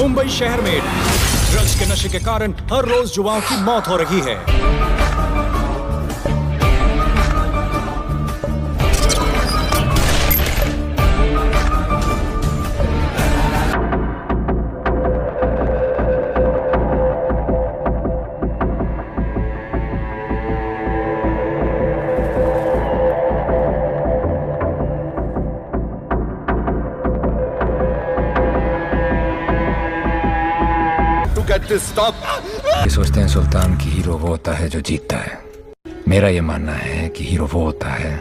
मुंबई शहर में ड्रग्स के नशे के कारण हर रोज युवाओं की मौत हो रही है to stop. सोचते हैं सुल्तान की हीरो वो होता है जो जीतता है मेरा ये मानना है कि हीरो वो होता है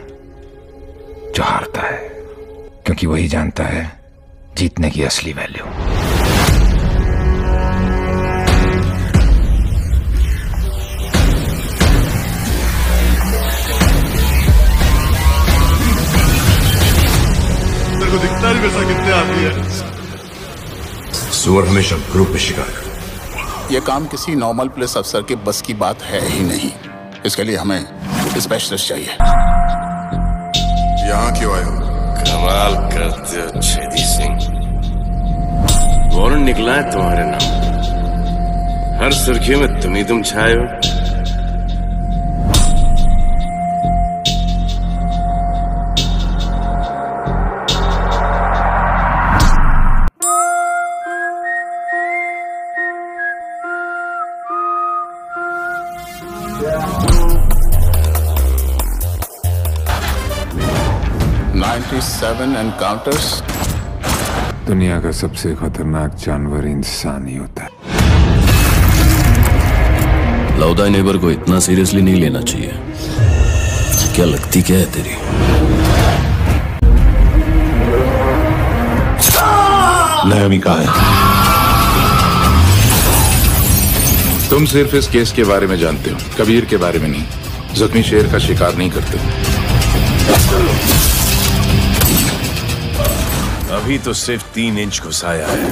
जो हारता है क्योंकि वही जानता है जीतने की असली वैल्यू दिखता नहीं पैसा कितने आती है सुअर हमेशा ग्रुप में शिकार ये काम किसी नॉर्मल पुलिस अफसर के बस की बात है ही नहीं इसके लिए हमें स्पेशलिस्ट चाहिए यहाँ क्यों आए कमाल करते हो सिंह निकला है तुम्हारे नाम हर सुर्खी में तुम ही तुम छाए हो seven encounters. दुनिया का सबसे खतरनाक जानवर इंसान ही होता है लौदा नेबर को इतना सीरियसली नहीं लेना चाहिए क्या लगती क्या है तेरी नयामी कहा है तुम सिर्फ इस केस के बारे में जानते हो कबीर के बारे में नहीं जख्मी शेर का शिकार नहीं करते अभी तो सिर्फ तीन इंच घुसाया है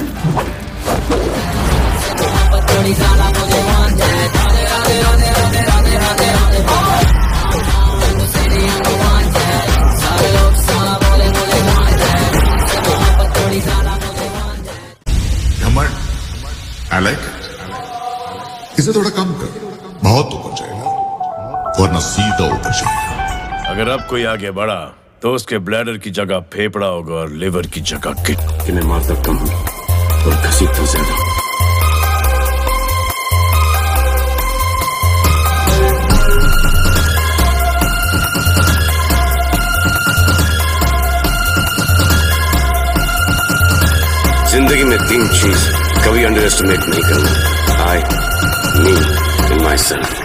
इसे थोड़ा कम कर बहुत ऊपर जाएगा वरना सीधा ऊपर जाएगा अगर अब कोई आगे बढ़ा तो उसके ब्लैडर की जगह फेफड़ा होगा और लिवर की जगह किट इन्हें मारता कम होगी और तो ज्यादा जिंदगी में तीन चीज कभी अंडर एस्टिमेट नहीं करना आई मी इन माई सेल्फ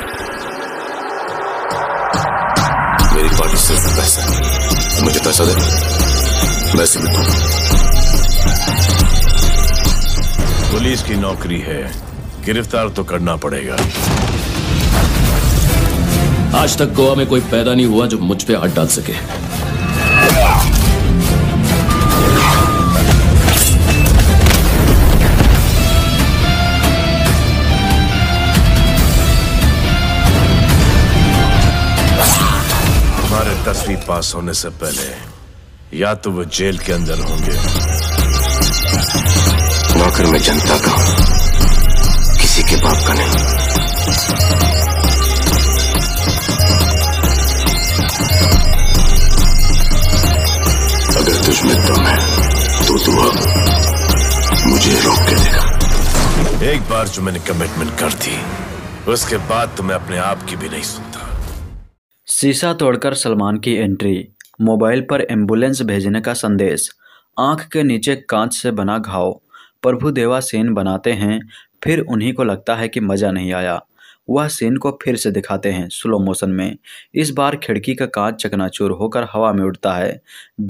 मेरी बॉडी सिर्फ पैसा नहीं है मुझे पैसा तो दे मैं सीमित तू पुलिस की नौकरी है गिरफ्तार तो करना पड़ेगा आज तक गोवा में कोई पैदा नहीं हुआ जो मुझ पे हाथ डाल सके दसवीं पास होने से पहले या तो वो जेल के अंदर होंगे नौकर में जनता का किसी के बाप का नहीं अगर तुझमें दम है तो तू अब मुझे रोक के देगा एक बार जो मैंने कमिटमेंट कर दी उसके बाद तुम्हें तो अपने आप की भी नहीं सुन शीशा तोड़कर सलमान की एंट्री मोबाइल पर एम्बुलेंस भेजने का संदेश आंख के नीचे कांच से बना घाव प्रभु देवा सीन बनाते हैं फिर उन्हीं को लगता है कि मज़ा नहीं आया वह सीन को फिर से दिखाते हैं स्लो मोशन में इस बार खिड़की का कांच चकनाचूर होकर हवा में उड़ता है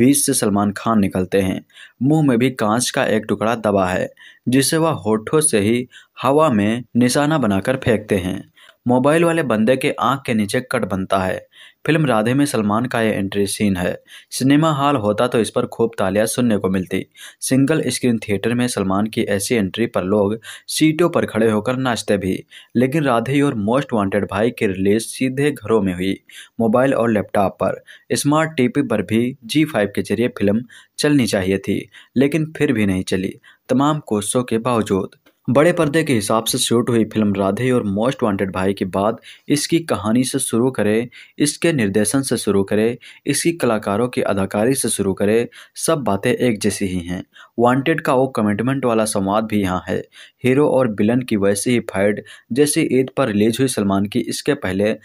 बीच से सलमान खान निकलते हैं मुंह में भी कांच का एक टुकड़ा दबा है जिसे वह होठों से ही हवा में निशाना बनाकर फेंकते हैं मोबाइल वाले बंदे के आंख के नीचे कट बनता है फिल्म राधे में सलमान का यह एंट्री सीन है सिनेमा हॉल होता तो इस पर खूब तालियां सुनने को मिलती सिंगल स्क्रीन थिएटर में सलमान की ऐसी एंट्री पर लोग सीटों पर खड़े होकर नाचते भी लेकिन राधे और मोस्ट वांटेड भाई की रिलीज सीधे घरों में हुई मोबाइल और लैपटॉप पर स्मार्ट टीवी पर भी जी फाइव के जरिए फिल्म चलनी चाहिए थी लेकिन फिर भी नहीं चली तमाम कोशिशों के बावजूद बड़े पर्दे के हिसाब से शूट हुई फिल्म राधे और मोस्ट वांटेड भाई के बाद इसकी कहानी से शुरू करें इसके निर्देशन से शुरू करें इसकी कलाकारों की अदाकारी से शुरू करें सब बातें एक जैसी ही हैं वांटेड का वो कमिटमेंट वाला संवाद भी यहाँ है हीरो और बिलन की वैसी ही फाइट जैसी ईद पर रिलीज हुई सलमान की इसके पहले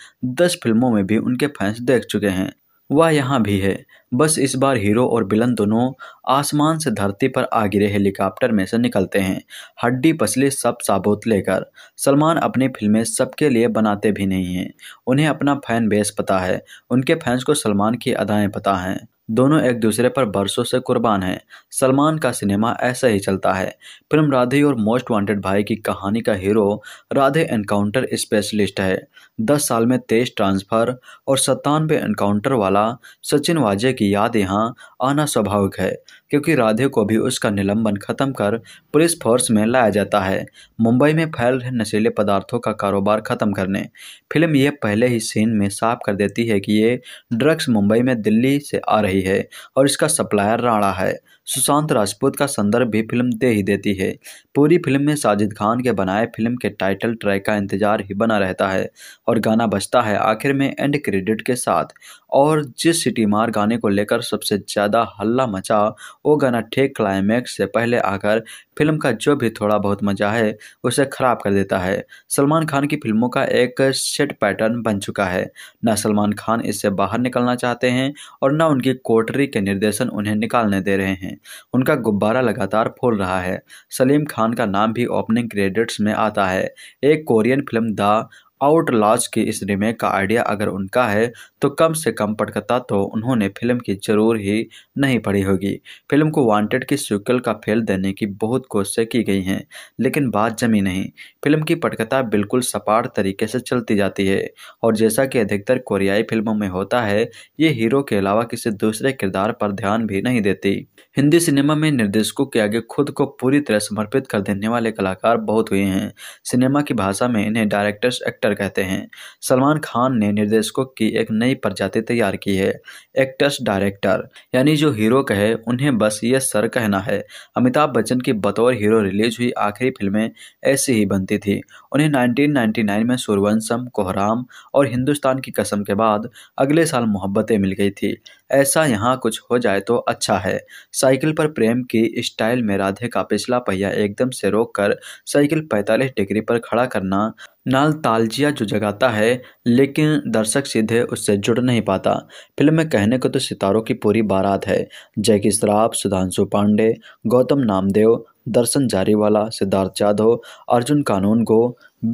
दस फिल्मों में भी उनके फैंस देख चुके हैं वह यहाँ भी है बस इस बार हीरो और बिलन दोनों आसमान से धरती पर आ गिरे हेलीकॉप्टर में से निकलते हैं हड्डी पसले सब साबुत लेकर सलमान अपनी फिल्में सबके लिए बनाते भी नहीं हैं उन्हें अपना फैन बेस पता है उनके फैंस को सलमान की अदाएँ पता हैं दोनों एक दूसरे पर बरसों से कुर्बान हैं सलमान का सिनेमा ऐसा ही चलता है फिल्म राधे और मोस्ट वांटेड भाई की कहानी का हीरो राधे एनकाउंटर स्पेशलिस्ट है दस साल में तेज ट्रांसफ़र और सत्तानवे एनकाउंटर वाला सचिन वाजे की याद यहाँ आना स्वाभाविक है क्योंकि राधे को भी उसका निलंबन खत्म कर पुलिस फोर्स में लाया जाता है मुंबई में फैल रहे नशीले पदार्थों का कारोबार खत्म करने फिल्म यह पहले ही सीन में साफ कर देती है कि ये ड्रग्स मुंबई में दिल्ली से आ रही है और इसका सप्लायर राणा है सुशांत राजपूत का संदर्भ भी फिल्म दे ही देती है पूरी फिल्म में साजिद खान के बनाए फिल्म के टाइटल ट्रैक का इंतजार ही बना रहता है और गाना बजता है आखिर में एंड क्रेडिट के साथ और जिस सिटी मार गाने को लेकर सबसे ज़्यादा हल्ला मचा वो गाना ठेक क्लाइमैक्स से पहले आकर फिल्म का जो भी थोड़ा बहुत मजा है उसे ख़राब कर देता है सलमान खान की फिल्मों का एक सेट पैटर्न बन चुका है न सलमान खान इससे बाहर निकलना चाहते हैं और न उनकी कोटरी के निर्देशन उन्हें निकालने दे रहे हैं उनका गुब्बारा लगातार फूल रहा है सलीम खान का नाम भी ओपनिंग क्रेडिट्स में आता है एक Korean film the outlaws की इस रीमेक का आइडिया अगर उनका है तो कम से कम पटकता तो उन्होंने फिल्म की जरूर ही नहीं पड़ी होगी फिल्म को वांटेड की सीक्वल का फेल देने की बहुत कोशिशें की गई हैं लेकिन बात जमी नहीं फिल्म की पटकता बिल्कुल सपाट तरीके से चलती जाती है और जैसा कि अधिकतर कोरियाई फिल्मों में होता है ये हीरो के अलावा किसी दूसरे किरदार पर ध्यान भी नहीं देती हिंदी सिनेमा में निर्देशकों के आगे खुद को पूरी तरह समर्पित कर देने वाले कलाकार बहुत हुए हैं सिनेमा की भाषा में इन्हें डायरेक्टर्स एक्टर कहते हैं सलमान खान ने निर्देशकों की एक नई प्रजाति तैयार की है एक्टर्स डायरेक्टर यानी जो हीरो कहे उन्हें बस ये सर कहना है अमिताभ बच्चन की बतौर हीरो रिलीज हुई आखिरी फिल्में ऐसी ही बनती थी उन्हें नाइनटीन में सूर्यवंशम कोहराम और हिंदुस्तान की कसम के बाद अगले साल मोहब्बतें मिल गई थी ऐसा यहाँ कुछ हो जाए तो अच्छा है साइकिल पर प्रेम की स्टाइल में राधे का पिछला पहिया एकदम से रोककर साइकिल 45 डिग्री पर खड़ा करना नाल तालजिया जो जगाता है लेकिन दर्शक सीधे उससे जुड़ नहीं पाता फिल्म में कहने को तो सितारों की पूरी बारात है जैकी श्राफ सुधांशु पांडे गौतम नामदेव दर्शन जारीवाला सिद्धार्थ जाधव अर्जुन कानून गो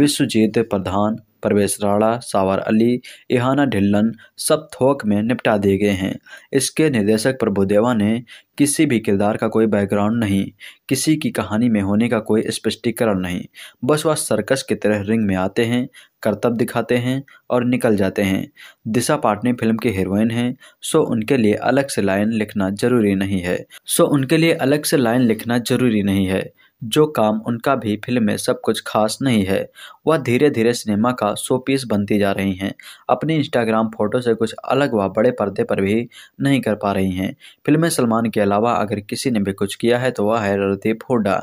विश्वजीत प्रधान परवेश राणा सावर अली इहाना ढिल्लन सब थोक में निपटा दिए गए हैं इसके निर्देशक प्रभुदेवा ने किसी भी किरदार का कोई बैकग्राउंड नहीं किसी की कहानी में होने का कोई स्पष्टीकरण नहीं बस वह सर्कस की तरह रिंग में आते हैं करतब दिखाते हैं और निकल जाते हैं दिशा पाटनी फिल्म की हीरोइन हैं सो उनके लिए अलग से लाइन लिखना जरूरी नहीं है सो उनके लिए अलग से लाइन लिखना जरूरी नहीं है जो काम उनका भी फिल्म में सब कुछ खास नहीं है वह धीरे धीरे सिनेमा का शो पीस बनती जा रही हैं अपनी इंस्टाग्राम फोटो से कुछ अलग व बड़े पर्दे पर भी नहीं कर पा रही हैं फिल्म में सलमान के अलावा अगर किसी ने भी कुछ किया है तो वह है रणदीप हुडा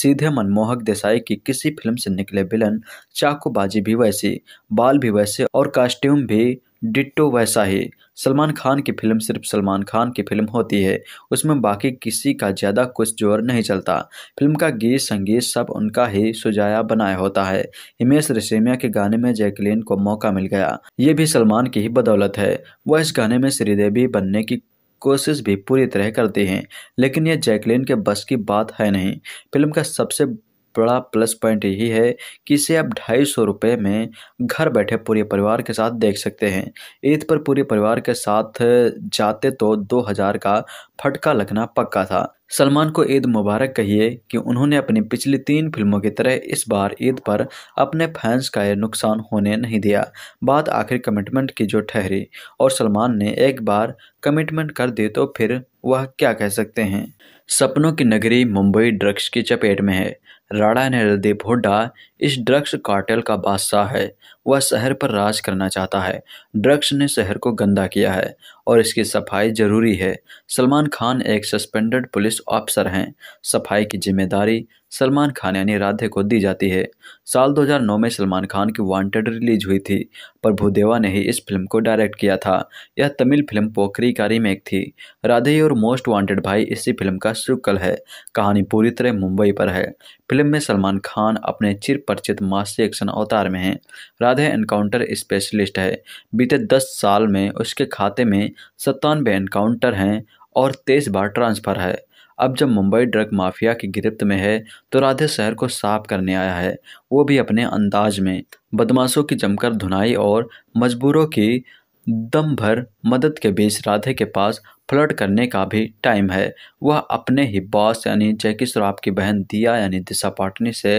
सीधे मनमोहक देसाई की किसी फिल्म से निकले विलन चाकूबाजी भी वैसी बाल भी वैसे और कास्ट्यूम भी डिट्टो वैसा ही सलमान खान की फिल्म सिर्फ सलमान खान की फिल्म होती है उसमें बाकी किसी का ज़्यादा कुछ जोर नहीं चलता फिल्म का गीत संगीत सब उनका ही सुजाया बनाया होता है हिमेश रेशमिया के गाने में जैकलिन को मौका मिल गया ये भी सलमान की ही बदौलत है वह इस गाने में श्रीदेवी बनने की कोशिश भी पूरी तरह करती हैं लेकिन यह जैकलिन के बस की बात है नहीं फिल्म का सबसे बड़ा प्लस पॉइंट यही है कि इसे आप ढाई सौ रुपये में घर बैठे पूरे परिवार के साथ देख सकते हैं ईद पर पूरे परिवार के साथ जाते तो दो हज़ार का फटका लगना पक्का था सलमान को ईद मुबारक कहिए कि उन्होंने अपनी पिछली तीन फिल्मों की तरह इस बार ईद पर अपने फैंस का यह नुकसान होने नहीं दिया बात आखिर कमिटमेंट की जो ठहरी और सलमान ने एक बार कमिटमेंट कर दी तो फिर वह क्या कह सकते हैं सपनों की नगरी मुंबई ड्रग्स की चपेट में है राड़ा ने हृदय इस ड्रग्स कार्टेल का बादशाह है वह शहर पर राज करना चाहता है ड्रग्स ने शहर को गंदा किया है और इसकी सफाई जरूरी है सलमान खान एक सस्पेंडेड पुलिस ऑफिसर हैं सफाई की जिम्मेदारी सलमान खान यानी राधे को दी जाती है साल 2009 में सलमान खान की वांटेड रिलीज हुई थी पर भूदेवा ने ही इस फिल्म को डायरेक्ट किया था यह तमिल फिल्म पोखरी का रीमेक थी राधे और मोस्ट वांटेड भाई इसी फिल्म का शुक्ल है कहानी पूरी तरह मुंबई पर है फिल्म में सलमान खान अपने चिर परिचित मास्य एक्शन अवतार में हैं राधे एनकाउंटर स्पेशलिस्ट है बीते दस साल में उसके खाते में सत्तानवे एनकाउंटर हैं और तेईस बार ट्रांसफ़र है अब जब मुंबई ड्रग माफिया की गिरफ्त में है तो राधे शहर को साफ करने आया है वो भी अपने अंदाज में बदमाशों की जमकर धुनाई और मजबूरों की दम भर मदद के बीच राधे के पास फ्लर्ट करने का भी टाइम है वह अपने ही बॉस यानी जैकी श्रॉफ की बहन दिया यानी दिशा पाटनी से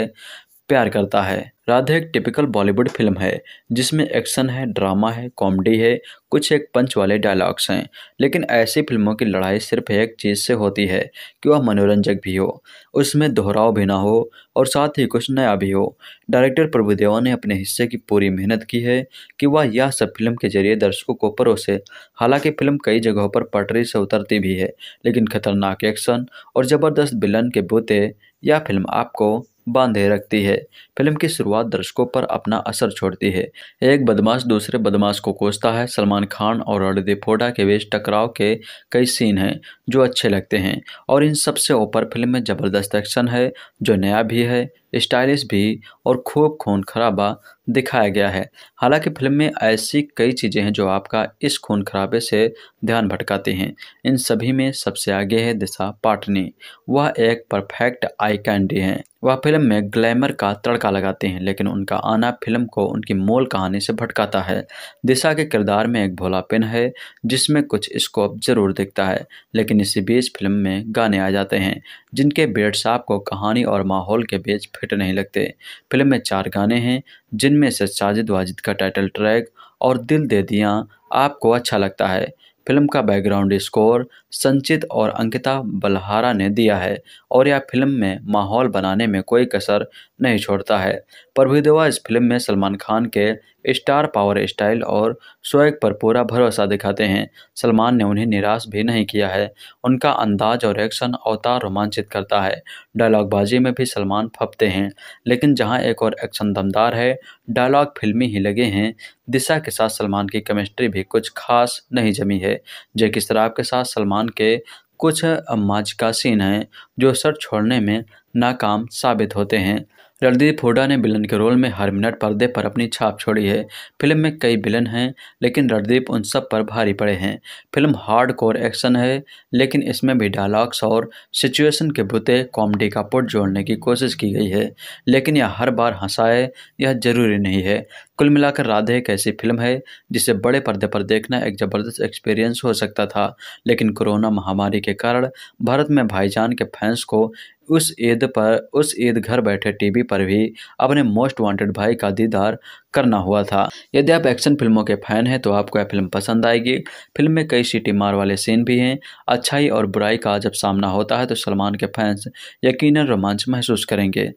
प्यार करता है राधे एक टिपिकल बॉलीवुड फिल्म है जिसमें एक्शन है ड्रामा है कॉमेडी है कुछ एक पंच वाले डायलॉग्स हैं लेकिन ऐसी फिल्मों की लड़ाई सिर्फ एक चीज़ से होती है कि वह मनोरंजक भी हो उसमें दोहराव भी ना हो और साथ ही कुछ नया भी हो डायरेक्टर प्रभुदेवा ने अपने हिस्से की पूरी मेहनत की है कि वह यह सब फिल्म के जरिए दर्शकों को परोसे हालांकि फिल्म कई जगहों पर पटरी से उतरती भी है लेकिन खतरनाक एक्शन और ज़बरदस्त विलन के बूते यह फिल्म आपको बांधे रखती है फिल्म की शुरुआत दर्शकों पर अपना असर छोड़ती है एक बदमाश दूसरे बदमाश को कोसता है सलमान खान और रणदीप होडा के बीच टकराव के कई सीन हैं जो अच्छे लगते हैं और इन सबसे ऊपर फिल्म में ज़बरदस्त एक्शन है जो नया भी है स्टाइलिश भी और खूब खून खराबा दिखाया गया है हालांकि फिल्म में ऐसी कई चीज़ें हैं जो आपका इस खून खराबे से ध्यान भटकाती हैं इन सभी में सबसे आगे है दिशा पाटनी वह एक परफेक्ट आई कैंडी हैं वह फिल्म में ग्लैमर का तड़का लगाते हैं लेकिन उनका आना फिल्म को उनकी मूल कहानी से भटकाता है दिशा के किरदार में एक भोलापिन है जिसमें कुछ स्कोप जरूर दिखता है लेकिन इसी बीच फिल्म में गाने आ जाते हैं जिनके बेट्स आपको कहानी और माहौल के बीच फिट नहीं लगते फिल्म में चार गाने हैं जिनमें से साजिद वाजिद का टाइटल ट्रैक और दिल दे दिया आपको अच्छा लगता है फिल्म का बैकग्राउंड स्कोर संचित और अंकिता बलहारा ने दिया है और यह फिल्म में माहौल बनाने में कोई कसर नहीं छोड़ता है प्रभु देवा इस फिल्म में सलमान खान के स्टार पावर स्टाइल और स्वैग पर पूरा भरोसा दिखाते हैं सलमान ने उन्हें निराश भी नहीं किया है उनका अंदाज और एक्शन अवतार रोमांचित करता है डायलॉगबाजी में भी सलमान फपते हैं लेकिन जहां एक और एक्शन दमदार है डायलॉग फिल्मी ही लगे हैं दिशा के साथ सलमान की केमिस्ट्री भी कुछ खास नहीं जमी है जैकि शराब के साथ सलमान के कुछ अमाज का सीन हैं जो सर छोड़ने में नाकाम साबित होते हैं रणदीप हुडा ने विलन के रोल में हर मिनट पर्दे पर अपनी छाप छोड़ी है फिल्म में कई विलन हैं लेकिन रणदीप उन सब पर भारी पड़े हैं फिल्म हार्ड कोर एक्शन है लेकिन इसमें भी डायलॉग्स और सिचुएशन के बुते कॉमेडी का पुट जोड़ने की कोशिश की गई है लेकिन यह हर बार हंसाए यह जरूरी नहीं है कुल मिलाकर राधे एक ऐसी फिल्म है जिसे बड़े पर्दे पर देखना एक ज़बरदस्त एक्सपीरियंस हो सकता था लेकिन कोरोना महामारी के कारण भारत में भाईजान के फैंस को उस ईद पर उस ईद घर बैठे टीवी पर भी अपने मोस्ट वांटेड भाई का दीदार करना हुआ था यदि आप एक्शन फिल्मों के फैन हैं तो आपको यह फिल्म पसंद आएगी फिल्म में कई सीटी मार वाले सीन भी हैं अच्छाई और बुराई का जब सामना होता है तो सलमान के फैंस यकीनन रोमांच महसूस करेंगे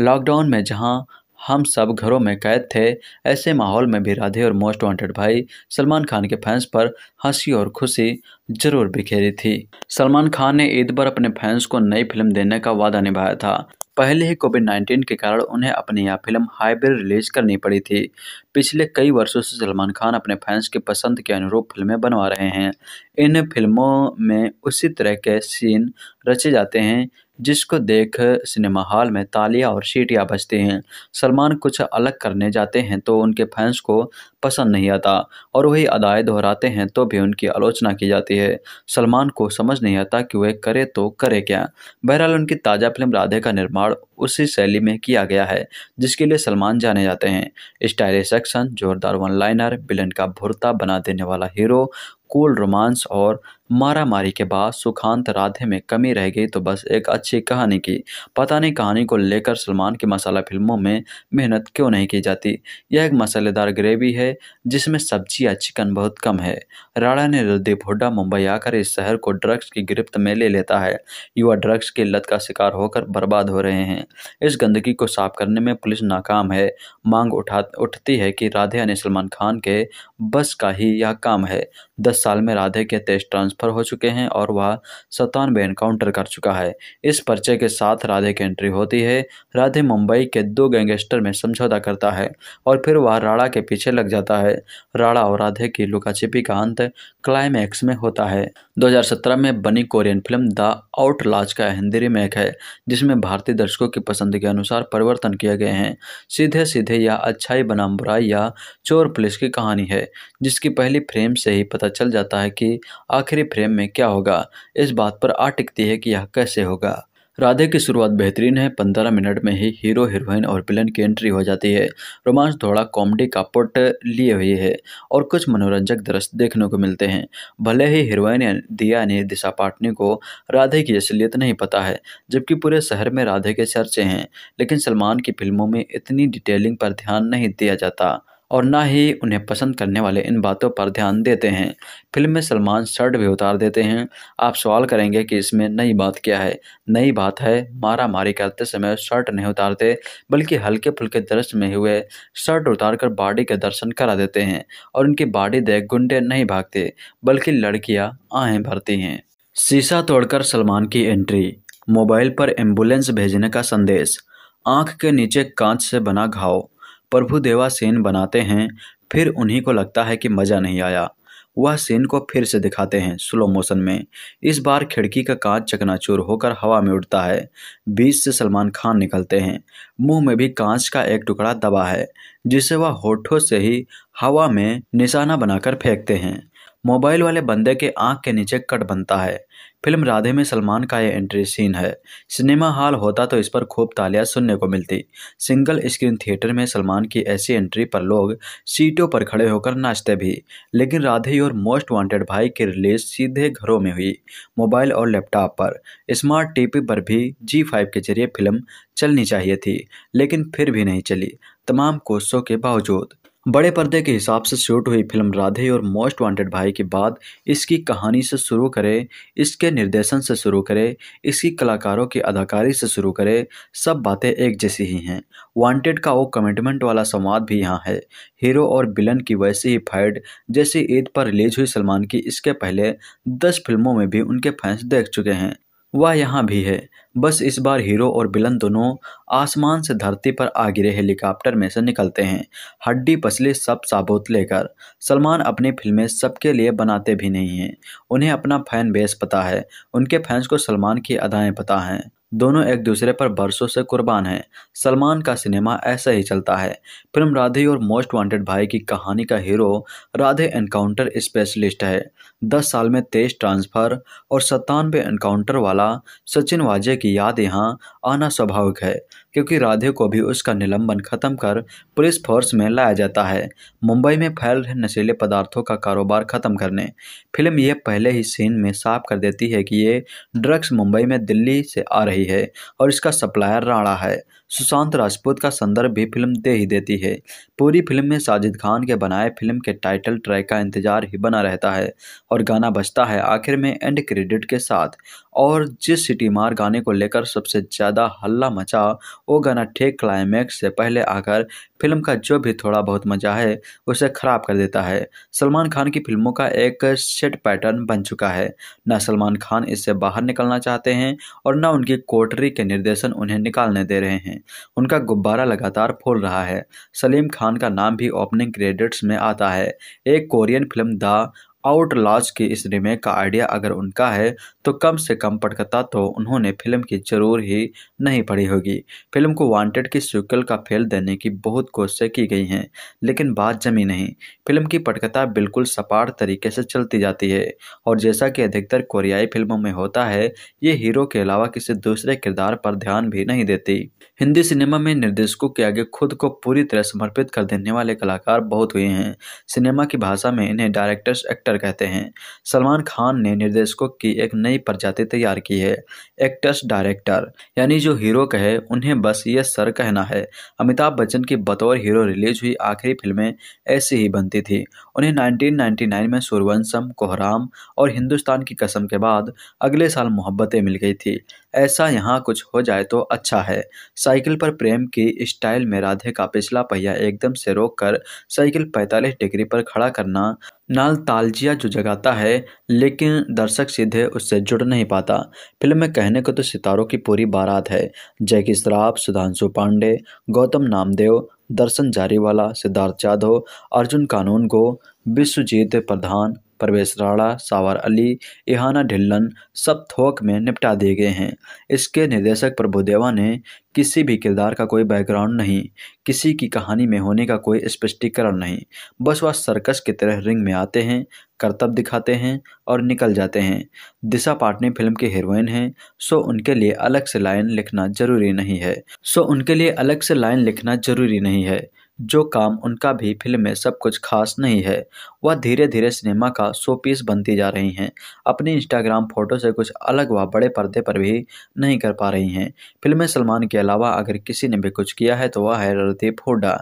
लॉकडाउन में जहां हम सब घरों में कैद थे ऐसे माहौल में भी राधे और मोस्ट वांटेड भाई सलमान खान के फैंस पर हंसी और खुशी जरूर बिखेरी थी सलमान खान ने ईद पर अपने फैंस को नई फिल्म देने का वादा निभाया था पहले ही कोविड 19 के कारण उन्हें अपनी यह फिल्म हाईबे रिलीज करनी पड़ी थी पिछले कई वर्षों से सलमान खान अपने फैंस के पसंद के अनुरूप फिल्में बनवा रहे हैं इन फिल्मों में उसी तरह के सीन रचे जाते हैं जिसको देख सिनेमा हॉल में तालियां और सीटियां बजती हैं सलमान कुछ अलग करने जाते हैं तो उनके फैंस को पसंद नहीं आता और वही अदाएँ दोहराते हैं तो भी उनकी आलोचना की जाती है सलमान को समझ नहीं आता कि वह करे तो करे क्या बहरहाल उनकी ताज़ा फिल्म राधे का निर्माण उसी शैली में किया गया है जिसके लिए सलमान जाने जाते हैं स्टाइलिश एक्शन जोरदार वन लाइनर बिलन का भुरता बना देने वाला हीरो कूल रोमांस और मारा मारी के बाद सुखांत राधे में कमी रह गई तो बस एक अच्छी कहानी की पता नहीं कहानी को लेकर सलमान की मसाला फिल्मों में मेहनत क्यों नहीं की जाती यह एक मसालेदार ग्रेवी है जिसमें सब्जी या चिकन बहुत कम है राणा ने रलदीप हुड्डा मुंबई आकर इस शहर को ड्रग्स की गिरफ्त में ले लेता है युवा ड्रग्स की लत का शिकार होकर बर्बाद हो रहे हैं इस गंदगी को साफ करने में पुलिस नाकाम है मांग उठा उठती है कि राधे ने सलमान खान के बस का ही यह काम है दस साल में राधे के तेज ट्रांसफर हो चुके हैं और वह सतानवे एनकाउंटर कर चुका है इस पर्चे के साथ राधे की एंट्री होती है राधे मुंबई के दो गैंगस्टर में समझौता करता है और फिर वह राणा के पीछे लग जाता है राणा और राधे की लुकाछिपी का अंत क्लाइमैक्स में होता है 2017 में बनी कोरियन फिल्म द लाज का हिंदी रिमेक है जिसमें भारतीय दर्शकों की पसंद के अनुसार परिवर्तन किए गए हैं सीधे सीधे यह अच्छाई बनाम बुराई या चोर पुलिस की कहानी है जिसकी पहली फ्रेम से ही पता पता चल जाता है कि आखिरी फ्रेम में क्या होगा इस बात पर आ टिकती है कि यह कैसे होगा राधे की शुरुआत बेहतरीन है पंद्रह मिनट में ही हीरो हीरोइन और विलन की एंट्री हो जाती है रोमांस थोड़ा कॉमेडी का पुट लिए हुए है और कुछ मनोरंजक दृश्य देखने को मिलते हैं भले ही हीरोइन दिया ने दिशा पाटनी को राधे की असलियत नहीं पता है जबकि पूरे शहर में राधे के चर्चे हैं लेकिन सलमान की फिल्मों में इतनी डिटेलिंग पर ध्यान नहीं दिया जाता और ना ही उन्हें पसंद करने वाले इन बातों पर ध्यान देते हैं फिल्म में सलमान शर्ट भी उतार देते हैं आप सवाल करेंगे कि इसमें नई बात क्या है नई बात है मारा मारी करते समय शर्ट नहीं उतारते बल्कि हल्के फुल्के दृश्य में हुए शर्ट उतार कर बाड़ी के दर्शन करा देते हैं और उनकी बाड़ी देख गुंडे नहीं भागते बल्कि लड़कियाँ आहें भरती हैं शीशा तोड़कर सलमान की एंट्री मोबाइल पर एम्बुलेंस भेजने का संदेश आंख के नीचे कांच से बना घाव प्रभु देवा सेन बनाते हैं फिर उन्हीं को लगता है कि मज़ा नहीं आया वह सेन को फिर से दिखाते हैं स्लो मोशन में इस बार खिड़की का कांच चकनाचूर होकर हवा में उड़ता है बीच से सलमान खान निकलते हैं मुंह में भी कांच का एक टुकड़ा दबा है जिसे वह होठों से ही हवा में निशाना बनाकर फेंकते हैं मोबाइल वाले बंदे के आंख के नीचे कट बनता है फिल्म राधे में सलमान का यह एंट्री सीन है सिनेमा हॉल होता तो इस पर खूब तालियां सुनने को मिलती सिंगल स्क्रीन थिएटर में सलमान की ऐसी एंट्री पर लोग सीटों पर खड़े होकर नाचते भी लेकिन राधे और मोस्ट वांटेड भाई की रिलीज सीधे घरों में हुई मोबाइल और लैपटॉप पर स्मार्ट टीवी पर भी जी फाइव के जरिए फिल्म चलनी चाहिए थी लेकिन फिर भी नहीं चली तमाम कोशिशों के बावजूद बड़े पर्दे के हिसाब से शूट हुई फिल्म राधे और मोस्ट वांटेड भाई के बाद इसकी कहानी से शुरू करें इसके निर्देशन से शुरू करें इसकी कलाकारों की अदाकारी से शुरू करें सब बातें एक जैसी ही हैं वांटेड का वो कमिटमेंट वाला संवाद भी यहाँ है हीरो और बिलन की वैसी ही फाइट जैसी ईद पर रिलीज हुई सलमान की इसके पहले दस फिल्मों में भी उनके फैंस देख चुके हैं वह यहाँ भी है बस इस बार हीरो और बिलन दोनों आसमान से धरती पर आ गिरे हेलीकॉप्टर में से निकलते हैं हड्डी पसले सब साबुत लेकर सलमान अपनी फिल्में सबके लिए बनाते भी नहीं हैं उन्हें अपना फैन बेस पता है उनके फैंस को सलमान की अदाएँ पता हैं दोनों एक दूसरे पर बरसों से कुर्बान हैं सलमान का सिनेमा ऐसा ही चलता है फिल्म राधे और मोस्ट वांटेड भाई की कहानी का हीरो राधे एनकाउंटर स्पेशलिस्ट है दस साल में तेज ट्रांसफ़र और सत्तानवे एनकाउंटर वाला सचिन वाजे की याद यहाँ आना स्वाभाविक है क्योंकि राधे को भी उसका निलंबन खत्म कर पुलिस फोर्स में लाया जाता है मुंबई में फैल रहे नशीले पदार्थों का कारोबार खत्म करने फिल्म यह पहले ही सीन में साफ कर देती है कि ये ड्रग्स मुंबई में दिल्ली से आ रही है और इसका सप्लायर राणा है सुशांत राजपूत का संदर्भ भी फिल्म दे ही देती है पूरी फिल्म में साजिद खान के बनाए फिल्म के टाइटल ट्रैक का इंतजार ही बना रहता है और गाना बजता है आखिर में एंड क्रेडिट के साथ और जिस सिटी मार गाने को लेकर सबसे ज़्यादा हल्ला मचा वो गाना ठेक क्लाइमैक्स से पहले आकर फिल्म का जो भी थोड़ा बहुत मज़ा है उसे ख़राब कर देता है सलमान खान की फिल्मों का एक सेट पैटर्न बन चुका है न सलमान खान इससे बाहर निकलना चाहते हैं और न उनकी कोटरी के निर्देशन उन्हें निकालने दे रहे हैं उनका गुब्बारा लगातार फूल रहा है सलीम खान का नाम भी ओपनिंग क्रेडिट्स में आता है एक कोरियन फिल्म द लॉज के इस रीमेक का आइडिया अगर उनका है तो कम से कम पटकथा तो उन्होंने फिल्म की जरूर ही नहीं पढ़ी होगी फिल्म को वांटेड की सीक्वल का फेल देने की बहुत कोशिशें की गई हैं लेकिन बात जमी नहीं फिल्म की पटकथा बिल्कुल सपाट तरीके से चलती जाती है और जैसा कि अधिकतर कोरियाई फिल्मों में होता है ये हीरो के अलावा किसी दूसरे किरदार पर ध्यान भी नहीं देती हिंदी सिनेमा में निर्देशकों के आगे खुद को पूरी तरह समर्पित कर देने वाले कलाकार बहुत हुए हैं सिनेमा की भाषा में इन्हें डायरेक्टर्स एक्टर एक्टर कहते हैं सलमान खान ने निर्देशकों की एक नई प्रजाति तैयार की है एक्टर्स डायरेक्टर यानी जो हीरो कहे उन्हें बस ये सर कहना है अमिताभ बच्चन की बतौर हीरो रिलीज हुई आखिरी फिल्में ऐसी ही बनती थी उन्हें 1999 में सुरवंशम कोहराम और हिंदुस्तान की कसम के बाद अगले साल मोहब्बतें मिल गई थी ऐसा यहाँ कुछ हो जाए तो अच्छा है साइकिल पर प्रेम की स्टाइल में राधे का पिछला पहिया एकदम से रोक कर साइकिल 45 डिग्री पर खड़ा करना नाल तालजिया जो जगाता है लेकिन दर्शक सीधे उससे जुड़ नहीं पाता फिल्म में कहने को तो सितारों की पूरी बारात है जैकी श्राफ सुधांशु पांडे गौतम नामदेव दर्शन जारीवाला सिद्धार्थ जाधव अर्जुन कानून को विश्वजीत प्रधान परवेश राणा सावर अली इहाना ढिल्लन सब थोक में निपटा दिए गए हैं इसके निर्देशक प्रभुदेवा ने किसी भी किरदार का कोई बैकग्राउंड नहीं किसी की कहानी में होने का कोई स्पष्टीकरण नहीं बस वह सर्कस की तरह रिंग में आते हैं करतब दिखाते हैं और निकल जाते हैं दिशा पाटनी फिल्म की हीरोइन हैं सो उनके लिए अलग से लाइन लिखना जरूरी नहीं है सो उनके लिए अलग से लाइन लिखना जरूरी नहीं है जो काम उनका भी फिल्म में सब कुछ खास नहीं है वह धीरे धीरे सिनेमा का शो पीस बनती जा रही हैं अपनी इंस्टाग्राम फोटो से कुछ अलग व बड़े पर्दे पर भी नहीं कर पा रही हैं फिल्म में सलमान के अलावा अगर किसी ने भी कुछ किया है तो वह है रणदीप हुडा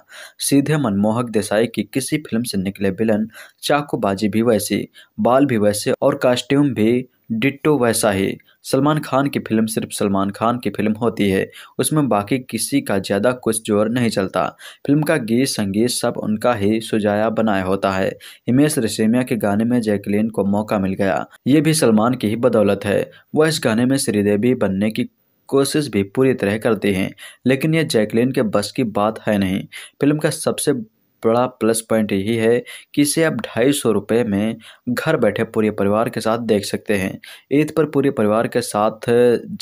सीधे मनमोहक देसाई की किसी फिल्म से निकले विलन चाकूबाजी भी वैसी बाल भी वैसे और कास्ट्यूम भी डिट्टो वैसा ही सलमान खान की फिल्म सिर्फ सलमान खान की फिल्म होती है उसमें बाकी किसी का ज़्यादा कुछ जोर नहीं चलता फिल्म का गीत संगीत सब उनका ही सुजाया बनाया होता है हिमेश रेशमिया के गाने में जैकलिन को मौका मिल गया ये भी सलमान की ही बदौलत है वह इस गाने में श्रीदेवी बनने की कोशिश भी पूरी तरह करते हैं लेकिन यह जैकलिन के बस की बात है नहीं फिल्म का सबसे बड़ा प्लस पॉइंट यही है कि इसे आप ढाई सौ रुपये में घर बैठे पूरे परिवार के साथ देख सकते हैं ईद पर पूरे परिवार के साथ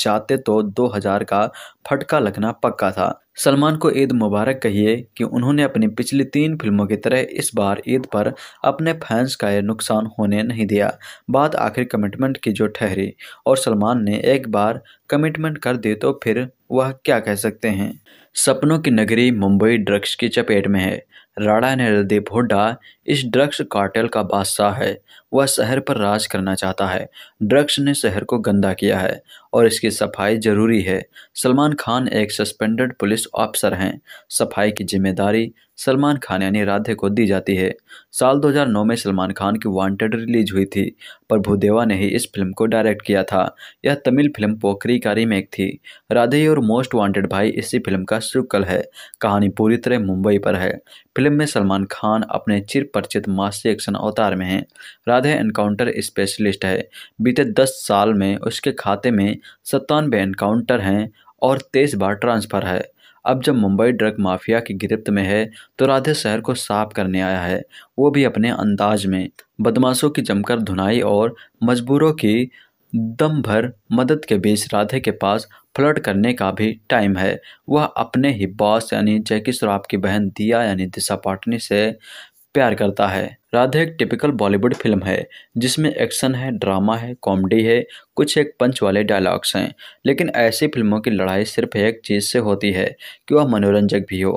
जाते तो दो हज़ार का फटका लगना पक्का था सलमान को ईद मुबारक कहिए कि उन्होंने अपनी पिछली तीन फिल्मों की तरह इस बार ईद पर अपने फैंस का यह नुकसान होने नहीं दिया बात आखिर कमिटमेंट की जो ठहरी और सलमान ने एक बार कमिटमेंट कर दी तो फिर वह क्या कह सकते हैं सपनों की नगरी मुंबई ड्रग्स की चपेट में है राणा नरदेभोडा इस ड्रग्स कार्टेल का बादशाह है वह शहर पर राज करना चाहता है ड्रग्स ने शहर को गंदा किया है और इसकी सफाई जरूरी है सलमान खान एक सस्पेंडेड पुलिस ऑफिसर हैं सफाई की जिम्मेदारी सलमान खान यानी राधे को दी जाती है साल 2009 में सलमान खान की वांटेड रिलीज हुई थी पर भूदेवा ने ही इस फिल्म को डायरेक्ट किया था यह तमिल फिल्म पोखरी का रीमेक थी राधे और मोस्ट वांटेड भाई इसी फिल्म का शुक्ल है कहानी पूरी तरह मुंबई पर है फिल्म में सलमान खान अपने चिर परिचित मासी एक्शन अवतार में हैं राधे एनकाउंटर स्पेशलिस्ट है बीते दस साल में उसके खाते में सत्तानवे एनकाउंटर हैं और तेईस बार ट्रांसफ़र है अब जब मुंबई ड्रग माफिया की गिरफ्त में है तो राधे शहर को साफ करने आया है वो भी अपने अंदाज में बदमाशों की जमकर धुनाई और मजबूरों की दम भर मदद के बीच राधे के पास फ्लर्ट करने का भी टाइम है वह अपने ही बॉस यानी जैकी श्रॉफ की बहन दिया यानी दिशा पाटनी से प्यार करता है राधे एक टिपिकल बॉलीवुड फिल्म है जिसमें एक्शन है ड्रामा है कॉमेडी है कुछ एक पंच वाले डायलॉग्स हैं लेकिन ऐसी फिल्मों की लड़ाई सिर्फ एक चीज़ से होती है कि वह मनोरंजक भी हो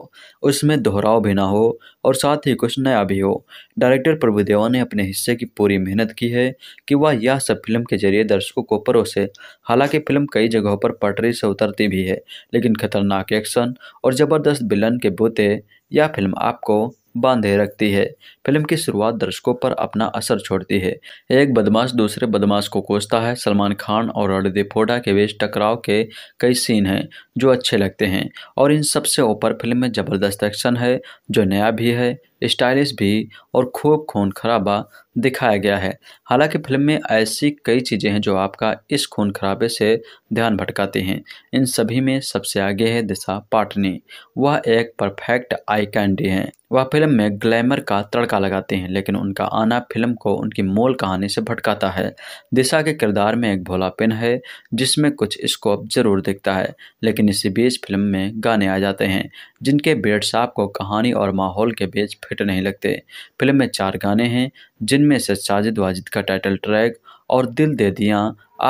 उसमें दोहराव भी ना हो और साथ ही कुछ नया भी हो डायरेक्टर प्रभुदेवा ने अपने हिस्से की पूरी मेहनत की है कि वह यह सब फिल्म के जरिए दर्शकों को परोसे हालांकि फिल्म कई जगहों पर पटरी से उतरती भी है लेकिन खतरनाक एक्शन और ज़बरदस्त बिलन के बूते यह फिल्म आपको बांधे रखती है फिल्म की शुरुआत दर्शकों पर अपना असर छोड़ती है एक बदमाश दूसरे बदमाश को कोसता है सलमान खान और रणदीप हुडा के बीच टकराव के कई सीन हैं जो अच्छे लगते हैं और इन सबसे ऊपर फिल्म में ज़बरदस्त एक्शन है जो नया भी है स्टाइलिश भी और खूब खून खराबा दिखाया गया है हालांकि फिल्म में ऐसी कई चीज़ें हैं जो आपका इस खून खराबे से ध्यान भटकाती हैं इन सभी में सबसे आगे है दिशा पाटनी वह एक परफेक्ट आई कैंडी है वह फिल्म में ग्लैमर का तड़का तड़का अच्छा लगाते हैं लेकिन उनका आना फिल्म को उनकी मूल कहानी से भटकाता है दिशा के किरदार में एक भोलापन है जिसमें कुछ स्कोप ज़रूर दिखता है लेकिन इसी बीच फिल्म में गाने आ जाते हैं जिनके बेट साहब को कहानी और माहौल के बीच फिट नहीं लगते फिल्म में चार गाने हैं जिनमें से साजिद वाजिद का टाइटल ट्रैक और दिल दे दिया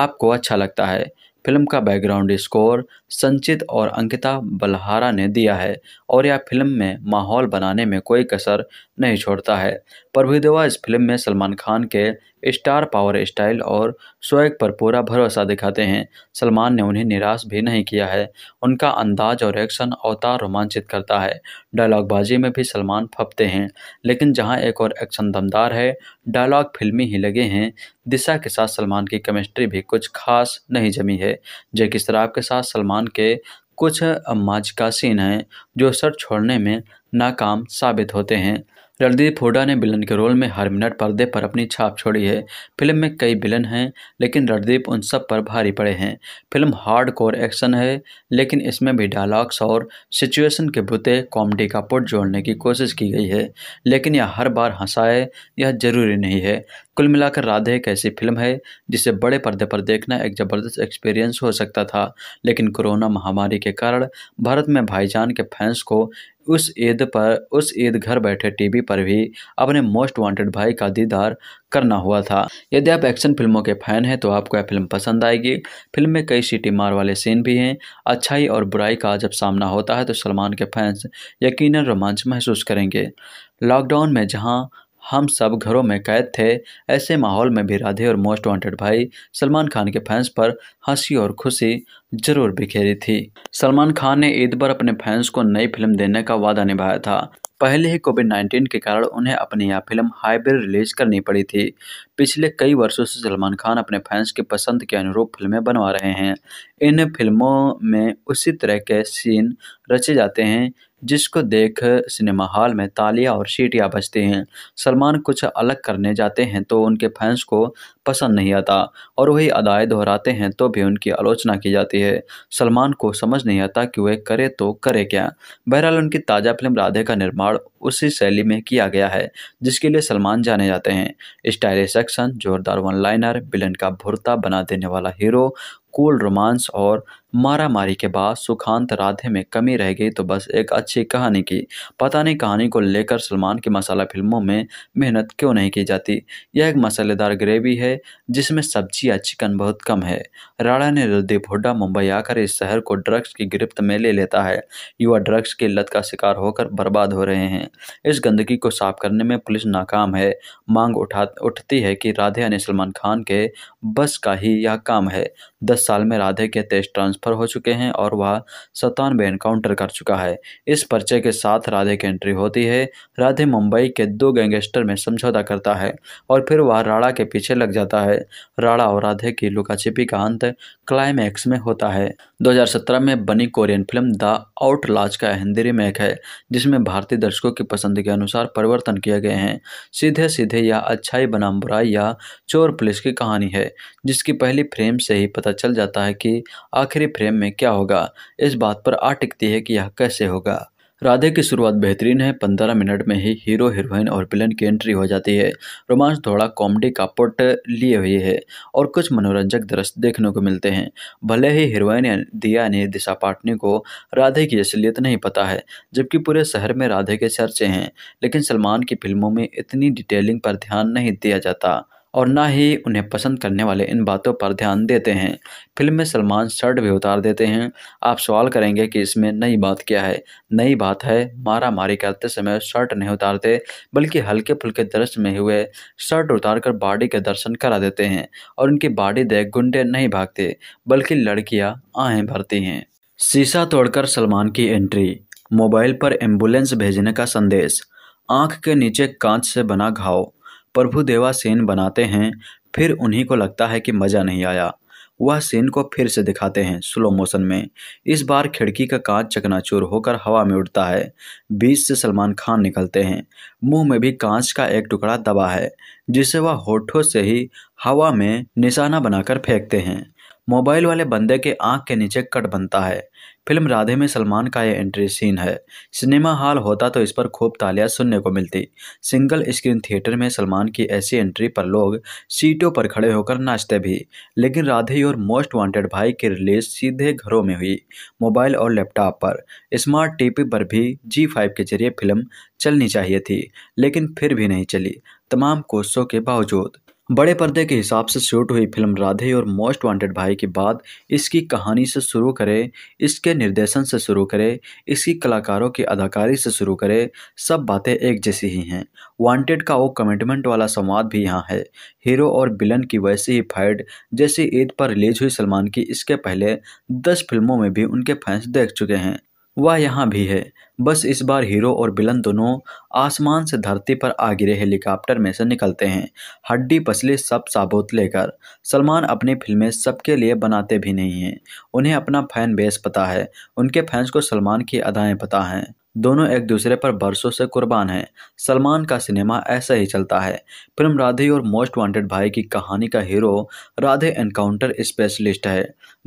आपको अच्छा लगता है फिल्म का बैकग्राउंड स्कोर संचित और अंकिता बलहारा ने दिया है और यह फिल्म में माहौल बनाने में कोई कसर नहीं छोड़ता है प्रभु देवा इस फिल्म में सलमान खान के स्टार पावर स्टाइल और स्वैग पर पूरा भरोसा दिखाते हैं सलमान ने उन्हें निराश भी नहीं किया है उनका अंदाज और एक्शन अवतार रोमांचित करता है डायलॉगबाजी में भी सलमान फपते हैं लेकिन जहां एक और एक्शन दमदार है डायलॉग फिल्मी ही लगे हैं दिशा के साथ सलमान की केमिस्ट्री भी कुछ खास नहीं जमी है जैकि शराब के साथ सलमान वर्तमान के कुछ सीन हैं जो सर छोड़ने में नाकाम साबित होते हैं रणदीप हुडा ने विलन के रोल में हर मिनट पर्दे पर अपनी छाप छोड़ी है फिल्म में कई विलन हैं लेकिन रणदीप उन सब पर भारी पड़े हैं फिल्म हार्ड कोर एक्शन है लेकिन इसमें भी डायलॉग्स और सिचुएशन के बुते कॉमेडी का पुट जोड़ने की कोशिश की गई है लेकिन यह हर बार हंसाए यह जरूरी नहीं है कुल मिलाकर राधे एक ऐसी फिल्म है जिसे बड़े पर्दे पर देखना एक ज़बरदस्त एक्सपीरियंस हो सकता था लेकिन कोरोना महामारी के कारण भारत में भाईजान के फैंस को उस ईद पर उस ईद घर बैठे टीवी पर भी अपने मोस्ट वांटेड भाई का दीदार करना हुआ था यदि आप एक्शन फिल्मों के फैन हैं तो आपको यह फिल्म पसंद आएगी फिल्म में कई सीटी मार वाले सीन भी हैं अच्छाई और बुराई का जब सामना होता है तो सलमान के फैंस यकीनन रोमांच महसूस करेंगे लॉकडाउन में जहां हम सब घरों में कैद थे ऐसे माहौल में भी राधे और मोस्ट वांटेड भाई सलमान खान के फैंस पर हंसी और खुशी जरूर बिखेरी थी सलमान खान ने ईद पर अपने फैंस को नई फिल्म देने का वादा निभाया था पहले ही कोविड 19 के कारण उन्हें अपनी यह फिल्म हाइब्रिड रिलीज करनी पड़ी थी पिछले कई वर्षों से सलमान खान अपने फैंस के पसंद के अनुरूप फिल्में बनवा रहे हैं इन फिल्मों में उसी तरह के सीन रचे जाते हैं जिसको देख सिनेमा हॉल में तालियां और सीटियां बजती हैं सलमान कुछ अलग करने जाते हैं तो उनके फैंस को पसंद नहीं आता और वही अदाए दोहराते हैं तो भी उनकी आलोचना की जाती है सलमान को समझ नहीं आता कि वह करे तो करे क्या बहरहाल उनकी ताज़ा फिल्म राधे का निर्माण उसी शैली में किया गया है जिसके लिए सलमान जाने जाते हैं स्टाइलिश एक्शन जोरदार वन लाइनर विलन का भुरता बना देने वाला हीरो कूल रोमांस और मारा मारी के बाद सुखांत राधे में कमी रह गई तो बस एक अच्छी कहानी की पता नहीं कहानी को लेकर सलमान की मसाला फिल्मों में मेहनत क्यों नहीं की जाती यह एक मसालेदार ग्रेवी है जिसमें सब्जी या चिकन बहुत कम है राणा ने रणदीप हुड्डा मुंबई आकर इस शहर को ड्रग्स की गिरफ्त में ले लेता है युवा ड्रग्स की लत का शिकार होकर बर्बाद हो रहे हैं इस गंदगी को साफ करने में पुलिस नाकाम है मांग उठा उठती है कि राधे यानी सलमान खान के बस का ही यह काम है दस साल में राधे के तेज ट्रांस ट्रांसफ़र हो चुके हैं और वह सतानवे एनकाउंटर कर चुका है इस पर्चे के साथ राधे की एंट्री होती है राधे मुंबई के दो गैंगस्टर में समझौता करता है और फिर वह राणा के पीछे लग जाता है राणा और राधे की लुकाछिपी का अंत क्लाइमैक्स में होता है 2017 में बनी कोरियन फिल्म द आउट का हिंदी रिमेक है जिसमें भारतीय दर्शकों की पसंद के अनुसार परिवर्तन किए गए हैं सीधे सीधे यह अच्छाई बनाम बुराई या चोर पुलिस की कहानी है जिसकी पहली फ्रेम से ही पता चल जाता है कि आखिरी फ्रेम में क्या होगा इस बात पर आ टिकती है कि यह कैसे होगा राधे की शुरुआत बेहतरीन है पंद्रह मिनट में ही हीरो हीरोइन और विलन की एंट्री हो जाती है रोमांस थोड़ा कॉमेडी का पुट लिए हुए है और कुछ मनोरंजक दृश्य देखने को मिलते हैं भले ही हीरोइन दिया ने दिशा पाटनी को राधे की असलियत नहीं पता है जबकि पूरे शहर में राधे के चर्चे हैं लेकिन सलमान की फिल्मों में इतनी डिटेलिंग पर ध्यान नहीं दिया जाता और ना ही उन्हें पसंद करने वाले इन बातों पर ध्यान देते हैं फिल्म में सलमान शर्ट भी उतार देते हैं आप सवाल करेंगे कि इसमें नई बात क्या है नई बात है मारा मारी करते समय शर्ट नहीं उतारते बल्कि हल्के फुल्के दृश्य में हुए शर्ट उतार कर बॉडी के दर्शन करा देते हैं और उनकी बॉडी देख गुंडे नहीं भागते बल्कि लड़कियाँ आहें भरती हैं शीशा तोड़कर सलमान की एंट्री मोबाइल पर एम्बुलेंस भेजने का संदेश आंख के नीचे कांच से बना घाव प्रभु देवा सेन बनाते हैं फिर उन्हीं को लगता है कि मज़ा नहीं आया वह सेन को फिर से दिखाते हैं स्लो मोशन में इस बार खिड़की का कांच चकनाचूर होकर हवा में उड़ता है बीच से सलमान खान निकलते हैं मुंह में भी कांच का एक टुकड़ा दबा है जिसे वह होठों से ही हवा में निशाना बनाकर फेंकते हैं मोबाइल वाले बंदे के आंख के नीचे कट बनता है फिल्म राधे में सलमान का यह एंट्री सीन है सिनेमा हॉल होता तो इस पर खूब तालियां सुनने को मिलती सिंगल स्क्रीन थिएटर में सलमान की ऐसी एंट्री पर लोग सीटों पर खड़े होकर नाचते भी लेकिन राधे और मोस्ट वांटेड भाई की रिलीज सीधे घरों में हुई मोबाइल और लैपटॉप पर स्मार्ट टीवी पर भी जी फाइव के जरिए फिल्म चलनी चाहिए थी लेकिन फिर भी नहीं चली तमाम कोशिशों के बावजूद बड़े पर्दे के हिसाब से शूट हुई फिल्म राधे और मोस्ट वांटेड भाई के बाद इसकी कहानी से शुरू करें इसके निर्देशन से शुरू करें इसकी कलाकारों की अदाकारी से शुरू करें सब बातें एक जैसी ही हैं वांटेड का वो कमिटमेंट वाला संवाद भी यहाँ है हीरो और बिलन की वैसी ही फाइट जैसी ईद पर रिलीज हुई सलमान की इसके पहले दस फिल्मों में भी उनके फैंस देख चुके हैं वह यहाँ भी है बस इस बार हीरो और बिलन दोनों आसमान से धरती पर आ गिरे हेलीकॉप्टर में से निकलते हैं हड्डी पसले सब साबुत लेकर सलमान अपनी फिल्में सबके लिए बनाते भी नहीं हैं उन्हें अपना फैन बेस पता है उनके फैंस को सलमान की अदाएँ पता हैं दोनों एक दूसरे पर बरसों से कुर्बान हैं सलमान का सिनेमा ऐसा ही चलता है फिल्म राधे और मोस्ट वांटेड भाई की कहानी का हीरो राधे एनकाउंटर स्पेशलिस्ट है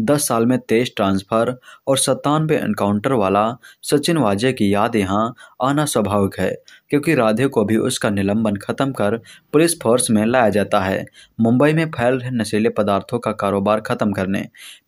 दस साल में तेईस ट्रांसफ़र और सत्तानवे एनकाउंटर वाला सचिन वाजे की याद यहाँ आना स्वाभाविक है क्योंकि राधे को भी उसका निलंबन खत्म कर पुलिस फोर्स में लाया जाता है मुंबई में फैल रहे नशीले पदार्थों का कारोबार खत्म करने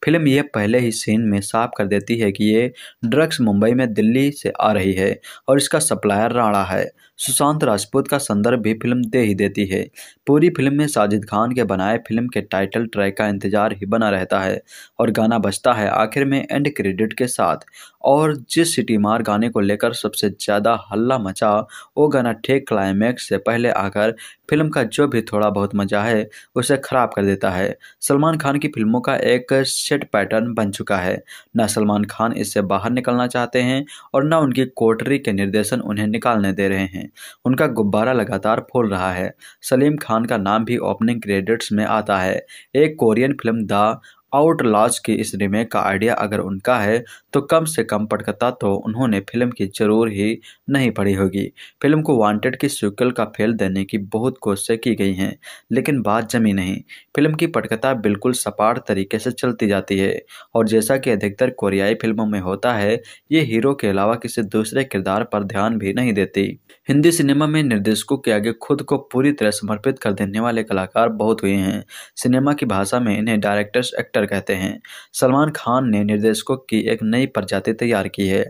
फिल्म यह पहले ही सीन में साफ कर देती है कि ये ड्रग्स मुंबई में दिल्ली से आ रही है और इसका सप्लायर राणा है सुशांत राजपूत का संदर्भ भी फिल्म दे ही देती है पूरी फिल्म में साजिद खान के बनाए फिल्म के टाइटल ट्रैक का इंतजार ही बना रहता है और और गाना बजता है आखिर में एंड क्रेडिट के साथ और जिस सिटी मार गाने को लेकर सबसे ज़्यादा हल्ला मचा वो गाना ठेक क्लाइमैक्स से पहले आकर फिल्म का जो भी थोड़ा बहुत मज़ा है उसे ख़राब कर देता है सलमान खान की फिल्मों का एक सेट पैटर्न बन चुका है न सलमान खान इससे बाहर निकलना चाहते हैं और न उनकी कोटरी के निर्देशन उन्हें निकालने दे रहे हैं उनका गुब्बारा लगातार फूल रहा है सलीम खान का नाम भी ओपनिंग क्रेडिट्स में आता है एक Korean film the outlaws के इस रीमेक का आइडिया अगर उनका है तो कम से कम पटकथा तो उन्होंने फिल्म की जरूर ही नहीं पढ़ी होगी फिल्म को वांटेड की सीक्वल का फेल देने की बहुत कोशिशें की गई हैं लेकिन बात जमी नहीं फिल्म की पटकथा बिल्कुल सपाट तरीके से चलती जाती है और जैसा कि अधिकतर कोरियाई फिल्मों में होता है ये हीरो के अलावा किसी दूसरे किरदार पर ध्यान भी नहीं देती हिंदी सिनेमा में निर्देशकों के आगे खुद को पूरी तरह समर्पित कर देने वाले कलाकार बहुत हुए हैं सिनेमा की भाषा में इन्हें डायरेक्टर्स एक्टर डायरेक्टर कहते हैं सलमान खान ने निर्देशकों की एक नई प्रजाति तैयार की है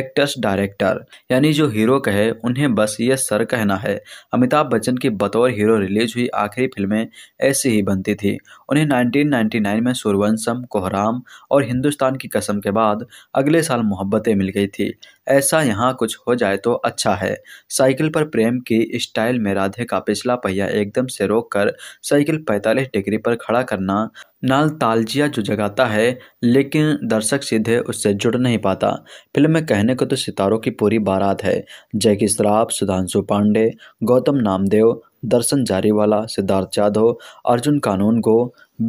एक्टर्स डायरेक्टर यानी जो हीरो कहे उन्हें बस ये सर कहना है अमिताभ बच्चन की बतौर हीरो रिलीज हुई आखिरी फिल्में ऐसी ही बनती थी उन्हें 1999 में सूर्यवंशम कोहराम और हिंदुस्तान की कसम के बाद अगले साल मोहब्बतें मिल गई थी ऐसा यहाँ कुछ हो जाए तो अच्छा है साइकिल पर प्रेम की स्टाइल में राधे का पिछला पहिया एकदम से रोक कर साइकिल 45 डिग्री पर खड़ा करना नाल तालजिया जो जगाता है लेकिन दर्शक सीधे उससे जुड़ नहीं पाता फिल्म में कहने को तो सितारों की पूरी बारात है जैकी श्राफ सुधांशु पांडे गौतम नामदेव दर्शन जारीवाला सिद्धार्थ जाधव अर्जुन कानून को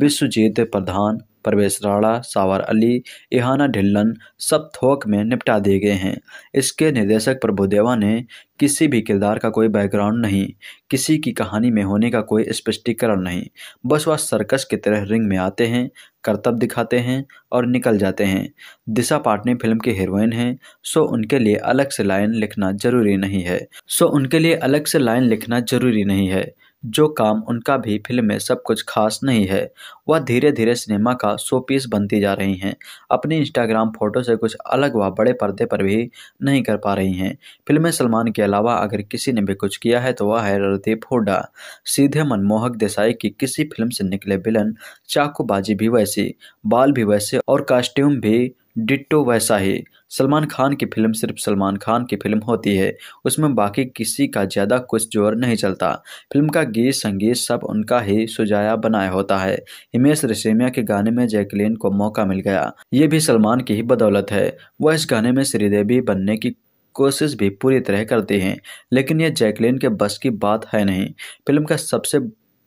विश्वजीत प्रधान परवेश राणा सावर अली इहाना ढिल्लन सब थोक में निपटा दिए गए हैं इसके निर्देशक प्रभुदेवा ने किसी भी किरदार का कोई बैकग्राउंड नहीं किसी की कहानी में होने का कोई स्पष्टीकरण नहीं बस वह सर्कस की तरह रिंग में आते हैं करतब दिखाते हैं और निकल जाते हैं दिशा पाटनी फिल्म के हीरोइन हैं सो उनके लिए अलग से लाइन लिखना जरूरी नहीं है सो उनके लिए अलग से लाइन लिखना जरूरी नहीं है जो काम उनका भी फिल्म में सब कुछ खास नहीं है वह धीरे धीरे सिनेमा का शो पीस बनती जा रही हैं अपनी इंस्टाग्राम फोटो से कुछ अलग व बड़े पर्दे पर भी नहीं कर पा रही हैं फिल्म में सलमान के अलावा अगर किसी ने भी कुछ किया है तो वह है रणदीप हुडा सीधे मनमोहक देसाई की किसी फिल्म से निकले विलन चाकूबाजी भी वैसी बाल भी वैसे और कास्ट्यूम भी डिट्टो वैसा ही सलमान खान की फिल्म सिर्फ सलमान खान की फिल्म होती है उसमें बाकी किसी का ज़्यादा कुछ जोर नहीं चलता फिल्म का गीत संगीत सब उनका ही सुजाया बनाया होता है हिमेश रेशमिया के गाने में जैकलिन को मौका मिल गया ये भी सलमान की ही बदौलत है वह इस गाने में श्रीदेवी बनने की कोशिश भी पूरी तरह करती हैं लेकिन यह जैकलिन के बस की बात है नहीं फिल्म का सबसे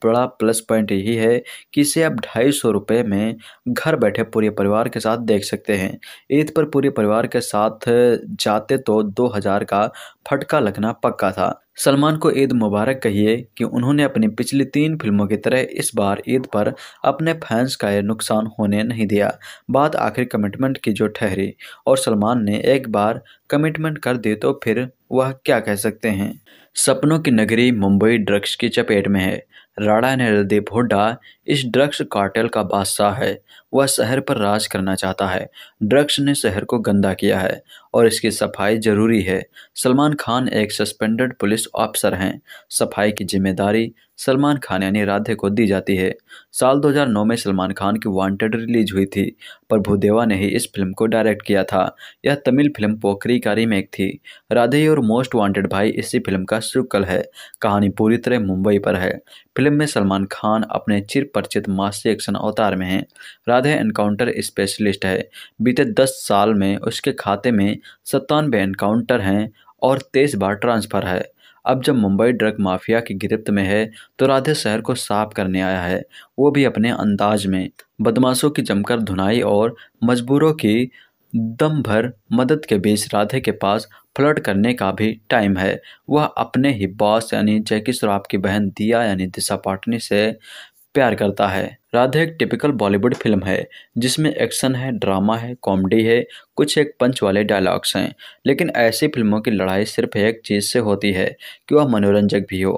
बड़ा प्लस पॉइंट यही है कि इसे आप ढाई सौ रुपये में घर बैठे पूरे परिवार के साथ देख सकते हैं ईद पर पूरे परिवार के साथ जाते तो दो हज़ार का फटका लगना पक्का था सलमान को ईद मुबारक कहिए कि उन्होंने अपनी पिछली तीन फिल्मों की तरह इस बार ईद पर अपने फैंस का यह नुकसान होने नहीं दिया बात आखिर कमिटमेंट की जो ठहरी और सलमान ने एक बार कमिटमेंट कर दी तो फिर वह क्या कह सकते हैं सपनों की नगरी मुंबई ड्रग्स की चपेट में है राणा ने हृदय भोडा इस ड्रग्स कार्टेल का बादशाह है वह शहर पर राज करना चाहता है ड्रग्स ने शहर को गंदा किया है और इसकी सफाई जरूरी है सलमान खान एक सस्पेंडेड पुलिस ऑफिसर हैं सफाई की जिम्मेदारी सलमान खान यानी राधे को दी जाती है साल 2009 में सलमान खान की वांटेड रिलीज हुई थी पर भूदेवा ने ही इस फिल्म को डायरेक्ट किया था यह तमिल फिल्म पोखरी का रीमेक थी राधे और मोस्ट वांटेड भाई इसी फिल्म का शुक्ल है कहानी पूरी तरह मुंबई पर है फिल्म में सलमान खान अपने चिर परिचित मासी एक्शन अवतार में हैं राधे एनकाउंटर स्पेशलिस्ट है बीते दस साल में उसके खाते में सत्तानवे एनकाउंटर हैं और तेईस बार ट्रांसफ़र है अब जब मुंबई ड्रग माफिया की गिरफ्त में है तो राधे शहर को साफ करने आया है वो भी अपने अंदाज में बदमाशों की जमकर धुनाई और मजबूरों की दम भर मदद के बीच राधे के पास फ्लर्ट करने का भी टाइम है वह अपने ही बॉस यानी जैकी श्रॉफ की बहन दिया यानी दिशा पाटनी से प्यार करता है राधा एक टिपिकल बॉलीवुड फिल्म है जिसमें एक्शन है ड्रामा है कॉमेडी है कुछ एक पंच वाले डायलॉग्स हैं लेकिन ऐसी फिल्मों की लड़ाई सिर्फ एक चीज़ से होती है कि वह मनोरंजक भी हो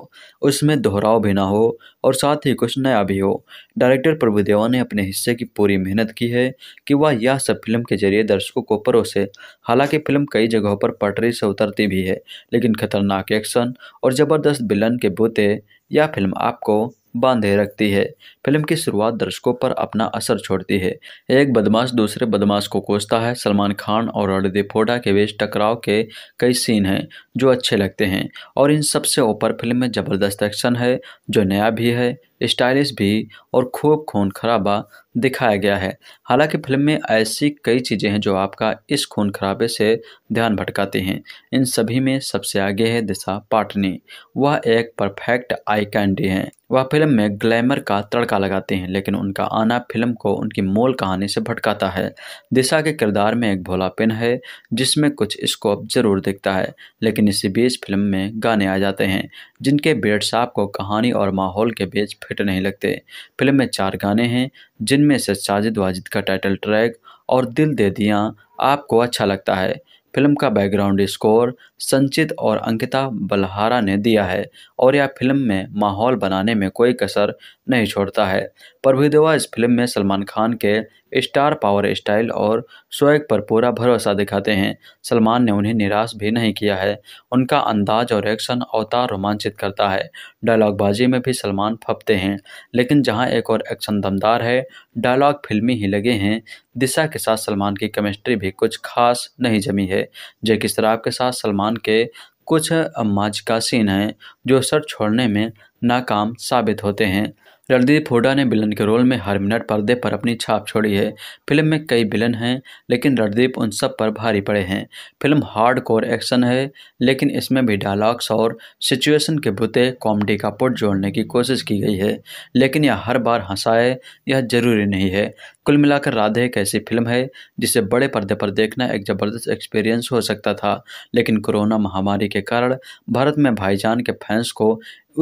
उसमें दोहराव भी ना हो और साथ ही कुछ नया भी हो डायरेक्टर प्रभुदेवा ने अपने हिस्से की पूरी मेहनत की है कि वह यह सब फिल्म के जरिए दर्शकों को परोसे हालांकि फिल्म कई जगहों पर पटरी से उतरती भी है लेकिन खतरनाक एक्शन और ज़बरदस्त बिलन के बूते यह फिल्म आपको बांधे रखती है फिल्म की शुरुआत दर्शकों पर अपना असर छोड़ती है एक बदमाश दूसरे बदमाश को कोसता है सलमान खान और रणदीप होडा के बीच टकराव के कई सीन हैं जो अच्छे लगते हैं और इन सबसे ऊपर फिल्म में ज़बरदस्त एक्शन है जो नया भी है स्टाइलिश भी और खूब खून खराबा दिखाया गया है हालांकि फिल्म में ऐसी कई चीज़ें हैं जो आपका इस खून खराबे से ध्यान भटकाते हैं इन सभी में सबसे आगे है दिशा पाटनी वह एक परफेक्ट आई कैंडी हैं वह फिल्म में ग्लैमर का तड़का लगाते हैं लेकिन उनका आना फिल्म को उनकी मूल कहानी से भटकाता है दिशा के किरदार में एक भोलापिन है जिसमें कुछ स्कोप जरूर दिखता है लेकिन इसी बीच फिल्म में गाने आ जाते हैं जिनके साहब आपको कहानी और माहौल के बीच फिर फिट नहीं लगते फिल्म में चार गाने हैं जिनमें से साजिद वाजिद का टाइटल ट्रैक और दिल दे दिया आपको अच्छा लगता है फिल्म का बैकग्राउंड स्कोर संचित और अंकिता बलहारा ने दिया है और यह फिल्म में माहौल बनाने में कोई कसर नहीं छोड़ता है प्रभुदेवा इस फिल्म में सलमान खान के स्टार पावर स्टाइल और स्वैग पर पूरा भरोसा दिखाते हैं सलमान ने उन्हें निराश भी नहीं किया है उनका अंदाज और एक्शन अवतार रोमांचित करता है डायलॉगबाजी में भी सलमान फपते हैं लेकिन जहां एक और एक्शन दमदार है डायलॉग फिल्मी ही लगे हैं दिशा के साथ सलमान की केमिस्ट्री भी कुछ खास नहीं जमी है जैकी शराब के साथ सलमान के कुछ माजिका सीन हैं जो सर छोड़ने में नाकाम साबित होते हैं रणदीप हुडा ने विलन के रोल में हर मिनट पर्दे पर अपनी छाप छोड़ी है फिल्म में कई विलन हैं लेकिन रणदीप उन सब पर भारी पड़े हैं फिल्म हार्ड कोर एक्शन है लेकिन इसमें भी डायलॉग्स और सिचुएशन के बुते कॉमेडी का पुट जोड़ने की कोशिश की गई है लेकिन यह हर बार हंसाए यह जरूरी नहीं है कुल मिलाकर राधे एक ऐसी फिल्म है जिसे बड़े पर्दे पर देखना एक ज़बरदस्त एक्सपीरियंस हो सकता था लेकिन कोरोना महामारी के कारण भारत में भाईजान के फैंस को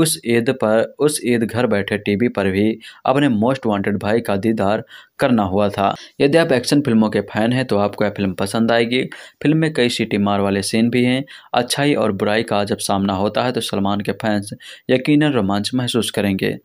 उस ईद पर उस ईद घर बैठे टीवी पर भी अपने मोस्ट वांटेड भाई का दीदार करना हुआ था यदि आप एक्शन फिल्मों के फैन हैं तो आपको यह फिल्म पसंद आएगी फिल्म में कई सीटी मार वाले सीन भी हैं अच्छाई और बुराई का जब सामना होता है तो सलमान के फैंस यकीन रोमांच महसूस करेंगे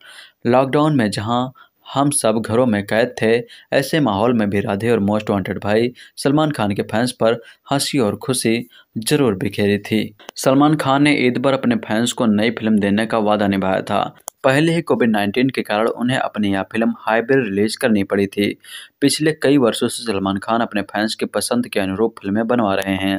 लॉकडाउन में जहाँ हम सब घरों में कैद थे ऐसे माहौल में भी राधे और मोस्ट वांटेड भाई सलमान खान के फैंस पर हंसी और खुशी जरूर बिखेरी थी सलमान खान ने ईद पर अपने फैंस को नई फिल्म देने का वादा निभाया था पहले ही कोविड नाइन्टीन के कारण उन्हें अपनी यह फिल्म हाइब्रिड रिलीज करनी पड़ी थी पिछले कई वर्षों से सलमान खान अपने फैंस के पसंद के अनुरूप फिल्में बनवा रहे हैं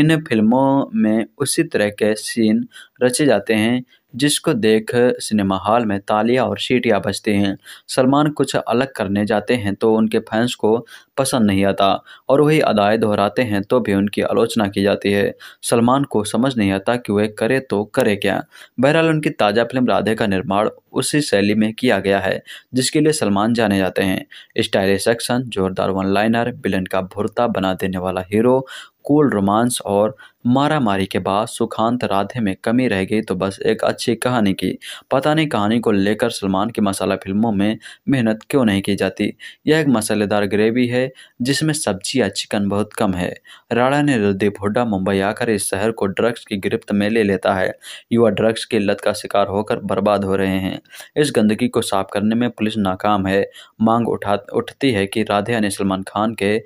इन फिल्मों में उसी तरह के सीन रचे जाते हैं जिसको देख सिनेमा हॉल में तालियां और सीटियां बजती हैं सलमान कुछ अलग करने जाते हैं तो उनके फैंस को पसंद नहीं आता और वही अदाएँ दोहराते हैं तो भी उनकी आलोचना की जाती है सलमान को समझ नहीं आता कि वह करे तो करे क्या बहरहाल उनकी ताज़ा फिल्म राधे का निर्माण उसी शैली में किया गया है जिसके लिए सलमान जाने जाते हैं स्टाइलिश एक्शन जोरदार वन लाइनर बिलन का भुरता बना देने वाला हीरो कूल रोमांस और मारा मारी के बाद सुखांत राधे में कमी रह गई तो बस एक अच्छी कहानी की पता नहीं कहानी को लेकर सलमान की मसाला फिल्मों में मेहनत क्यों नहीं की जाती यह एक मसालेदार ग्रेवी है जिसमें सब्जी या चिकन बहुत कम है राणा ने रणदीप हुड्डा मुंबई आकर इस शहर को ड्रग्स की गिरफ्त में ले लेता है युवा ड्रग्स की लत का शिकार होकर बर्बाद हो रहे हैं इस गंदगी को साफ करने में पुलिस नाकाम है मांग उठा उठती है कि राधे ने सलमान खान के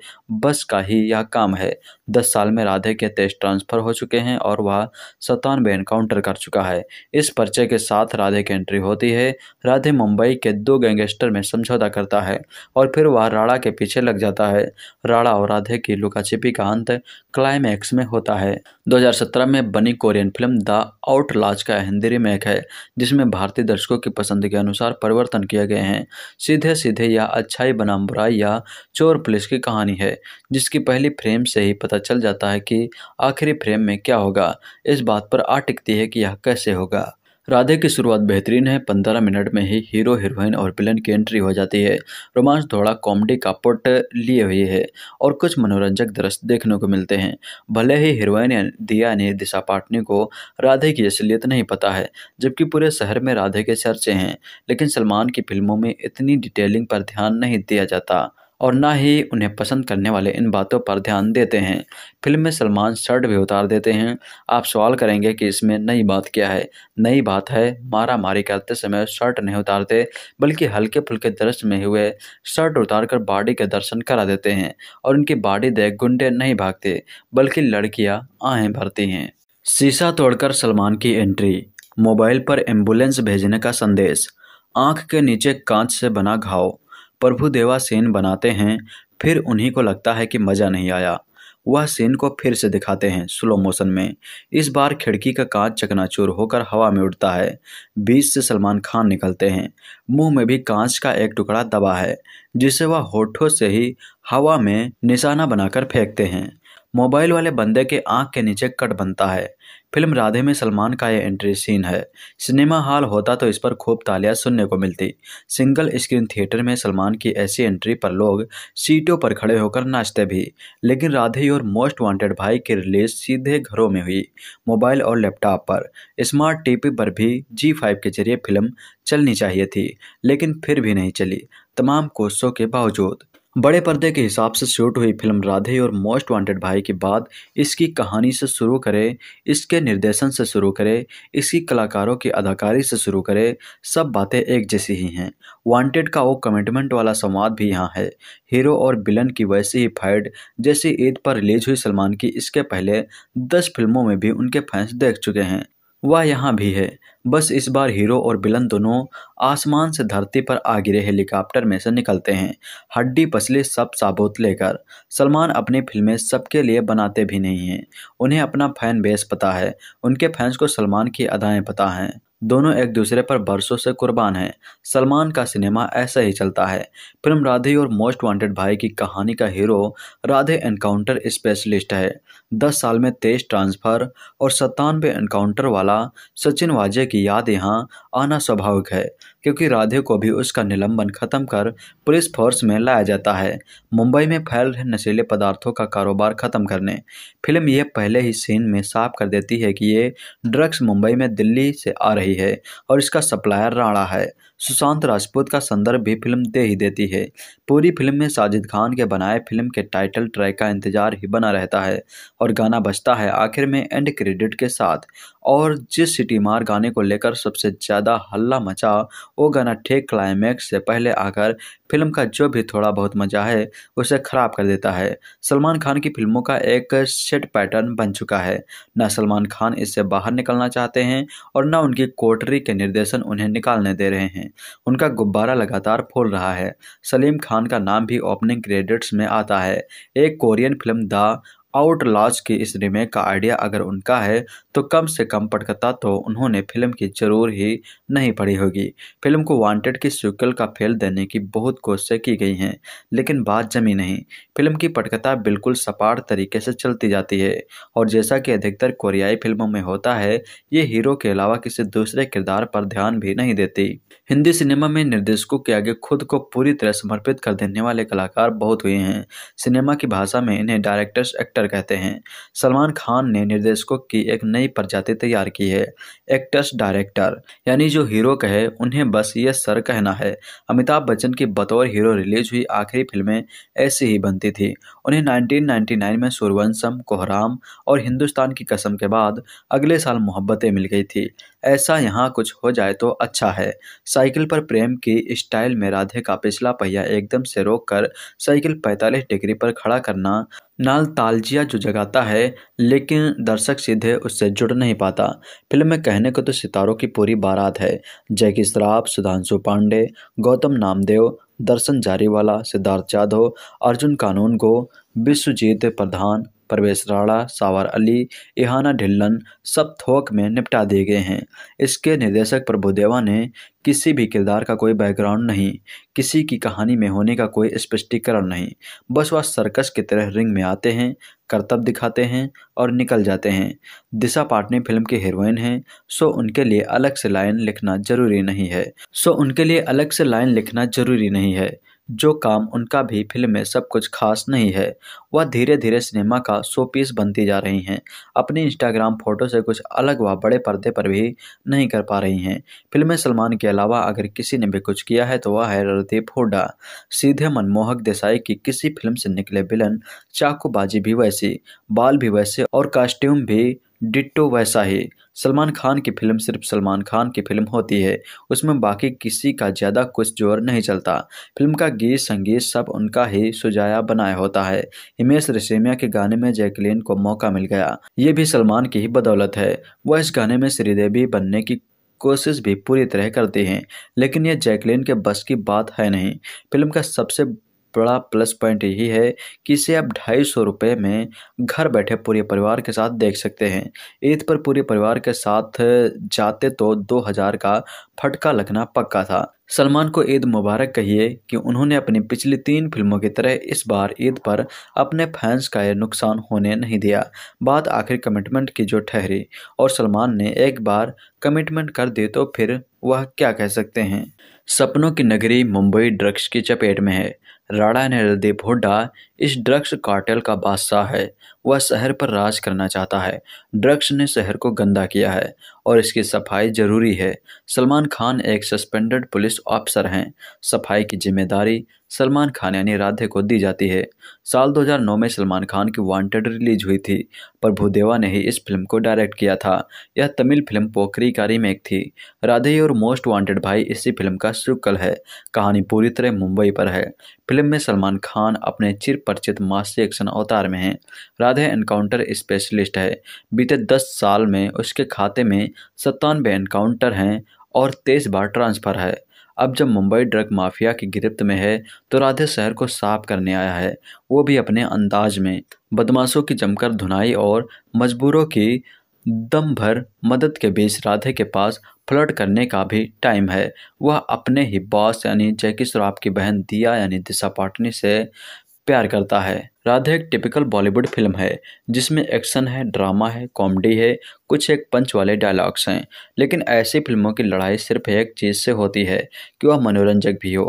बस का ही यह काम है दस साल में राधे के तेज ट्रांसफ़र हो चुके हैं और वह सतानवे एनकाउंटर कर चुका है इस पर्चे के साथ राधे की एंट्री होती है राधे मुंबई के दो गैंगस्टर में समझौता करता है और फिर वह राणा के पीछे लग जाता है राणा और राधे की लुकाछिपी का अंत क्लाइमैक्स में होता है 2017 में बनी कोरियन फिल्म द लाज का हिंदी रिमेक है जिसमें भारतीय दर्शकों की पसंद के अनुसार परिवर्तन किए गए हैं सीधे सीधे यह अच्छाई बनाम बुराई या चोर पुलिस की कहानी है जिसकी पहली फ्रेम से ही पता चल जाता है कि आखिरी फ्रेम में क्या होगा इस बात पर आ टिकती है कि यह कैसे होगा राधे की शुरुआत बेहतरीन है पंद्रह मिनट में ही हीरो हीरोइन और विलन की एंट्री हो जाती है रोमांस थोड़ा कॉमेडी का पट लिए हुए है और कुछ मनोरंजक दृश्य देखने को मिलते हैं भले ही हीरोइन दिया ने दिशा पाटनी को राधे की असलियत नहीं पता है जबकि पूरे शहर में राधे के चर्चे हैं लेकिन सलमान की फिल्मों में इतनी डिटेलिंग पर ध्यान नहीं दिया जाता और ना ही उन्हें पसंद करने वाले इन बातों पर ध्यान देते हैं फिल्म में सलमान शर्ट भी उतार देते हैं आप सवाल करेंगे कि इसमें नई बात क्या है नई बात है मारा मारी करते समय शर्ट नहीं उतारते बल्कि हल्के फुल्के दृश्य में हुए शर्ट उतार कर बॉडी के दर्शन करा देते हैं और उनकी बॉडी देख गुंडे नहीं भागते बल्कि लड़कियाँ आहें भरती हैं शीशा तोड़कर सलमान की एंट्री मोबाइल पर एम्बुलेंस भेजने का संदेश आंख के नीचे कांच से बना घाव प्रभु देवा सेन बनाते हैं फिर उन्हीं को लगता है कि मज़ा नहीं आया वह सेन को फिर से दिखाते हैं स्लो मोशन में इस बार खिड़की का कांच चकनाचूर होकर हवा में उड़ता है बीच से सलमान खान निकलते हैं मुंह में भी कांच का एक टुकड़ा दबा है जिसे वह होठों से ही हवा में निशाना बनाकर फेंकते हैं मोबाइल वाले बंदे के आंख के नीचे कट बनता है फिल्म राधे में सलमान का यह एंट्री सीन है सिनेमा हॉल होता तो इस पर खूब तालियां सुनने को मिलती सिंगल स्क्रीन थिएटर में सलमान की ऐसी एंट्री पर लोग सीटों पर खड़े होकर नाचते भी लेकिन राधे और मोस्ट वांटेड भाई की रिलीज सीधे घरों में हुई मोबाइल और लैपटॉप पर स्मार्ट टीवी पर भी जी फाइव के जरिए फिल्म चलनी चाहिए थी लेकिन फिर भी नहीं चली तमाम कोशिशों के बावजूद बड़े पर्दे के हिसाब से शूट हुई फिल्म राधे और मोस्ट वांटेड भाई के बाद इसकी कहानी से शुरू करें इसके निर्देशन से शुरू करें इसकी कलाकारों की अदाकारी से शुरू करें सब बातें एक जैसी ही हैं वांटेड का वो कमिटमेंट वाला संवाद भी यहाँ है हीरो और बिलन की वैसी ही फाइट जैसी ईद पर रिलीज हुई सलमान की इसके पहले दस फिल्मों में भी उनके फैंस देख चुके हैं वह यहाँ भी है बस इस बार हीरो और बिलन दोनों आसमान से धरती पर आ गिरे हेलीकॉप्टर में से निकलते हैं हड्डी पसले सब साबुत लेकर सलमान अपनी फिल्में सबके लिए बनाते भी नहीं हैं उन्हें अपना फैन बेस पता है उनके फैंस को सलमान की अदाएँ पता हैं दोनों एक दूसरे पर बरसों से कुर्बान हैं सलमान का सिनेमा ऐसा ही चलता है फिल्म राधे और मोस्ट वांटेड भाई की कहानी का हीरो राधे एनकाउंटर स्पेशलिस्ट है दस साल में तेज ट्रांसफ़र और सत्तानवे एनकाउंटर वाला सचिन वाजे की याद यहाँ आना स्वाभाविक है क्योंकि राधे को भी उसका निलंबन खत्म कर पुलिस फोर्स में लाया जाता है मुंबई में फैल रहे नशीले पदार्थों का कारोबार खत्म करने फिल्म यह पहले ही सीन में साफ कर देती है कि ये ड्रग्स मुंबई में दिल्ली से आ रही है और इसका सप्लायर राणा है सुशांत राजपूत का संदर्भ भी फिल्म दे ही देती है पूरी फिल्म में साजिद खान के बनाए फिल्म के टाइटल ट्रैक का इंतजार ही बना रहता है और गाना बजता है आखिर में एंड क्रेडिट के साथ और जिस सिटी मार गाने को लेकर सबसे ज़्यादा हल्ला मचा वो गाना ठेक क्लाइमैक्स से पहले आकर फिल्म का जो भी थोड़ा बहुत मजा है उसे ख़राब कर देता है सलमान खान की फिल्मों का एक सेट पैटर्न बन चुका है न सलमान खान इससे बाहर निकलना चाहते हैं और न उनकी कोटरी के निर्देशन उन्हें निकालने दे रहे हैं उनका गुब्बारा लगातार फूल रहा है सलीम खान का नाम भी ओपनिंग क्रेडिट्स में आता है एक Korean film the outlaws की इस रीमेक का आइडिया अगर उनका है तो कम से कम पटकता तो उन्होंने फिल्म की जरूर ही नहीं पड़ी होगी फिल्म को वांटेड की सीक्वल का फेल देने की बहुत कोशिशें की गई हैं लेकिन बात जमी नहीं फिल्म की पटकता बिल्कुल सपाट तरीके से चलती जाती है और जैसा कि अधिकतर कोरियाई फिल्मों में होता है ये हीरो के अलावा किसी दूसरे किरदार पर ध्यान भी नहीं देती हिंदी सिनेमा में निर्देशकों के आगे खुद को पूरी तरह समर्पित कर देने वाले कलाकार बहुत हुए हैं सिनेमा की भाषा में इन्हें डायरेक्टर्स एक्टर कहते हैं सलमान खान ने निर्देशकों की एक नई प्रजाति तैयार की है एक्टर्स डायरेक्टर यानी जो हीरो कहे उन्हें बस ये सर कहना है अमिताभ बच्चन की बतौर हीरो रिलीज हुई आखिरी फिल्में ऐसी ही बनती थी उन्हें नाइनटीन में सूर्यवंशम कोहराम और हिंदुस्तान की कसम के बाद अगले साल मोहब्बतें मिल गई थी ऐसा यहाँ कुछ हो जाए तो अच्छा है साइकिल पर प्रेम की स्टाइल में राधे का पिछला पहिया एकदम से रोककर साइकिल 45 डिग्री पर खड़ा करना नाल तालजिया जो जगाता है लेकिन दर्शक सीधे उससे जुड़ नहीं पाता फिल्म में कहने को तो सितारों की पूरी बारात है जैकी श्राफ सुधांशु पांडे गौतम नामदेव दर्शन जारीवाला सिद्धार्थ जाधव अर्जुन कानून गो विश्वजीत प्रधान परवेश राणा सावर अली इहाना ढिल्लन सब थोक में निपटा दिए गए हैं इसके निर्देशक प्रभुदेवा ने किसी भी किरदार का कोई बैकग्राउंड नहीं किसी की कहानी में होने का कोई स्पष्टीकरण नहीं बस वह सर्कस की तरह रिंग में आते हैं करतब दिखाते हैं और निकल जाते हैं दिशा पाटनी फिल्म की हीरोइन हैं सो उनके लिए अलग से लाइन लिखना जरूरी नहीं है सो उनके लिए अलग से लाइन लिखना जरूरी नहीं है जो काम उनका भी फिल्म में सब कुछ खास नहीं है वह धीरे धीरे सिनेमा का शो पीस बनती जा रही हैं अपनी इंस्टाग्राम फोटो से कुछ अलग व बड़े पर्दे पर भी नहीं कर पा रही हैं फिल्म में सलमान के अलावा अगर किसी ने भी कुछ किया है तो वह है रणदीप हुडा सीधे मनमोहक देसाई की किसी फिल्म से निकले विलन चाकूबाजी भी वैसी बाल भी वैसे और कास्ट्यूम भी डिट्टो वैसा ही सलमान खान की फिल्म सिर्फ सलमान खान की फिल्म होती है उसमें बाकी किसी का ज़्यादा कुछ जोर नहीं चलता फिल्म का गीत संगीत सब उनका ही सुजाया बनाया होता है हिमेश रेशमिया के गाने में जैकलिन को मौका मिल गया ये भी सलमान की ही बदौलत है वह इस गाने में श्रीदेवी बनने की कोशिश भी पूरी तरह करती हैं लेकिन यह जैकलिन के बस की बात है नहीं फिल्म का सबसे बड़ा प्लस पॉइंट यही है कि इसे आप ढाई सौ रुपये में घर बैठे पूरे परिवार के साथ देख सकते हैं ईद पर पूरे परिवार के साथ जाते तो दो हज़ार का फटका लगना पक्का था सलमान को ईद मुबारक कहिए कि उन्होंने अपनी पिछली तीन फिल्मों की तरह इस बार ईद पर अपने फैंस का यह नुकसान होने नहीं दिया बात आखिर कमिटमेंट की जो ठहरी और सलमान ने एक बार कमिटमेंट कर दी तो फिर वह क्या कह सकते हैं सपनों की नगरी मुंबई ड्रग्स की चपेट में है राड़ा ने हृदय इस ड्रग्स कार्टेल का बादशाह है वह शहर पर राज करना चाहता है ड्रग्स ने शहर को गंदा किया है और इसकी सफाई जरूरी है सलमान खान एक सस्पेंडेड पुलिस ऑफिसर हैं सफाई की जिम्मेदारी सलमान खान यानी राधे को दी जाती है साल 2009 में सलमान खान की वांटेड रिलीज हुई थी पर भूदेवा ने ही इस फिल्म को डायरेक्ट किया था यह तमिल फिल्म पोखरी का रीमेक थी राधे और मोस्ट वांटेड भाई इसी फिल्म का शुक्ल है कहानी पूरी तरह मुंबई पर है फिल्म में सलमान खान अपने चिर परिचित मास्य एक्शन अवतार में हैं राधे एनकाउंटर स्पेशलिस्ट है बीते दस साल में उसके खाते में सत्तानवे एनकाउंटर हैं और तेईस बार ट्रांसफ़र है अब जब मुंबई ड्रग माफिया की गिरफ्त में है तो राधे शहर को साफ करने आया है वो भी अपने अंदाज में बदमाशों की जमकर धुनाई और मजबूरों की दम भर मदद के बीच राधे के पास फ्लर्ट करने का भी टाइम है वह अपने ही बॉस यानी जैकी श्रॉफ की बहन दिया यानी दिशा पाटनी से प्यार करता है राधे एक टिपिकल बॉलीवुड फिल्म है जिसमें एक्शन है ड्रामा है कॉमेडी है कुछ एक पंच वाले डायलॉग्स हैं लेकिन ऐसी फिल्मों की लड़ाई सिर्फ एक चीज़ से होती है कि वह मनोरंजक भी हो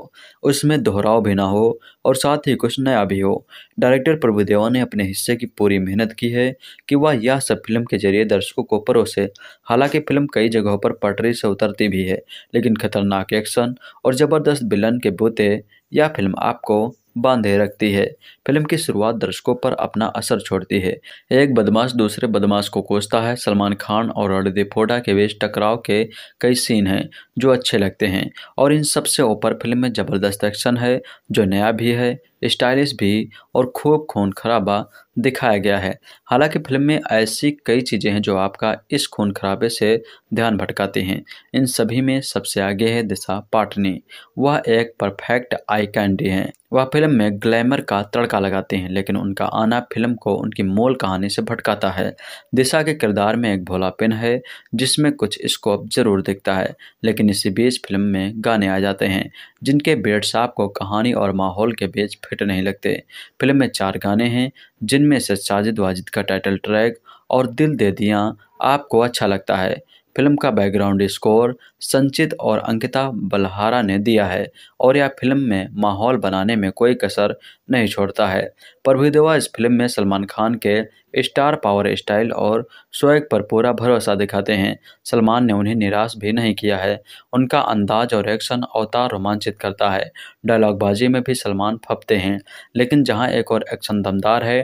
उसमें दोहराव भी ना हो और साथ ही कुछ नया भी हो डायरेक्टर प्रभुदेवा ने अपने हिस्से की पूरी मेहनत की है कि वह यह सब फिल्म के जरिए दर्शकों को परोसे हालांकि फिल्म कई जगहों पर पटरी से उतरती भी है लेकिन खतरनाक एक्शन और ज़बरदस्त विलन के बूते यह फिल्म आपको बांधे रखती है फिल्म की शुरुआत दर्शकों पर अपना असर छोड़ती है एक बदमाश दूसरे बदमाश को कोसता है सलमान खान और रणदीप फोडा के बीच टकराव के कई सीन हैं जो अच्छे लगते हैं और इन सबसे ऊपर फिल्म में ज़बरदस्त एक्शन है जो नया भी है स्टाइलिश भी और खूब खून खराबा दिखाया गया है हालांकि फिल्म में ऐसी कई चीज़ें हैं जो आपका इस खून खराबे से ध्यान भटकाती हैं इन सभी में सबसे आगे है दिशा पाटनी वह एक परफेक्ट आई कैंडी हैं वह फिल्म में ग्लैमर का तड़का लगाते हैं लेकिन उनका आना फिल्म को उनकी मूल कहानी से भटकाता है दिशा के किरदार में एक भोलापिन है जिसमें कुछ स्कोप जरूर दिखता है लेकिन इसी बीच फिल्म में गाने आ जाते हैं जिनके बेट्स आपको कहानी और माहौल के बीच फिट नहीं लगते फिल्म में चार गाने हैं जिनमें से साजिद वाजिद का टाइटल ट्रैक और दिल दे दिया आपको अच्छा लगता है फिल्म का बैकग्राउंड स्कोर संचित और अंकिता बलहारा ने दिया है और यह फिल्म में माहौल बनाने में कोई कसर नहीं छोड़ता है प्रभु देवा इस फिल्म में सलमान खान के स्टार पावर स्टाइल और स्वैग पर पूरा भरोसा दिखाते हैं सलमान ने उन्हें निराश भी नहीं किया है उनका अंदाज और एक्शन अवतार रोमांचित करता है डायलॉगबाजी में भी सलमान फपते हैं लेकिन जहां एक और एक्शन दमदार है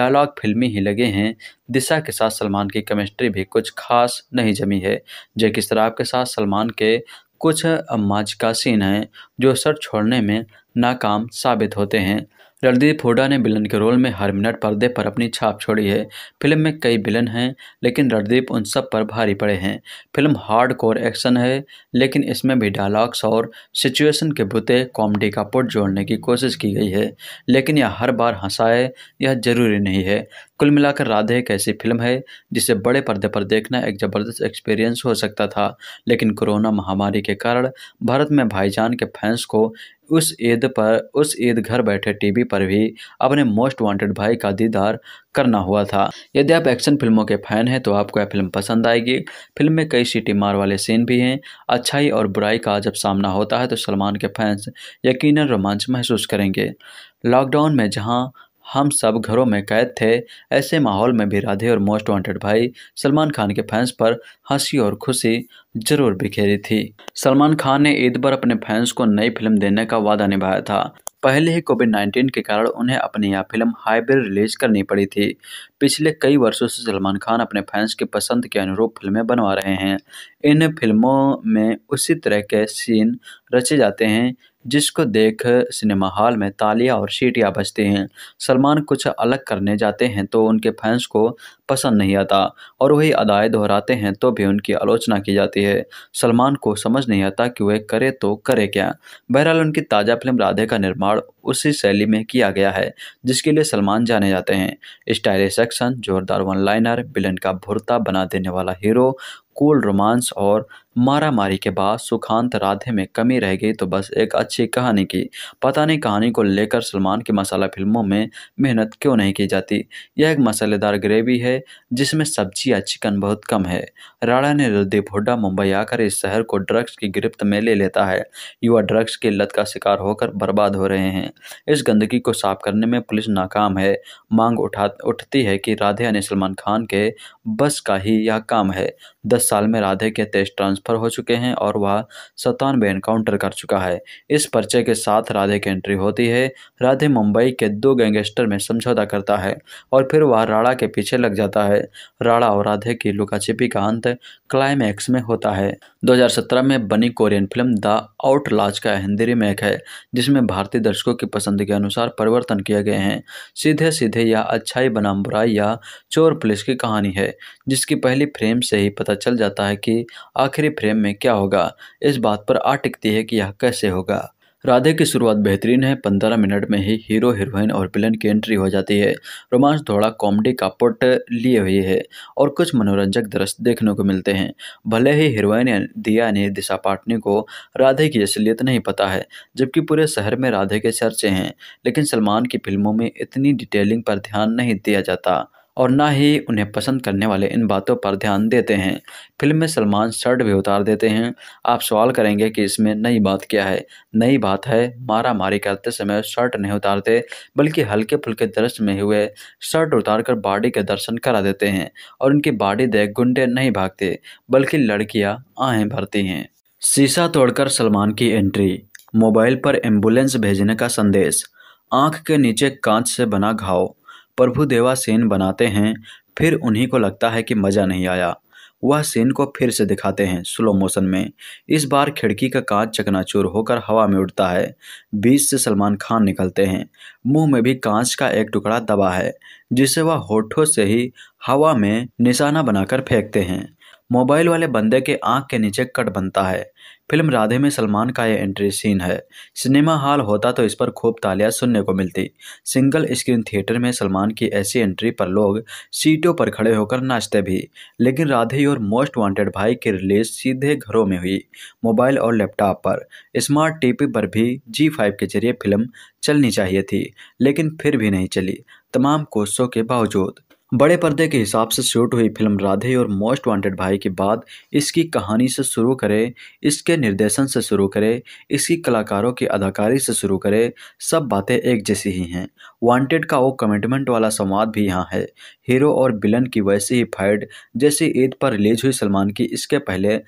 डायलॉग फिल्मी ही लगे हैं दिशा के साथ सलमान की केमिस्ट्री भी कुछ खास नहीं जमी है जैकि शराब के साथ सलमान के कुछ माजिका सीन हैं जो सर छोड़ने में नाकाम साबित होते हैं रणदीप हुडा ने विलन के रोल में हर मिनट पर्दे पर अपनी छाप छोड़ी है फिल्म में कई विलन हैं लेकिन रणदीप उन सब पर भारी पड़े हैं फिल्म हार्ड कोर एक्शन है लेकिन इसमें भी डायलॉग्स और सिचुएशन के बुते कॉमेडी का पुट जोड़ने की कोशिश की गई है लेकिन यह हर बार हंसाए यह जरूरी नहीं है कुल मिलाकर राधे एक ऐसी फिल्म है जिसे बड़े पर्दे पर देखना एक ज़बरदस्त एक्सपीरियंस हो सकता था लेकिन कोरोना महामारी के कारण भारत में भाईजान के फैंस को उस ईद पर उस ईद घर बैठे टीवी पर भी अपने मोस्ट वांटेड भाई का दीदार करना हुआ था यदि आप एक्शन फिल्मों के फैन हैं तो आपको यह फिल्म पसंद आएगी फिल्म में कई सीटी मार वाले सीन भी हैं अच्छाई और बुराई का जब सामना होता है तो सलमान के फैंस यकीनन रोमांच महसूस करेंगे लॉकडाउन में जहां हम सब घरों में कैद थे ऐसे माहौल में भी राधे और मोस्ट वांटेड भाई सलमान खान के फैंस पर हंसी और खुशी जरूर बिखेरी थी सलमान खान ने ईद पर अपने फैंस को नई फिल्म देने का वादा निभाया था पहले ही कोविड 19 के कारण उन्हें अपनी यह फिल्म हाईबे रिलीज करनी पड़ी थी पिछले कई वर्षों से सलमान खान अपने फैंस के पसंद के अनुरूप फिल्में बनवा रहे हैं इन फिल्मों में उसी तरह के सीन रचे जाते हैं जिसको देख सिनेमा हॉल में तालियां और सीटियां बजती हैं सलमान कुछ अलग करने जाते हैं तो उनके फैंस को पसंद नहीं आता और वही अदाएँ दोहराते हैं तो भी उनकी आलोचना की जाती है सलमान को समझ नहीं आता कि वह करे तो करे क्या बहरहाल उनकी ताज़ा फिल्म राधे का निर्माण उसी शैली में किया गया है जिसके लिए सलमान जाने जाते हैं स्टाइलिश एक्शन जोरदार वन लाइनर बिलन का भुरता बना देने वाला हीरो कूल रोमांस और मारा मारी के बाद सुखांत राधे में कमी रह गई तो बस एक अच्छी कहानी की पता नहीं कहानी को लेकर सलमान की मसाला फिल्मों में मेहनत क्यों नहीं की जाती यह एक मसालेदार ग्रेवी है जिसमें सब्जी या चिकन बहुत कम है राणा ने रुदीप हुड्डा मुंबई आकर इस शहर को ड्रग्स की गिरफ्त में ले लेता है युवा ड्रग्स की लत का शिकार होकर बर्बाद हो रहे हैं इस गंदगी को साफ करने में पुलिस नाकाम है मांग उठा उठती है कि राधे ने सलमान खान के बस का ही यह काम है दस साल में राधे के तेज ट्रांसफर हो चुके हैं और वह सतानवे एनकाउंटर कर चुका है इस पर्चे के साथ राधे की एंट्री होती है राधे मुंबई के दो गैंगस्टर में समझौता करता है और फिर वह राणा के पीछे लग जाता है राणा और राधे की लुकाछिपी का अंत क्लाइमैक्स में होता है 2017 में बनी कोरियन फिल्म द आउट लाज का हिंदी रिमेक है जिसमें भारतीय दर्शकों की पसंद के अनुसार परिवर्तन किए गए हैं सीधे सीधे यह अच्छाई बनाम बुराई या चोर पुलिस की कहानी है जिसकी पहली फ्रेम से ही पता पता चल जाता है कि आखिरी फ्रेम में क्या होगा इस बात पर आ टिकती है कि यह कैसे होगा राधे की शुरुआत बेहतरीन है पंद्रह मिनट में ही हीरो हीरोइन और विलन की एंट्री हो जाती है रोमांस थोड़ा कॉमेडी का पुट लिए हुए है और कुछ मनोरंजक दृश्य देखने को मिलते हैं भले ही हीरोइन दिया ने दिशा पाटनी को राधे की असलियत नहीं पता है जबकि पूरे शहर में राधे के चर्चे हैं लेकिन सलमान की फिल्मों में इतनी डिटेलिंग पर ध्यान नहीं दिया जाता और ना ही उन्हें पसंद करने वाले इन बातों पर ध्यान देते हैं फिल्म में सलमान शर्ट भी उतार देते हैं आप सवाल करेंगे कि इसमें नई बात क्या है नई बात है मारा मारी करते समय शर्ट नहीं उतारते बल्कि हल्के फुल्के दृश्य में हुए शर्ट उतार कर बाड़ी के दर्शन करा देते हैं और उनकी बाड़ी देख गुंडे नहीं भागते बल्कि लड़कियाँ आहें भरती हैं शीशा तोड़कर सलमान की एंट्री मोबाइल पर एम्बुलेंस भेजने का संदेश आंख के नीचे कांच से बना घाव प्रभु देवा सेन बनाते हैं फिर उन्हीं को लगता है कि मज़ा नहीं आया वह सेन को फिर से दिखाते हैं स्लो मोशन में इस बार खिड़की का कांच चकनाचूर होकर हवा में उड़ता है बीच से सलमान खान निकलते हैं मुंह में भी कांच का एक टुकड़ा दबा है जिसे वह होठों से ही हवा में निशाना बनाकर फेंकते हैं मोबाइल वाले बंदे के आंख के नीचे कट बनता है फिल्म राधे में सलमान का यह एंट्री सीन है सिनेमा हॉल होता तो इस पर खूब तालियां सुनने को मिलती सिंगल स्क्रीन थिएटर में सलमान की ऐसी एंट्री पर लोग सीटों पर खड़े होकर नाचते भी लेकिन राधे और मोस्ट वांटेड भाई की रिलीज सीधे घरों में हुई मोबाइल और लैपटॉप पर स्मार्ट टीवी पर भी जी फाइव के जरिए फिल्म चलनी चाहिए थी लेकिन फिर भी नहीं चली तमाम कोशिशों के बावजूद बड़े पर्दे के हिसाब से शूट हुई फिल्म राधे और मोस्ट वांटेड भाई के बाद इसकी कहानी से शुरू करें इसके निर्देशन से शुरू करें इसकी कलाकारों की अदाकारी से शुरू करें सब बातें एक जैसी ही हैं वांटेड का वो कमिटमेंट वाला संवाद भी यहाँ है हीरो और बिलन की वैसी ही फाइट जैसी ईद पर रिलीज हुई सलमान की इसके पहले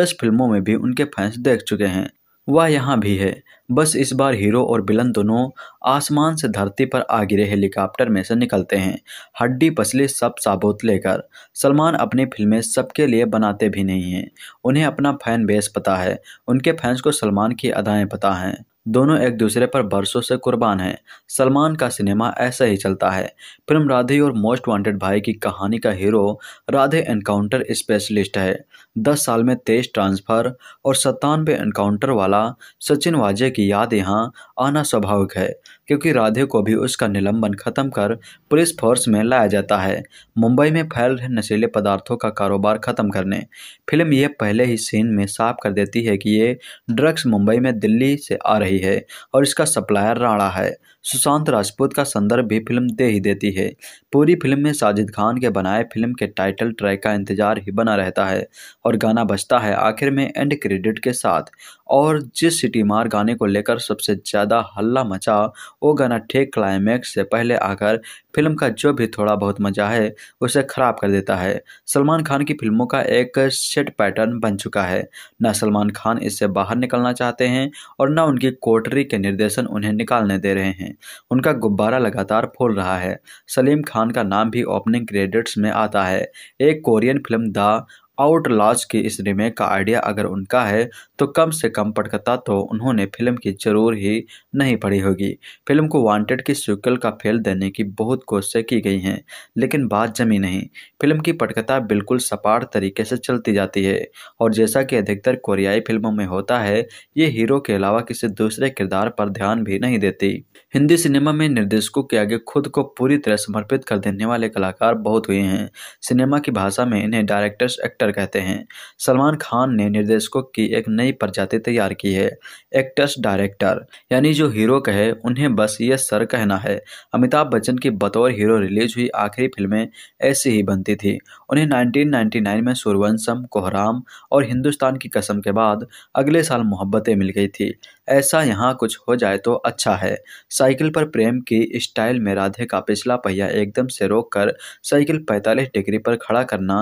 दस फिल्मों में भी उनके फैंस देख चुके हैं वह यहाँ भी है बस इस बार हीरो और बिलन दोनों आसमान से धरती पर आ गिरे हेलीकॉप्टर में से निकलते हैं हड्डी पसले सब साबुत लेकर सलमान अपनी फिल्में सबके लिए बनाते भी नहीं हैं उन्हें अपना फैन बेस पता है उनके फैंस को सलमान की अदाएँ पता हैं दोनों एक दूसरे पर बरसों से कुर्बान हैं सलमान का सिनेमा ऐसा ही चलता है फिल्म राधे और मोस्ट वांटेड भाई की कहानी का हीरो राधे एनकाउंटर स्पेशलिस्ट है दस साल में तेज ट्रांसफ़र और सत्तानवे एनकाउंटर वाला सचिन वाजे की याद यहाँ आना स्वाभाविक है क्योंकि राधे को भी उसका निलंबन खत्म कर पुलिस फोर्स में लाया जाता है मुंबई में फैल रहे नशीले पदार्थों का कारोबार खत्म करने फिल्म यह पहले ही सीन में साफ कर देती है कि ये ड्रग्स मुंबई में दिल्ली से आ रही है और इसका सप्लायर राणा है सुशांत राजपूत का संदर्भ भी फिल्म दे ही देती है पूरी फिल्म में साजिद खान के बनाए फिल्म के टाइटल ट्रैक का इंतजार ही बना रहता है और गाना बजता है आखिर में एंड क्रेडिट के साथ और जिस सिटी मार गाने को लेकर सबसे ज़्यादा हल्ला मचा वो गाना ठेक क्लाइमैक्स से पहले आकर फिल्म का जो भी थोड़ा बहुत मज़ा है उसे ख़राब कर देता है सलमान खान की फिल्मों का एक सेट पैटर्न बन चुका है न सलमान खान इससे बाहर निकलना चाहते हैं और न उनकी कोटरी के निर्देशन उन्हें निकालने दे रहे हैं उनका गुब्बारा लगातार फूल रहा है सलीम खान का नाम भी ओपनिंग क्रेडिट्स में आता है एक Korean film the outlaws के इस रीमेक का आइडिया अगर उनका है तो कम से कम पटकथा तो उन्होंने फिल्म की जरूर ही नहीं पढ़ी होगी फिल्म को वांटेड की सीक्वल का फेल देने की बहुत कोशिशें की गई हैं लेकिन बात जमी नहीं फिल्म की पटकथा बिल्कुल सपाट तरीके से चलती जाती है और जैसा कि अधिकतर कोरियाई फिल्मों में होता है ये हीरो के अलावा किसी दूसरे किरदार पर ध्यान भी नहीं देती हिंदी सिनेमा में निर्देशकों के आगे खुद को पूरी तरह समर्पित कर देने वाले कलाकार बहुत हुए हैं सिनेमा की भाषा में इन्हें डायरेक्टर्स एक्टर एक्टर कहते हैं सलमान खान ने निर्देशकों की एक नई प्रजाति तैयार की है एक्टर्स डायरेक्टर यानी जो हीरो कहे उन्हें बस ये सर कहना है अमिताभ बच्चन की बतौर हीरो रिलीज हुई आखिरी फिल्में ऐसी ही बनती थी उन्हें 1999 में सुरवंशम कोहराम और हिंदुस्तान की कसम के बाद अगले साल मोहब्बतें मिल गई थी ऐसा यहाँ कुछ हो जाए तो अच्छा है साइकिल पर प्रेम की स्टाइल में राधे का पिछला पहिया एकदम से रोक कर साइकिल 45 डिग्री पर खड़ा करना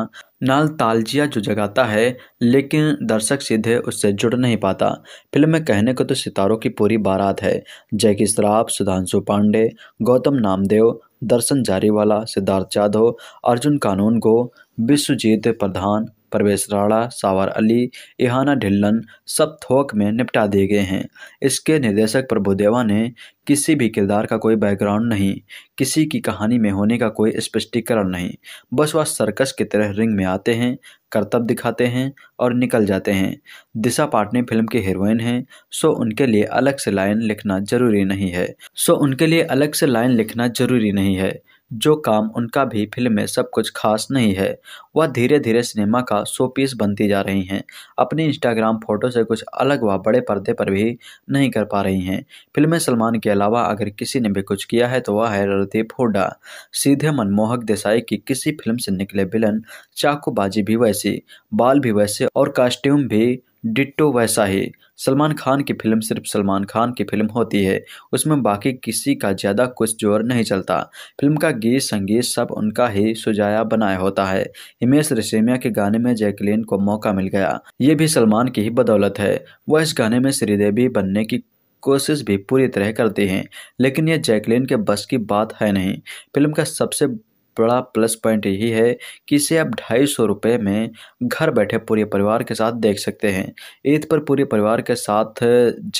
नाल तालजिया जो जगाता है लेकिन दर्शक सीधे उससे जुड़ नहीं पाता फिल्म में कहने को तो सितारों की पूरी बारात है जैकी श्राफ सुधांशु पांडे गौतम नामदेव दर्शन जारीवाला सिद्धार्थ जाधव अर्जुन कानून को विश्वजीत प्रधान परवेश राणा सावर अली इहाना ढिल्लन सब थोक में निपटा दिए गए हैं इसके निर्देशक प्रभुदेवा ने किसी भी किरदार का कोई बैकग्राउंड नहीं किसी की कहानी में होने का कोई स्पष्टीकरण नहीं बस वह सर्कस की तरह रिंग में आते हैं करतब दिखाते हैं और निकल जाते हैं दिशा पाटनी फिल्म की हीरोइन हैं सो उनके लिए अलग से लाइन लिखना जरूरी नहीं है सो उनके लिए अलग से लाइन लिखना जरूरी नहीं है जो काम उनका भी फिल्म में सब कुछ खास नहीं है वह धीरे धीरे सिनेमा का शो पीस बनती जा रही हैं अपनी इंस्टाग्राम फोटो से कुछ अलग व बड़े पर्दे पर भी नहीं कर पा रही हैं फिल्म में सलमान के अलावा अगर किसी ने भी कुछ किया है तो वह है रणदीप हुडा सीधे मनमोहक देसाई की किसी फिल्म से निकले विलन चाकूबाजी भी वैसी बाल भी वैसे और कास्ट्यूम भी डिट्टो वैसा ही सलमान खान की फिल्म सिर्फ सलमान खान की फिल्म होती है उसमें बाकी किसी का ज़्यादा कुछ जोर नहीं चलता फिल्म का गीत संगीत सब उनका ही सुजाया बनाया होता है हिमेश रेशमिया के गाने में जैकलिन को मौका मिल गया ये भी सलमान की ही बदौलत है वह इस गाने में श्रीदेवी बनने की कोशिश भी पूरी तरह करते हैं लेकिन यह जैकलिन के बस की बात है नहीं फिल्म का सबसे बड़ा प्लस पॉइंट यही है कि इसे आप ढाई सौ रुपये में घर बैठे पूरे परिवार के साथ देख सकते हैं ईद पर पूरे परिवार के साथ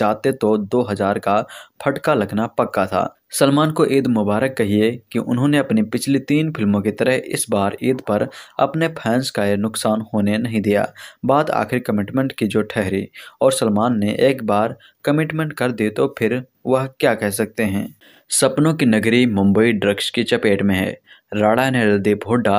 जाते तो दो हज़ार का फटका लगना पक्का था सलमान को ईद मुबारक कहिए कि उन्होंने अपनी पिछली तीन फिल्मों की तरह इस बार ईद पर अपने फैंस का यह नुकसान होने नहीं दिया बात आखिर कमिटमेंट की जो ठहरी और सलमान ने एक बार कमिटमेंट कर दी तो फिर वह क्या कह सकते हैं सपनों की नगरी मुंबई ड्रग्स की चपेट में है राणा नरदेभोडा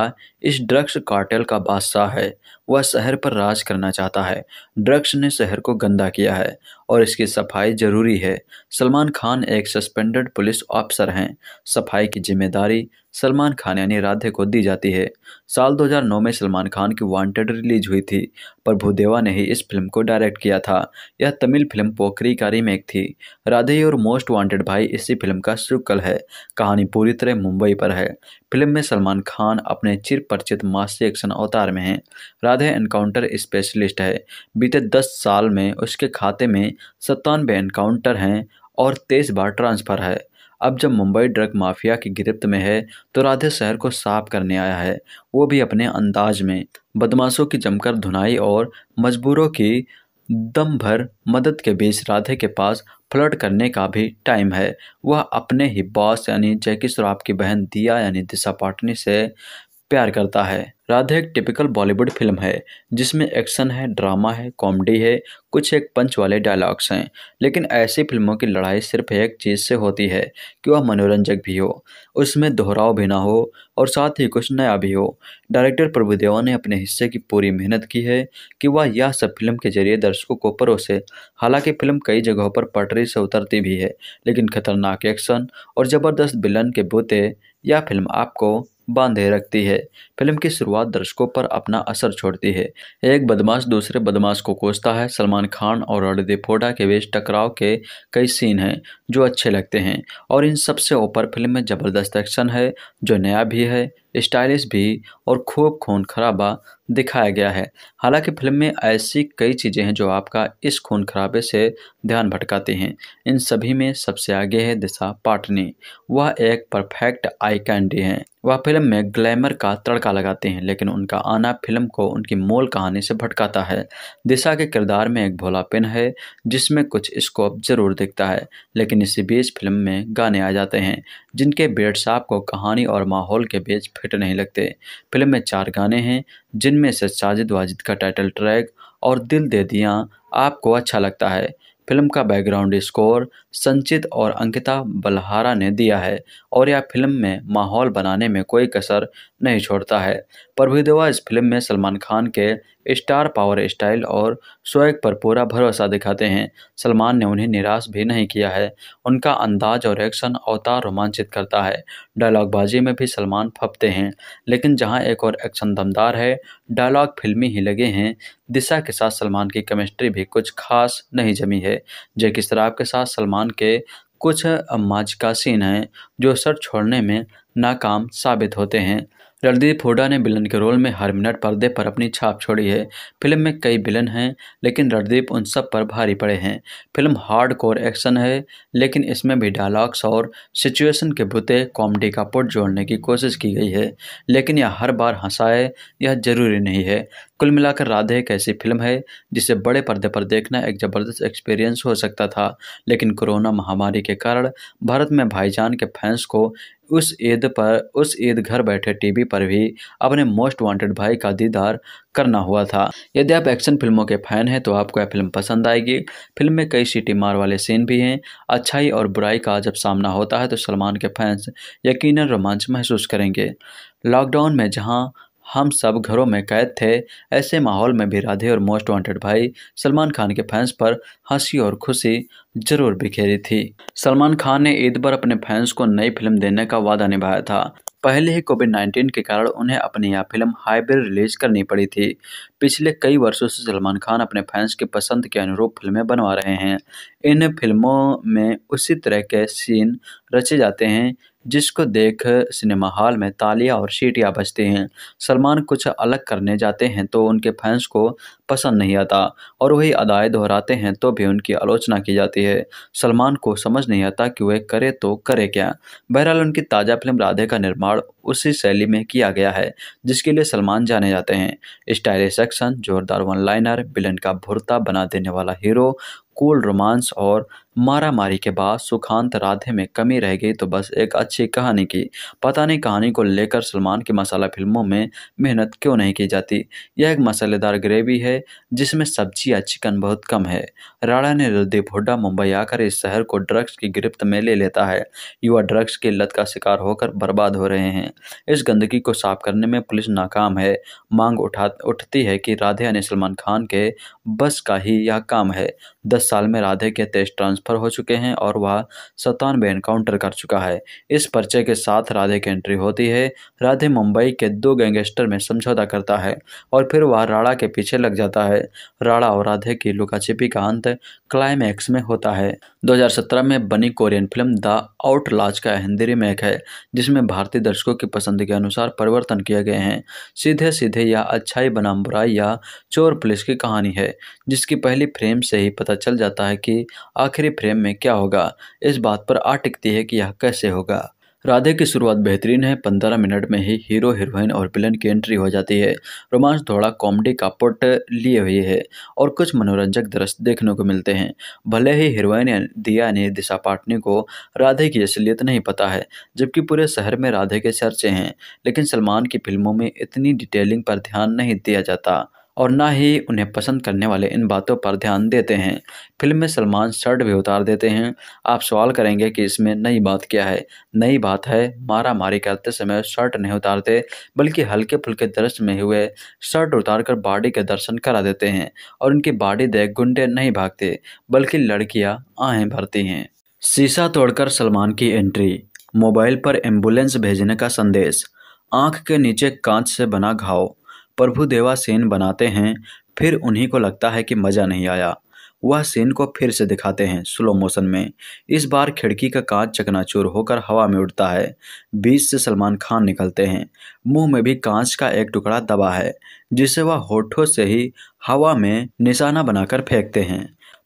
इस ड्रग्स कार्टेल का बादशाह है वह शहर पर राज करना चाहता है ड्रग्स ने शहर को गंदा किया है और इसकी सफाई जरूरी है सलमान खान एक सस्पेंडेड पुलिस ऑफिसर हैं सफाई की जिम्मेदारी सलमान खान यानी राधे को दी जाती है साल 2009 में सलमान खान की वांटेड रिलीज हुई थी पर भूदेवा ने ही इस फिल्म को डायरेक्ट किया था यह तमिल फिल्म पोखरी का रीमेक थी राधे और मोस्ट वांटेड भाई इसी फिल्म का शुक्ल है कहानी पूरी तरह मुंबई पर है फिल्म में सलमान खान अपने चिर परिचित मासी एक्शन अवतार में हैं राधे एनकाउंटर स्पेशलिस्ट है बीते दस साल में उसके खाते में सत्तानवे एनकाउंटर हैं और तेईस बार ट्रांसफ़र है अब जब मुंबई ड्रग माफिया की गिरफ्त में है तो राधे शहर को साफ करने आया है वो भी अपने अंदाज में बदमाशों की जमकर धुनाई और मजबूरों की दम भर मदद के बीच राधे के पास फ्लर्ट करने का भी टाइम है वह अपने ही बॉस यानी जैकी श्रॉफ की बहन दिया यानी दिशा पाटनी से प्यार करता है राधे एक टिपिकल बॉलीवुड फिल्म है जिसमें एक्शन है ड्रामा है कॉमेडी है कुछ एक पंच वाले डायलॉग्स हैं लेकिन ऐसी फिल्मों की लड़ाई सिर्फ एक चीज़ से होती है कि वह मनोरंजक भी हो उसमें दोहराव भी ना हो और साथ ही कुछ नया भी हो डायरेक्टर प्रभुदेवा ने अपने हिस्से की पूरी मेहनत की है कि वह यह सब फिल्म के जरिए दर्शकों को परोसे हालांकि फिल्म कई जगहों पर पटरी से उतरती भी है लेकिन खतरनाक एक्शन और ज़बरदस्त बिलन के बूते यह फिल्म आपको बांधे रखती है फिल्म की शुरुआत दर्शकों पर अपना असर छोड़ती है एक बदमाश दूसरे बदमाश को कोसता है सलमान खान और रणदीप हुडा के बीच टकराव के कई सीन हैं जो अच्छे लगते हैं और इन सबसे ऊपर फिल्म में ज़बरदस्त एक्शन है जो नया भी है स्टाइलिश भी और खूब खून खराबा दिखाया गया है हालांकि फिल्म में ऐसी कई चीज़ें हैं जो आपका इस खून खराबे से ध्यान भटकाते हैं इन सभी में सबसे आगे है दिशा पाटनी वह एक परफेक्ट आई कैंडी हैं वह फिल्म में ग्लैमर का तड़का लगाते हैं लेकिन उनका आना फिल्म को उनकी मूल कहानी से भटकाता है दिशा के किरदार में एक भोलापन है जिसमें कुछ स्कोप जरूर दिखता है लेकिन इसी बीच फिल्म में गाने आ जाते हैं जिनके बेट्स आपको कहानी और माहौल के बीच फिट नहीं लगते फिल्म में चार गाने हैं जिनमें से साजिद वाजिद का टाइटल ट्रैक और दिल दे दिया आपको अच्छा लगता है फिल्म का बैकग्राउंड स्कोर संचित और अंकिता बलहारा ने दिया है और यह फिल्म में माहौल बनाने में कोई कसर नहीं छोड़ता है प्रभु देवा इस फिल्म में सलमान खान के स्टार पावर स्टाइल और स्वैग पर पूरा भरोसा दिखाते हैं सलमान ने उन्हें निराश भी नहीं किया है उनका अंदाज और एक्शन अवतार रोमांचित करता है डायलॉगबाजी में भी सलमान फपते हैं लेकिन जहां एक और एक्शन दमदार है डायलॉग फिल्मी ही लगे हैं दिशा के साथ सलमान की केमिस्ट्री भी कुछ खास नहीं जमी है जैकि श्राफ के साथ सलमान वर्तमान के कुछ सीन हैं जो सर छोड़ने में नाकाम साबित होते हैं रणदीप हुडा ने विलन के रोल में हर मिनट पर्दे पर अपनी छाप छोड़ी है फिल्म में कई विलन हैं लेकिन रणदीप उन सब पर भारी पड़े हैं फिल्म हार्ड कोर एक्शन है लेकिन इसमें भी डायलॉग्स और सिचुएशन के बुते कॉमेडी का पुट जोड़ने की कोशिश की गई है लेकिन यह हर बार हंसाए यह जरूरी नहीं है कुल मिलाकर राधे एक ऐसी फिल्म है जिसे बड़े पर्दे पर देखना एक ज़बरदस्त एक्सपीरियंस हो सकता था लेकिन कोरोना महामारी के कारण भारत में भाईजान के फैंस को उस ईद पर उस ईद घर बैठे टीवी पर भी अपने मोस्ट वांटेड भाई का दीदार करना हुआ था यदि आप एक्शन फिल्मों के फैन हैं तो आपको यह फिल्म पसंद आएगी फिल्म में कई सीटी मार वाले सीन भी हैं अच्छाई और बुराई का जब सामना होता है तो सलमान के फैंस यकीनन रोमांच महसूस करेंगे लॉकडाउन में जहां हम सब घरों में कैद थे ऐसे माहौल में भी राधे और मोस्ट वांटेड भाई सलमान खान के फैंस पर हंसी और खुशी जरूर बिखेरी थी सलमान खान ने ईद पर अपने फैंस को नई फिल्म देने का वादा निभाया था पहले ही कोविड 19 के कारण उन्हें अपनी यह फिल्म हाईब्रिड रिलीज करनी पड़ी थी पिछले कई वर्षों से सलमान खान अपने फैंस के पसंद के अनुरूप फिल्में बनवा रहे हैं इन फिल्मों में उसी तरह के सीन रचे जाते हैं जिसको देख सिनेमा हॉल में तालियां और सीटियां बजती हैं सलमान कुछ अलग करने जाते हैं तो उनके फैंस को पसंद नहीं आता और वही अदाए दोहराते हैं तो भी उनकी आलोचना की जाती है सलमान को समझ नहीं आता कि वह करे तो करे क्या बहरहाल उनकी ताज़ा फिल्म राधे का निर्माण उसी शैली में किया गया है जिसके लिए सलमान जाने जाते हैं स्टाइलिश एक्शन जोरदार वन लाइनर विलन का भुरता बना देने वाला हीरो कूल रोमांस और मारा मारी के बाद सुखांत राधे में कमी रह गई तो बस एक अच्छी कहानी की पता नहीं कहानी को लेकर सलमान की मसाला फिल्मों में मेहनत क्यों नहीं की जाती यह एक मसालेदार ग्रेवी है जिसमें सब्जी या चिकन बहुत कम है राणा ने रणदीप हुड्डा मुंबई आकर इस शहर को ड्रग्स की गिरफ्त में ले लेता है युवा ड्रग्स की लत का शिकार होकर बर्बाद हो रहे हैं इस गंदगी को साफ करने में पुलिस नाकाम है मांग उठा उठती है कि राधे यानी सलमान खान के बस का ही यह काम है दस साल में राधे के तेज ट्रांस ट्रांसफ़र हो चुके हैं और वह सतानवे एनकाउंटर कर चुका है इस पर्चे के साथ राधे की एंट्री होती है राधे मुंबई के दो गैंगस्टर में समझौता करता है और फिर वह राणा के पीछे लग जाता है राणा और राधे की लुकाछिपी का अंत क्लाइमैक्स में होता है 2017 में बनी कोरियन फिल्म द आउट का हिंदी रिमेक है जिसमें भारतीय दर्शकों की पसंद के अनुसार परिवर्तन किए गए हैं सीधे सीधे यह अच्छाई बनाम बुराई या चोर पुलिस की कहानी है जिसकी पहली फ्रेम से ही पता चल जाता है कि आखिरी फ्रेम में क्या होगा इस बात पर आ टिकती है कि यह कैसे होगा राधे की शुरुआत बेहतरीन है पंद्रह मिनट में ही हीरो हीरोइन और विलन की एंट्री हो जाती है रोमांस थोड़ा कॉमेडी का पुट लिए हुए है और कुछ मनोरंजक दृश्य देखने को मिलते हैं भले ही हीरोइन दिया ने दिशा पाटनी को राधे की असलियत नहीं पता है जबकि पूरे शहर में राधे के चर्चे हैं लेकिन सलमान की फिल्मों में इतनी डिटेलिंग पर ध्यान नहीं दिया जाता और ना ही उन्हें पसंद करने वाले इन बातों पर ध्यान देते हैं फिल्म में सलमान शर्ट भी उतार देते हैं आप सवाल करेंगे कि इसमें नई बात क्या है नई बात है मारा मारी करते समय शर्ट नहीं उतारते बल्कि हल्के फुल्के दर्श में हुए शर्ट उतार कर बॉडी के दर्शन करा देते हैं और उनकी बॉडी देख गुंडे नहीं भागते बल्कि लड़कियाँ आहें भरती हैं शीशा तोड़कर सलमान की एंट्री मोबाइल पर एम्बुलेंस भेजने का संदेश आंख के नीचे कांच से बना घाव प्रभु देवा सेन बनाते हैं फिर उन्हीं को लगता है कि मज़ा नहीं आया वह सेन को फिर से दिखाते हैं स्लो मोशन में इस बार खिड़की का कांच चकनाचूर होकर हवा में उड़ता है बीच से सलमान खान निकलते हैं मुंह में भी कांच का एक टुकड़ा दबा है जिसे वह होठों से ही हवा में निशाना बनाकर फेंकते हैं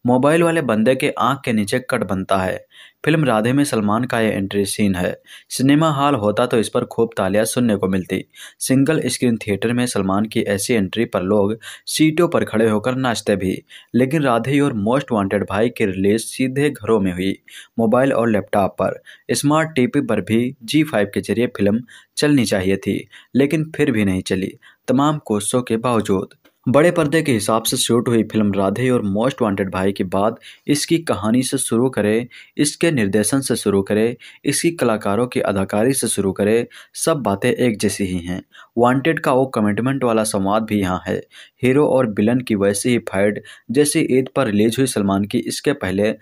मोबाइल वाले बंदे के आंख के नीचे कट बनता है फिल्म राधे में सलमान का यह एंट्री सीन है सिनेमा हॉल होता तो इस पर खूब तालियां सुनने को मिलती सिंगल स्क्रीन थिएटर में सलमान की ऐसी एंट्री पर लोग सीटों पर खड़े होकर नाचते भी लेकिन राधे और मोस्ट वांटेड भाई की रिलीज सीधे घरों में हुई मोबाइल और लैपटॉप पर स्मार्ट टीवी पर भी जी फाइव के जरिए फिल्म चलनी चाहिए थी लेकिन फिर भी नहीं चली तमाम कोशिशों के बावजूद बड़े पर्दे के हिसाब से शूट हुई फिल्म राधे और मोस्ट वांटेड भाई के बाद इसकी कहानी से शुरू करें इसके निर्देशन से शुरू करें इसकी कलाकारों की अदाकारी से शुरू करें सब बातें एक जैसी ही हैं वांटेड का वो कमिटमेंट वाला संवाद भी यहाँ है हीरो और बिलन की वैसी ही फाइट जैसी ईद पर रिलीज हुई सलमान की इसके पहले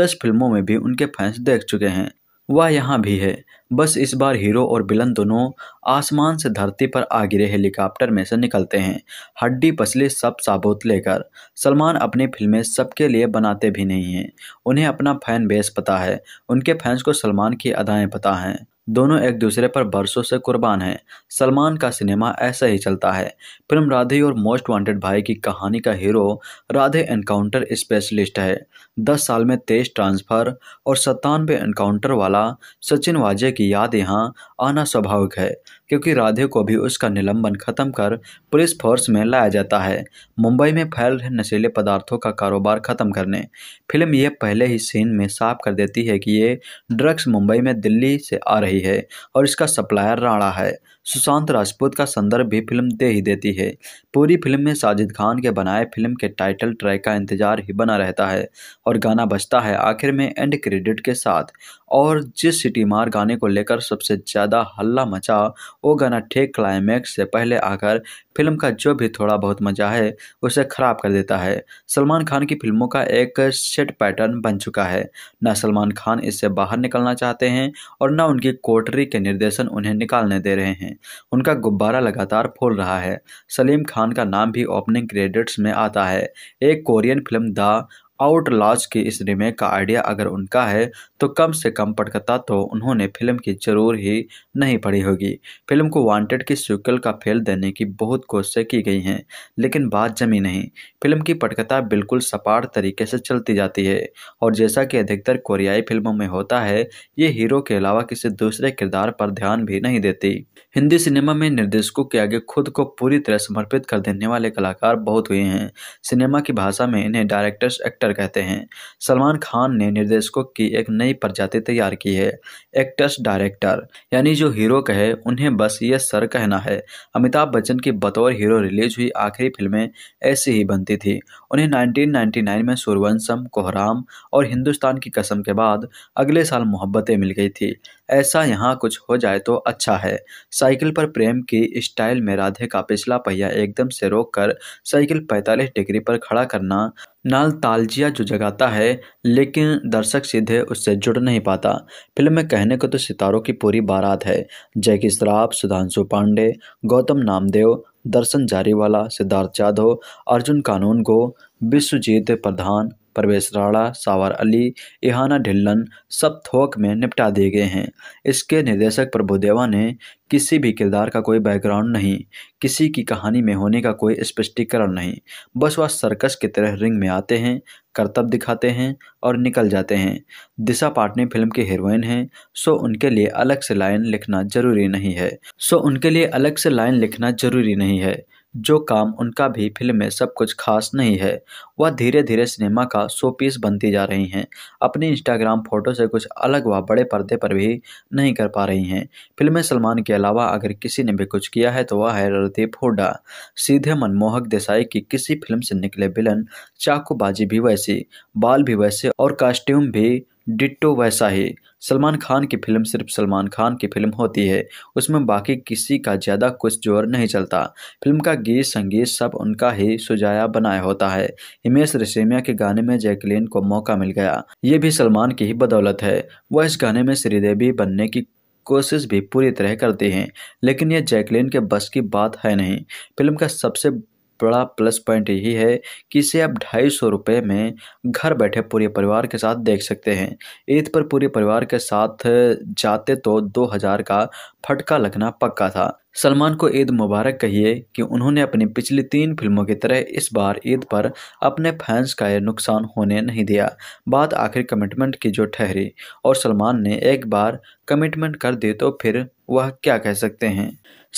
दस फिल्मों में भी उनके फैंस देख चुके हैं वह यहाँ भी है बस इस बार हीरो और बिलन दोनों आसमान से धरती पर आ गिरे हेलीकॉप्टर में से निकलते हैं हड्डी पसले सब साबुत लेकर सलमान अपनी फिल्में सबके लिए बनाते भी नहीं हैं उन्हें अपना फैन बेस पता है उनके फैंस को सलमान की अदाएँ पता हैं दोनों एक दूसरे पर बरसों से कुर्बान हैं सलमान का सिनेमा ऐसा ही चलता है फिल्म राधे और मोस्ट वांटेड भाई की कहानी का हीरो राधे एनकाउंटर स्पेशलिस्ट है दस साल में तेईस ट्रांसफ़र और सत्तानवे एनकाउंटर वाला सचिन वाजे की याद यहाँ आना स्वाभाविक है क्योंकि राधे को भी उसका निलंबन खत्म कर पुलिस फोर्स में लाया जाता है मुंबई में फैल रहे नशीले पदार्थों का कारोबार खत्म करने फिल्म ये पहले ही सीन में साफ कर देती है कि ये ड्रग्स मुंबई में दिल्ली से आ रही है और इसका सप्लायर राणा है सुशांत राजपूत का संदर्भ भी फिल्म दे ही देती है पूरी फिल्म में साजिद खान के बनाए फिल्म के टाइटल ट्रैक का इंतजार ही बना रहता है और और गाना बजता है आखिर में एंड क्रेडिट के साथ और जिस सिटी मार गाने को लेकर सबसे ज़्यादा हल्ला मचा वो गाना ठेक क्लाइमैक्स से पहले आकर फिल्म का जो भी थोड़ा बहुत मज़ा है उसे ख़राब कर देता है सलमान खान की फिल्मों का एक सेट पैटर्न बन चुका है न सलमान खान इससे बाहर निकलना चाहते हैं और न उनकी कोटरी के निर्देशन उन्हें निकालने दे रहे हैं उनका गुब्बारा लगातार फूल रहा है सलीम खान का नाम भी ओपनिंग क्रेडिट्स में आता है एक Korean film the outlaws के इस रीमेक का आइडिया अगर उनका है तो कम से कम पटकथा तो उन्होंने फिल्म की जरूर ही नहीं पढ़ी होगी फिल्म को वांटेड की सिक्वल का फेल देने की बहुत कोशिशें की गई हैं लेकिन बात जमी नहीं फिल्म की पटकथा बिल्कुल सपाट तरीके से चलती जाती है और जैसा कि अधिकतर कोरियाई फिल्मों में होता है ये हीरो के अलावा किसी दूसरे किरदार पर ध्यान भी नहीं देती हिंदी सिनेमा में निर्देशकों के आगे खुद को पूरी तरह समर्पित कर देने वाले कलाकार बहुत हुए हैं सिनेमा की भाषा में इन्हें डायरेक्टर्स एक्टर डायरेक्टर कहते हैं सलमान खान ने निर्देशकों की एक नई प्रजाति तैयार की है एक्टर्स डायरेक्टर यानी जो हीरो कहे उन्हें बस ये सर कहना है अमिताभ बच्चन की बतौर हीरो रिलीज हुई आखिरी फिल्में ऐसी ही बनती थी उन्हें 1999 में सूर्यवंशम कोहराम और हिंदुस्तान की कसम के बाद अगले साल मोहब्बतें मिल गई थी ऐसा यहाँ कुछ हो जाए तो अच्छा है साइकिल पर प्रेम की स्टाइल में राधे का पिछला पहिया एकदम से रोक कर साइकिल 45 डिग्री पर खड़ा करना नाल तालजिया जो जगाता है लेकिन दर्शक सीधे उससे जुड़ नहीं पाता फिल्म में कहने को तो सितारों की पूरी बारात है जैकी श्राफ सुधांशु पांडे गौतम नामदेव दर्शन जारीवाला सिद्धार्थ जाधव अर्जुन कानून को विश्वजीत प्रधान परवेश राणा सावर अली इहाना ढिल्लन सब थोक में निपटा दिए गए हैं इसके निर्देशक प्रभुदेवा ने किसी भी किरदार का कोई बैकग्राउंड नहीं किसी की कहानी में होने का कोई स्पष्टीकरण नहीं बस वह सर्कस की तरह रिंग में आते हैं करतब दिखाते हैं और निकल जाते हैं दिशा पाटनी फिल्म के हीरोइन हैं सो उनके लिए अलग से लाइन लिखना जरूरी नहीं है सो उनके लिए अलग से लाइन लिखना जरूरी नहीं है जो काम उनका भी फिल्म में सब कुछ खास नहीं है वह धीरे धीरे सिनेमा का शो पीस बनती जा रही हैं अपनी इंस्टाग्राम फोटो से कुछ अलग व बड़े पर्दे पर भी नहीं कर पा रही हैं फिल्म में सलमान के अलावा अगर किसी ने भी कुछ किया है तो वह है रणदीप हुडा सीधे मनमोहक देसाई की किसी फिल्म से निकले विलन चाकूबाजी भी वैसी बाल भी वैसे और कास्ट्यूम भी डिट्टो वैसा ही सलमान खान की फिल्म सिर्फ सलमान खान की फिल्म होती है उसमें बाकी किसी का ज़्यादा कुछ जोर नहीं चलता फिल्म का गीत संगीत सब उनका ही सुजाया बनाया होता है हिमेश रेशमिया के गाने में जैकलिन को मौका मिल गया ये भी सलमान की ही बदौलत है वह इस गाने में श्रीदेवी बनने की कोशिश भी पूरी तरह करती हैं लेकिन यह जैकलिन के बस की बात है नहीं फिल्म का सबसे बड़ा प्लस पॉइंट यही है कि इसे आप ढाई सौ रुपये में घर बैठे पूरे परिवार के साथ देख सकते हैं ईद पर पूरे परिवार के साथ जाते तो दो हज़ार का फटका लगना पक्का था सलमान को ईद मुबारक कहिए कि उन्होंने अपनी पिछली तीन फिल्मों की तरह इस बार ईद पर अपने फैंस का यह नुकसान होने नहीं दिया बात आखिर कमिटमेंट की जो ठहरी और सलमान ने एक बार कमिटमेंट कर दी तो फिर वह क्या कह सकते हैं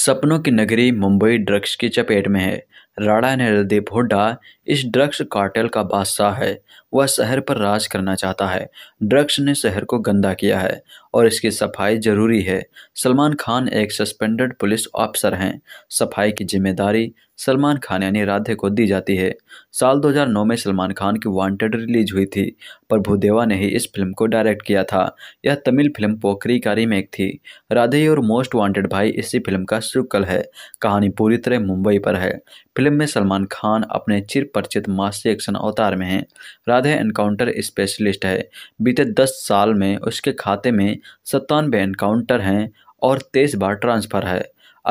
सपनों की नगरी मुंबई ड्रग्स की चपेट में है राणा ने हृदय फोड़ा इस ड्रग्स कार्टेल का बादशाह है वह शहर पर राज करना चाहता है ड्रग्स ने शहर को गंदा किया है और इसकी सफाई जरूरी है सलमान खान एक सस्पेंडेड पुलिस ऑफिसर हैं सफाई की जिम्मेदारी सलमान खान यानी राधे को दी जाती है साल 2009 में सलमान खान की वांटेड रिलीज हुई थी पर भूदेवा ने ही इस फिल्म को डायरेक्ट किया था यह तमिल फिल्म पोखरी का रीमेक थी राधे और मोस्ट वांटेड भाई इसी फिल्म का शुक्ल है कहानी पूरी तरह मुंबई पर है फिल्म में सलमान खान अपने चिर परिचित मासी एक्शन अवतार में हैं राधे एनकाउंटर स्पेशलिस्ट है बीते दस साल में उसके खाते में सत्तानवे एनकाउंटर हैं और तेईस बार ट्रांसफ़र है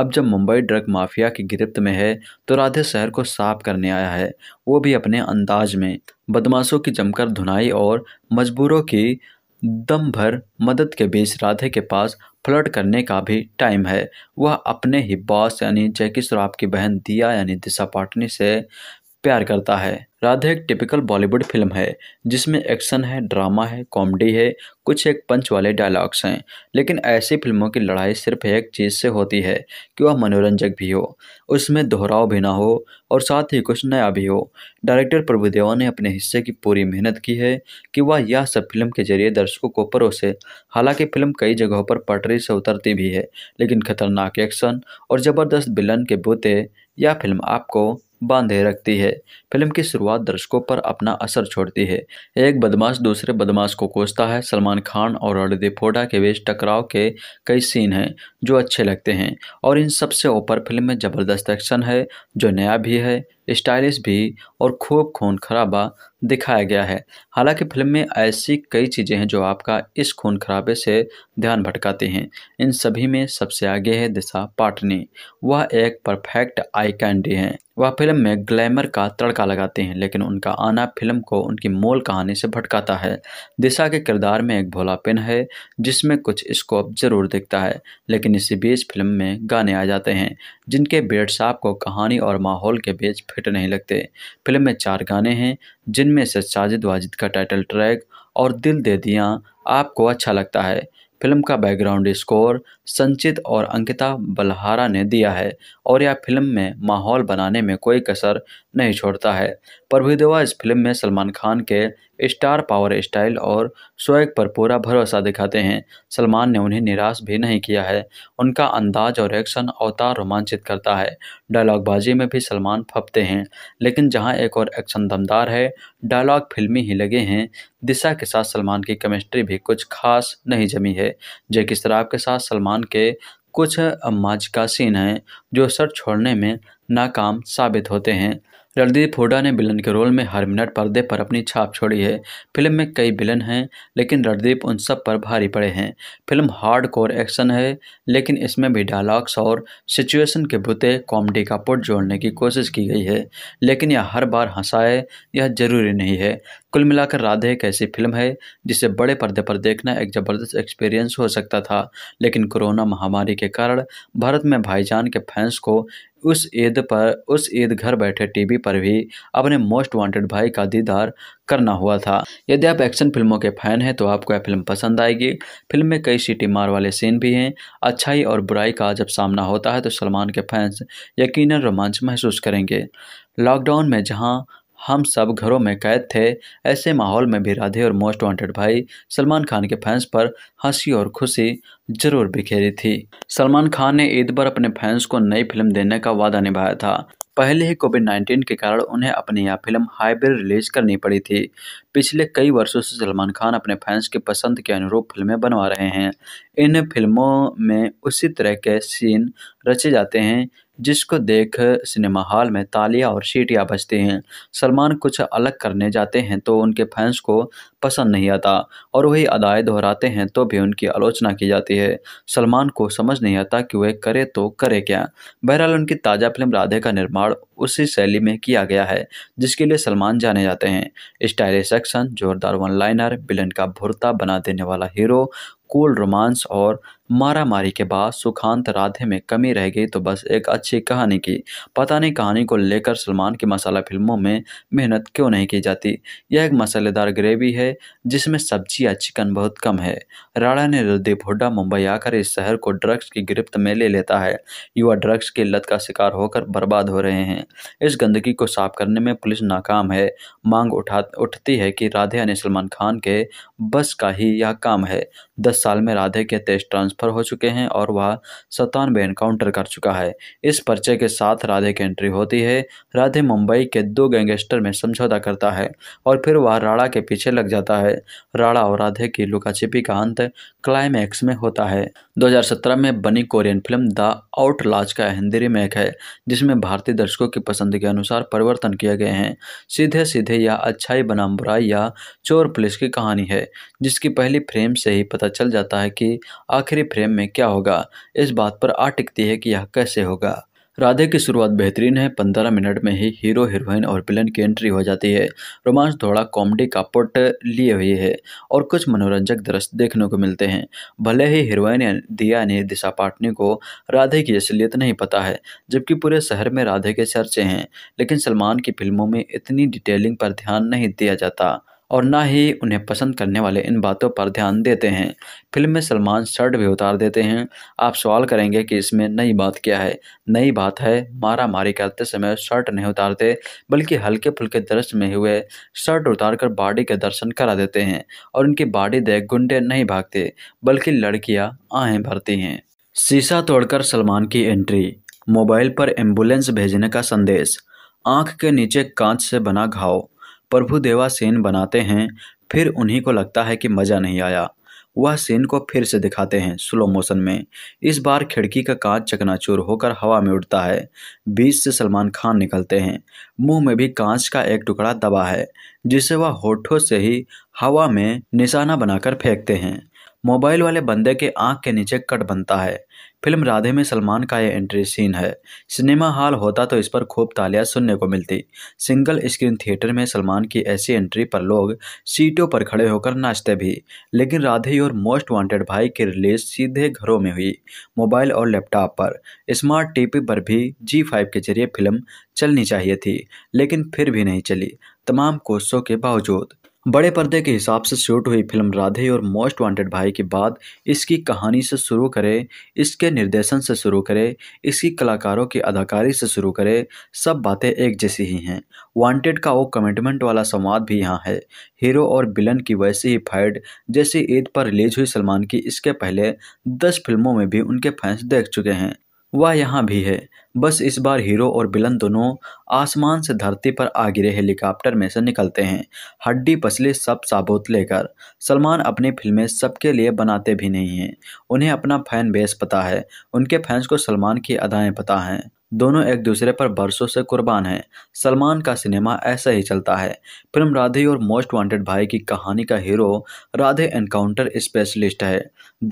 अब जब मुंबई ड्रग माफिया की गिरफ्त में है तो राधे शहर को साफ करने आया है वो भी अपने अंदाज में बदमाशों की जमकर धुनाई और मजबूरों की दम भर मदद के बीच राधे के पास फ्लर्ट करने का भी टाइम है वह अपने ही बॉस यानी जैकी श्रॉफ की बहन दिया यानी दिशा पाटनी से प्यार करता है राधा एक टिपिकल बॉलीवुड फिल्म है जिसमें एक्शन है ड्रामा है कॉमेडी है कुछ एक पंच वाले डायलॉग्स हैं लेकिन ऐसी फिल्मों की लड़ाई सिर्फ एक चीज़ से होती है कि वह मनोरंजक भी हो उसमें दोहराव भी ना हो और साथ ही कुछ नया भी हो डायरेक्टर प्रभुदेवा ने अपने हिस्से की पूरी मेहनत की है कि वह यह सब फिल्म के जरिए दर्शकों को परोसे हालांकि फिल्म कई जगहों पर पटरी से उतरती भी है लेकिन खतरनाक एक्शन और ज़बरदस्त बिलन के बूते यह फिल्म आपको बांधे रखती है फिल्म की शुरुआत दर्शकों पर अपना असर छोड़ती है एक बदमाश दूसरे बदमाश को कोसता है सलमान खान और रणदीप होडा के बीच टकराव के कई सीन हैं जो अच्छे लगते हैं और इन सबसे ऊपर फिल्म में ज़बरदस्त एक्शन है जो नया भी है स्टाइलिश भी और खूब खून खराबा दिखाया गया है हालांकि फिल्म में ऐसी कई चीज़ें हैं जो आपका इस खून खराबे से ध्यान भटकाते हैं इन सभी में सबसे आगे है दिशा पाटनी वह एक परफेक्ट आई कैंडी हैं वह फिल्म में ग्लैमर का तड़का लगाते हैं लेकिन उनका आना फिल्म को उनकी मूल कहानी से भटकाता है दिशा के किरदार में एक भोलापिन है जिसमें कुछ स्कोप जरूर दिखता है लेकिन इसी बीच फिल्म में गाने आ जाते हैं जिनके साहब आपको कहानी और माहौल के बीच फिर फिट नहीं लगते फिल्म में चार गाने हैं जिनमें से साजिद वाजिद का टाइटल ट्रैक और दिल दे दिया आपको अच्छा लगता है फिल्म का बैकग्राउंड स्कोर संचित और अंकिता बलहारा ने दिया है और यह फिल्म में माहौल बनाने में कोई कसर नहीं छोड़ता है प्रभुदेवा इस फिल्म में सलमान खान के स्टार पावर स्टाइल और स्वैग पर पूरा भरोसा दिखाते हैं सलमान ने उन्हें निराश भी नहीं किया है उनका अंदाज और एक्शन अवतार रोमांचित करता है डायलॉगबाजी में भी सलमान फपते हैं लेकिन जहां एक और एक्शन दमदार है डायलॉग फिल्मी ही लगे हैं दिशा के साथ सलमान की केमिस्ट्री भी कुछ खास नहीं जमी है जैकी शराब के साथ सलमान के कुछ माजिका सीन हैं जो सर छोड़ने में नाकाम साबित होते हैं रणदीप हुडा ने विलन के रोल में हर मिनट पर्दे पर अपनी छाप छोड़ी है फिल्म में कई विलन हैं लेकिन रणदीप उन सब पर भारी पड़े हैं फिल्म हार्ड कोर एक्शन है लेकिन इसमें भी डायलॉग्स और सिचुएशन के बुते कॉमेडी का पुट जोड़ने की कोशिश की गई है लेकिन यह हर बार हंसाए यह जरूरी नहीं है कुल मिलाकर राधे एक ऐसी फिल्म है जिसे बड़े पर्दे पर देखना एक ज़बरदस्त एक्सपीरियंस हो सकता था लेकिन कोरोना महामारी के कारण भारत में भाईजान के फैंस को उस ईद पर उस ईद घर बैठे टीवी पर भी अपने मोस्ट वांटेड भाई का दीदार करना हुआ था यदि आप एक्शन फिल्मों के फैन हैं तो आपको यह फिल्म पसंद आएगी फिल्म में कई सीटी मार वाले सीन भी हैं अच्छाई और बुराई का जब सामना होता है तो सलमान के फैंस यकीनन रोमांच महसूस करेंगे लॉकडाउन में जहां हम सब घरों में कैद थे ऐसे माहौल में भी राधे और मोस्ट वांटेड भाई सलमान खान के फैंस पर हंसी और खुशी जरूर बिखेरी थी सलमान खान ने ईद पर अपने फैंस को नई फिल्म देने का वादा निभाया था पहले ही कोविड नाइन्टीन के कारण उन्हें अपनी यह फिल्म हाइब्रिड रिलीज करनी पड़ी थी पिछले कई वर्षों से सलमान खान अपने फैंस के पसंद के अनुरूप फिल्में बनवा रहे हैं इन फिल्मों में उसी तरह के सीन रचे जाते हैं जिसको देख सिनेमा हॉल में तालियां और सीटियां बजती हैं सलमान कुछ अलग करने जाते हैं तो उनके फैंस को पसंद नहीं आता और वही अदाएँ दोहराते हैं तो भी उनकी आलोचना की जाती है सलमान को समझ नहीं आता कि वह करे तो करे क्या बहरहाल उनकी ताज़ा फिल्म राधे का निर्माण उसी शैली में किया गया है जिसके लिए सलमान जाने जाते हैं स्टाइलिश एक्शन जोरदार वन लाइनर बिलन का भुरता बना देने वाला हीरो कूल रोमांस और मारा मारी के बाद सुखांत राधे में कमी रह गई तो बस एक अच्छी कहानी की पता नहीं कहानी को लेकर सलमान की मसाला फिल्मों में मेहनत क्यों नहीं की जाती यह एक मसालेदार ग्रेवी है जिसमें सब्जी या चिकन बहुत कम है राणा ने रुदीप हुड्डा मुंबई आकर इस शहर को ड्रग्स की गिरफ्त में ले लेता है युवा ड्रग्स की लत का शिकार होकर बर्बाद हो रहे हैं इस गंदगी को साफ करने में पुलिस नाकाम है मांग उठा उठती है कि राधे ने सलमान खान के बस का ही यह काम है दस साल में राधे के तेज ट्रांसफ़र हो चुके हैं और वह सतानवे एनकाउंटर कर चुका है इस पर्चे के साथ राधे की एंट्री होती है राधे मुंबई के दो गैंगस्टर में समझौता करता है और फिर वह राणा के पीछे लग जाता है राणा और राधे की लुकाछिपी का अंत क्लाइमैक्स में होता है 2017 में बनी कोरियन फिल्म द आउटलाज का हिंदी रिमेक है जिसमें भारतीय दर्शकों की पसंद के अनुसार परिवर्तन किए गए हैं सीधे सीधे यह अच्छाई बनाम बुराई या चोर पुलिस की कहानी है जिसकी पहली फ्रेम से ही पता चल जाता है कि आखिरी फ्रेम में क्या होगा इस बात पर आ टिकती है कि यह कैसे होगा राधे की शुरुआत बेहतरीन है पंद्रह मिनट में ही हीरो हीरोइन और विलन की एंट्री हो जाती है रोमांस थोड़ा कॉमेडी का पट लिए हुए है और कुछ मनोरंजक दृश्य देखने को मिलते हैं भले ही हीरोइन दिया ने दिशा पाटनी को राधे की असलियत नहीं पता है जबकि पूरे शहर में राधे के चर्चे हैं लेकिन सलमान की फिल्मों में इतनी डिटेलिंग पर ध्यान नहीं दिया जाता और ना ही उन्हें पसंद करने वाले इन बातों पर ध्यान देते हैं फिल्म में सलमान शर्ट भी उतार देते हैं आप सवाल करेंगे कि इसमें नई बात क्या है नई बात है मारा मारी करते समय शर्ट नहीं उतारते बल्कि हल्के फुल्के दृश्य में हुए शर्ट उतार कर बॉडी के दर्शन करा देते हैं और उनकी बॉडी देख गुंडे नहीं भागते बल्कि लड़कियाँ आहें भरती हैं शीशा तोड़कर सलमान की एंट्री मोबाइल पर एम्बुलेंस भेजने का संदेश आंख के नीचे कांच से बना घाव प्रभु देवा सेन बनाते हैं फिर उन्हीं को लगता है कि मज़ा नहीं आया वह सेन को फिर से दिखाते हैं स्लो मोशन में इस बार खिड़की का कांच चकनाचूर होकर हवा में उड़ता है बीच से सलमान खान निकलते हैं मुंह में भी कांच का एक टुकड़ा दबा है जिसे वह होठों से ही हवा में निशाना बनाकर फेंकते हैं मोबाइल वाले बंदे के आंख के नीचे कट बनता है फिल्म राधे में सलमान का यह एंट्री सीन है सिनेमा हॉल होता तो इस पर खूब तालियां सुनने को मिलती सिंगल स्क्रीन थिएटर में सलमान की ऐसी एंट्री पर लोग सीटों पर खड़े होकर नाचते भी लेकिन राधे और मोस्ट वांटेड भाई की रिलीज सीधे घरों में हुई मोबाइल और लैपटॉप पर स्मार्ट टीवी पर भी जी फाइव के जरिए फिल्म चलनी चाहिए थी लेकिन फिर भी नहीं चली तमाम कोशिशों के बावजूद बड़े पर्दे के हिसाब से शूट हुई फिल्म राधे और मोस्ट वांटेड भाई के बाद इसकी कहानी से शुरू करें इसके निर्देशन से शुरू करें इसकी कलाकारों की अदाकारी से शुरू करें सब बातें एक जैसी ही हैं वांटेड का वो कमिटमेंट वाला संवाद भी यहाँ है हीरो और बिलन की वैसी ही फाइट जैसी ईद पर रिलीज हुई सलमान की इसके पहले दस फिल्मों में भी उनके फैंस देख चुके हैं वह यहाँ भी है बस इस बार हीरो और बिलन दोनों आसमान से धरती पर आ गिरे हेलीकॉप्टर में से निकलते हैं हड्डी पसले सब साबुत लेकर सलमान अपनी फिल्में सबके लिए बनाते भी नहीं हैं उन्हें अपना फैन बेस पता है उनके फैंस को सलमान की अदाएँ पता हैं दोनों एक दूसरे पर बरसों से कुर्बान हैं सलमान का सिनेमा ऐसा ही चलता है फिल्म राधे और मोस्ट वांटेड भाई की कहानी का हीरो राधे एनकाउंटर स्पेशलिस्ट है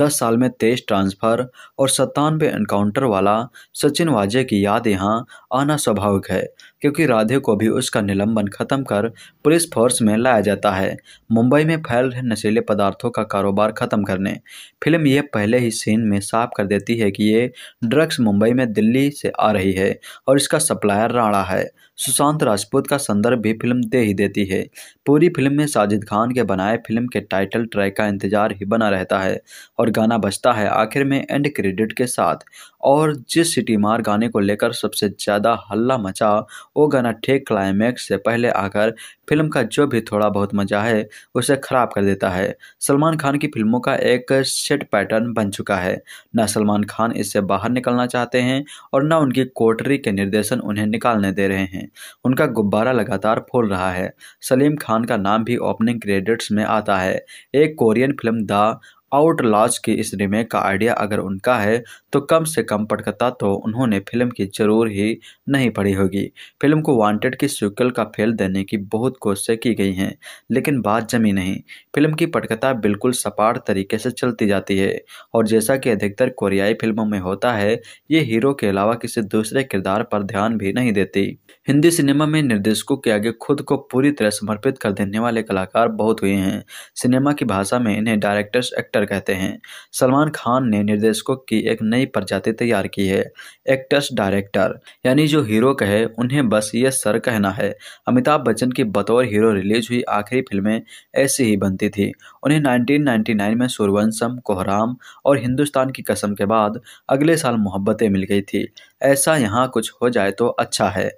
दस साल में तेज ट्रांसफ़र और सत्तानवे एनकाउंटर वाला सचिन वाजे की याद यहाँ आना स्वाभाविक है क्योंकि राधे को भी उसका निलंबन खत्म कर पुलिस फोर्स में लाया जाता है मुंबई में फैल रहे नशीले पदार्थों का कारोबार खत्म करने फिल्म यह पहले ही सीन में साफ कर देती है कि ये ड्रग्स मुंबई में दिल्ली से आ रही है और इसका सप्लायर राणा है सुशांत राजपूत का संदर्भ भी फिल्म दे ही देती है पूरी फिल्म में साजिद खान के बनाए फिल्म के टाइटल ट्रैक का इंतजार ही बना रहता है और गाना बजता है आखिर में एंड क्रेडिट के साथ और जिस सिटी मार गाने को लेकर सबसे ज़्यादा हल्ला मचा वो गाना ठेक क्लाइमैक्स से पहले आकर फिल्म का जो भी थोड़ा बहुत मजा है उसे ख़राब कर देता है सलमान खान की फिल्मों का एक सेट पैटर्न बन चुका है न सलमान खान इससे बाहर निकलना चाहते हैं और न उनकी कोटरी के निर्देशन उन्हें निकालने दे रहे हैं उनका गुब्बारा लगातार फूल रहा है सलीम खान का नाम भी ओपनिंग क्रेडिट्स में आता है एक Korean film the outlaws की इस रीमेक का आइडिया अगर उनका है तो कम से कम पटकता तो उन्होंने फिल्म की जरूर ही नहीं पढ़ी होगी फिल्म को वांटेड की सीक्वल का फेल देने की बहुत कोशिशें की गई हैं लेकिन बात जमी नहीं फिल्म की पटकथा बिल्कुल सपाट तरीके से चलती जाती है और जैसा कि अधिकतर कोरियाई फिल्मों में होता है ये हीरो के अलावा किसी दूसरे किरदार पर ध्यान भी नहीं देती हिंदी सिनेमा में निर्देशकों के आगे खुद को पूरी तरह समर्पित कर देने वाले कलाकार बहुत हुए हैं सिनेमा की भाषा में इन्हें डायरेक्टर्स एक्टर कहते हैं सलमान खान ने निर्देशकों की एक नई प्रजाति तैयार की है एक्टर्स डायरेक्टर यानी जो हीरो कहे उन्हें बस ये सर कहना है अमिताभ बच्चन की बतौर हीरो रिलीज हुई आखिरी फिल्में ऐसी ही बनती थी उन्हें नाइनटीन में सूर्यवंशम कोहराम और हिंदुस्तान की कसम के बाद अगले साल मोहब्बतें मिल गई थी ऐसा यहाँ कुछ हो जाए तो अच्छा है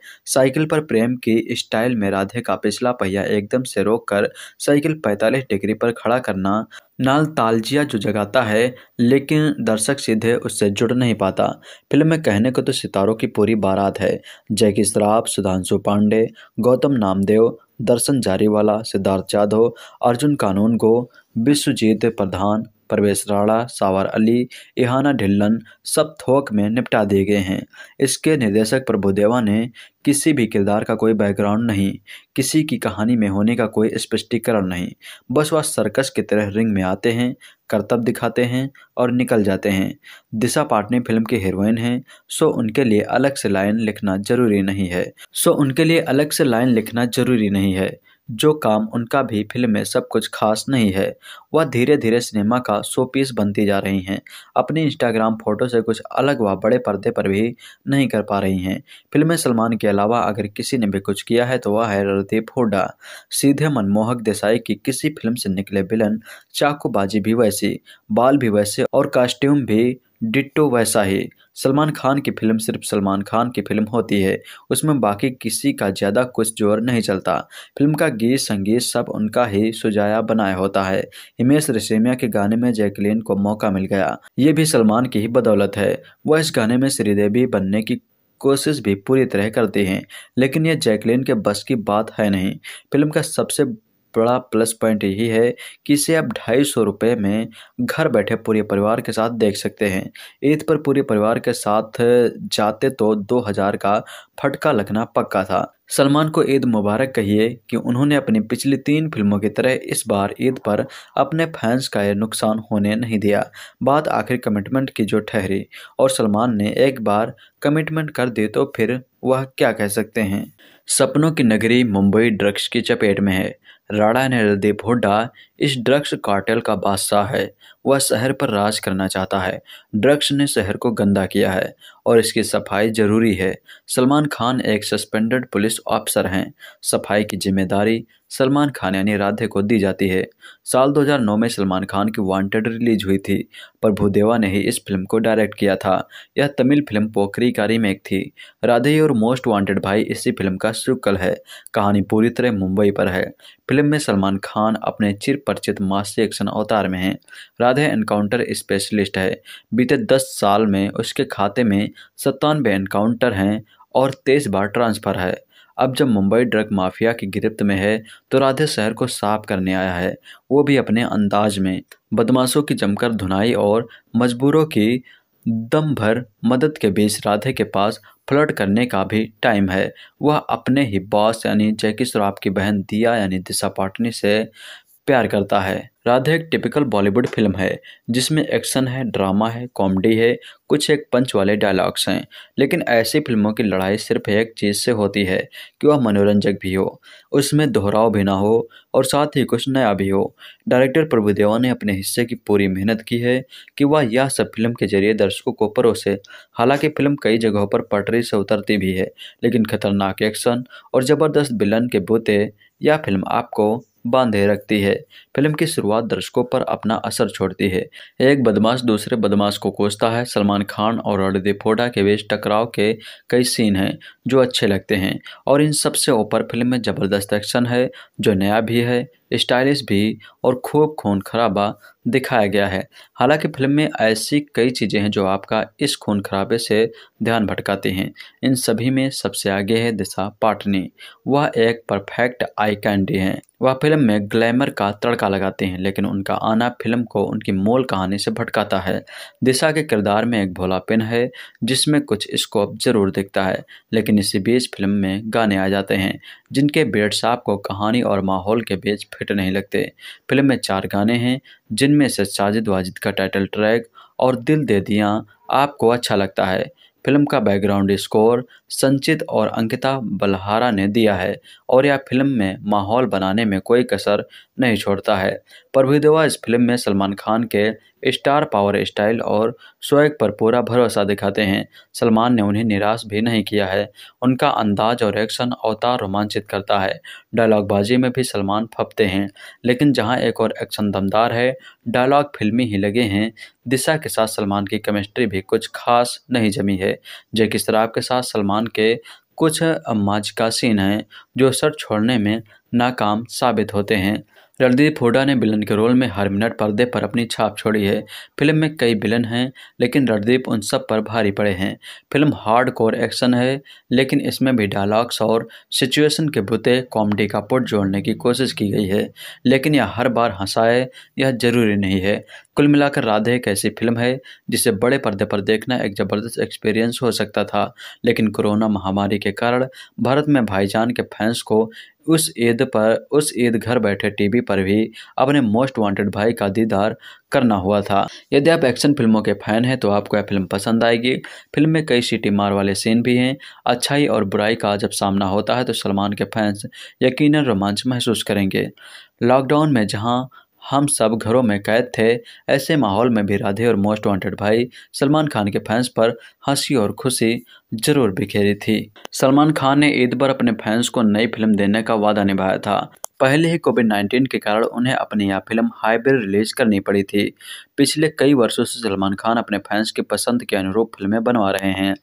साइकिल पर प्रेम की स्टाइल में राधे का पिछला पहिया एकदम से रोककर साइकिल 45 डिग्री पर खड़ा करना नाल तालजिया जो जगाता है लेकिन दर्शक सीधे उससे जुड़ नहीं पाता फिल्म में कहने को तो सितारों की पूरी बारात है जैकी श्राफ सुधांशु पांडे गौतम नामदेव दर्शन जारीवाला सिद्धार्थ जाधव अर्जुन कानून गो विश्वजीत प्रधान परवेश राणा सावर अली इहाना ढिल्लन सब थोक में निपटा दिए गए हैं इसके निर्देशक प्रभुदेवा ने किसी भी किरदार का कोई बैकग्राउंड नहीं किसी की कहानी में होने का कोई स्पष्टीकरण नहीं बस वह सर्कस की तरह रिंग में आते हैं करतब दिखाते हैं और निकल जाते हैं दिशा पाटनी फिल्म की हीरोइन हैं सो उनके लिए अलग से लाइन लिखना जरूरी नहीं है सो उनके लिए अलग से लाइन लिखना जरूरी नहीं है जो काम उनका भी फिल्म में सब कुछ खास नहीं है वह धीरे धीरे सिनेमा का शो पीस बनती जा रही हैं अपनी इंस्टाग्राम फोटो से कुछ अलग व बड़े पर्दे पर भी नहीं कर पा रही हैं फिल्म में सलमान के अलावा अगर किसी ने भी कुछ किया है तो वह है रणदीप हुडा सीधे मनमोहक देसाई की किसी फिल्म से निकले विलन चाकूबाजी भी वैसी बाल भी वैसे और कास्ट्यूम भी डिट्टो वैसा ही सलमान खान की फिल्म सिर्फ सलमान खान की फिल्म होती है उसमें बाकी किसी का ज़्यादा कुछ जोर नहीं चलता फिल्म का गीत संगीत सब उनका ही सुजाया बनाया होता है हिमेश रेशमिया के गाने में जैकलिन को मौका मिल गया ये भी सलमान की ही बदौलत है वह इस गाने में श्रीदेवी बनने की कोशिश भी पूरी तरह करती हैं लेकिन यह जैकलिन के बस की बात है नहीं फिल्म का सबसे बड़ा प्लस पॉइंट यही है कि इसे आप ढाई सौ रुपये में घर बैठे पूरे परिवार के साथ देख सकते हैं ईद पर पूरे परिवार के साथ जाते तो दो हज़ार का फटका लगना पक्का था सलमान को ईद मुबारक कहिए कि उन्होंने अपनी पिछली तीन फिल्मों की तरह इस बार ईद पर अपने फैंस का यह नुकसान होने नहीं दिया बात आखिर कमिटमेंट की जो ठहरी और सलमान ने एक बार कमिटमेंट कर दी तो फिर वह क्या कह सकते हैं सपनों की नगरी मुंबई ड्रग्स की चपेट में है राणा नरदेभोडा इस ड्रग्स कार्टेल का बादशाह है वह शहर पर राज करना चाहता है ड्रग्स ने शहर को गंदा किया है और इसकी सफाई ज़रूरी है सलमान खान एक सस्पेंडेड पुलिस ऑफिसर हैं सफाई की जिम्मेदारी सलमान खान यानी राधे को दी जाती है साल 2009 में सलमान खान की वांटेड रिलीज हुई थी पर भूदेवा ने ही इस फिल्म को डायरेक्ट किया था यह तमिल फिल्म पोखरी का रीमेक थी राधे और मोस्ट वांटेड भाई इसी फिल्म का शुक्ल है कहानी पूरी तरह मुंबई पर है फिल्म में सलमान खान अपने चिर परिचित मास्टर एक्शन अवतार में हैं राधे एनकाउंटर स्पेशलिस्ट है बीते दस साल में उसके खाते में सत्तानवे एनकाउंटर हैं और तेईस बार ट्रांसफ़र है अब जब मुंबई ड्रग माफिया की गिरफ्त में है तो राधे शहर को साफ करने आया है वो भी अपने अंदाज में बदमाशों की जमकर धुनाई और मजबूरों की दम भर मदद के बीच राधे के पास फ्लर्ट करने का भी टाइम है वह अपने ही बॉस यानी जैकी श्राफ की बहन दिया यानी दिशा पाटनी से प्यार करता है राधे एक टिपिकल बॉलीवुड फिल्म है जिसमें एक्शन है ड्रामा है कॉमेडी है कुछ एक पंच वाले डायलॉग्स हैं लेकिन ऐसी फिल्मों की लड़ाई सिर्फ एक चीज़ से होती है कि वह मनोरंजक भी हो उसमें दोहराव भी ना हो और साथ ही कुछ नया भी हो डायरेक्टर प्रभुदेवा ने अपने हिस्से की पूरी मेहनत की है कि वह यह सब फिल्म के जरिए दर्शकों को परोसे हालांकि फिल्म कई जगहों पर पटरी से उतरती भी है लेकिन खतरनाक एक्शन और ज़बरदस्त विलन के बूते यह फिल्म आपको बांधे रखती है फिल्म की शुरुआत दर्शकों पर अपना असर छोड़ती है एक बदमाश दूसरे बदमाश को कोसता है सलमान खान और रणदीप फोडा के बीच टकराव के कई सीन हैं जो अच्छे लगते हैं और इन सबसे ऊपर फिल्म में ज़बरदस्त एक्शन है जो नया भी है स्टाइलिश भी और खूब खून खराबा दिखाया गया है हालांकि फिल्म में ऐसी कई चीज़ें हैं जो आपका इस खून खराबे से ध्यान भटकाती हैं इन सभी में सबसे आगे है दिशा पाटनी वह एक परफेक्ट आई कैंडी हैं वह फिल्म में ग्लैमर का तड़का लगाते हैं लेकिन उनका आना फिल्म को उनकी मूल कहानी से भटकाता है दिशा के किरदार में एक भोलापिन है जिसमें कुछ स्कोप जरूर दिखता है लेकिन इसी बीच फिल्म में गाने आ जाते हैं जिनके बेट्स आपको कहानी और माहौल के बीच फिट नहीं लगते फिल्म में चार गाने हैं जिनमें से साजिद वाजिद का टाइटल ट्रैक और दिल दे दिया आपको अच्छा लगता है फिल्म का बैकग्राउंड स्कोर संचित और अंकिता बलहारा ने दिया है और यह फिल्म में माहौल बनाने में कोई कसर नहीं छोड़ता है प्रभु देवा इस फिल्म में सलमान खान के स्टार पावर स्टाइल और स्वैग पर पूरा भरोसा दिखाते हैं सलमान ने उन्हें निराश भी नहीं किया है उनका अंदाज और एक्शन अवतार रोमांचित करता है डायलॉगबाजी में भी सलमान फपते हैं लेकिन जहां एक और एक्शन दमदार है डायलॉग फिल्मी ही लगे हैं दिशा के साथ सलमान की केमिस्ट्री भी कुछ खास नहीं जमी है जैकि शराब के साथ सलमान के कुछ माजिका सीन हैं जो सर छोड़ने में नाकाम साबित होते हैं रणदीप हुडा ने विलन के रोल में हर मिनट पर्दे पर अपनी छाप छोड़ी है फिल्म में कई विलन हैं लेकिन रणदीप उन सब पर भारी पड़े हैं फिल्म हार्ड कोर एक्शन है लेकिन इसमें भी डायलॉग्स और सिचुएशन के बुते कॉमेडी का पुट जोड़ने की कोशिश की गई है लेकिन यह हर बार हंसाए यह जरूरी नहीं है कुल मिलाकर राधे एक ऐसी फिल्म है जिसे बड़े पर्दे पर देखना एक ज़बरदस्त एक्सपीरियंस हो सकता था लेकिन कोरोना महामारी के कारण भारत में भाईजान के फैंस को उस ईद पर उस ईद घर बैठे टीवी पर भी अपने मोस्ट वांटेड भाई का दीदार करना हुआ था यदि आप एक्शन फिल्मों के फैन हैं तो आपको यह फिल्म पसंद आएगी फिल्म में कई सीटी मार वाले सीन भी हैं अच्छाई और बुराई का जब सामना होता है तो सलमान के फैंस यकीनन रोमांच महसूस करेंगे लॉकडाउन में जहां हम सब घरों में कैद थे ऐसे माहौल में भी राधे और मोस्ट वांटेड भाई सलमान खान के फैंस पर हंसी और खुशी जरूर बिखेरी थी सलमान खान ने ईद पर अपने फैंस को नई फिल्म देने का वादा निभाया था पहले ही कोविड 19 के कारण उन्हें अपनी यह फिल्म हाइब्रिड रिलीज करनी पड़ी थी पिछले कई वर्षों से सलमान खान अपने फैंस के पसंद के अनुरूप फिल्में बनवा रहे हैं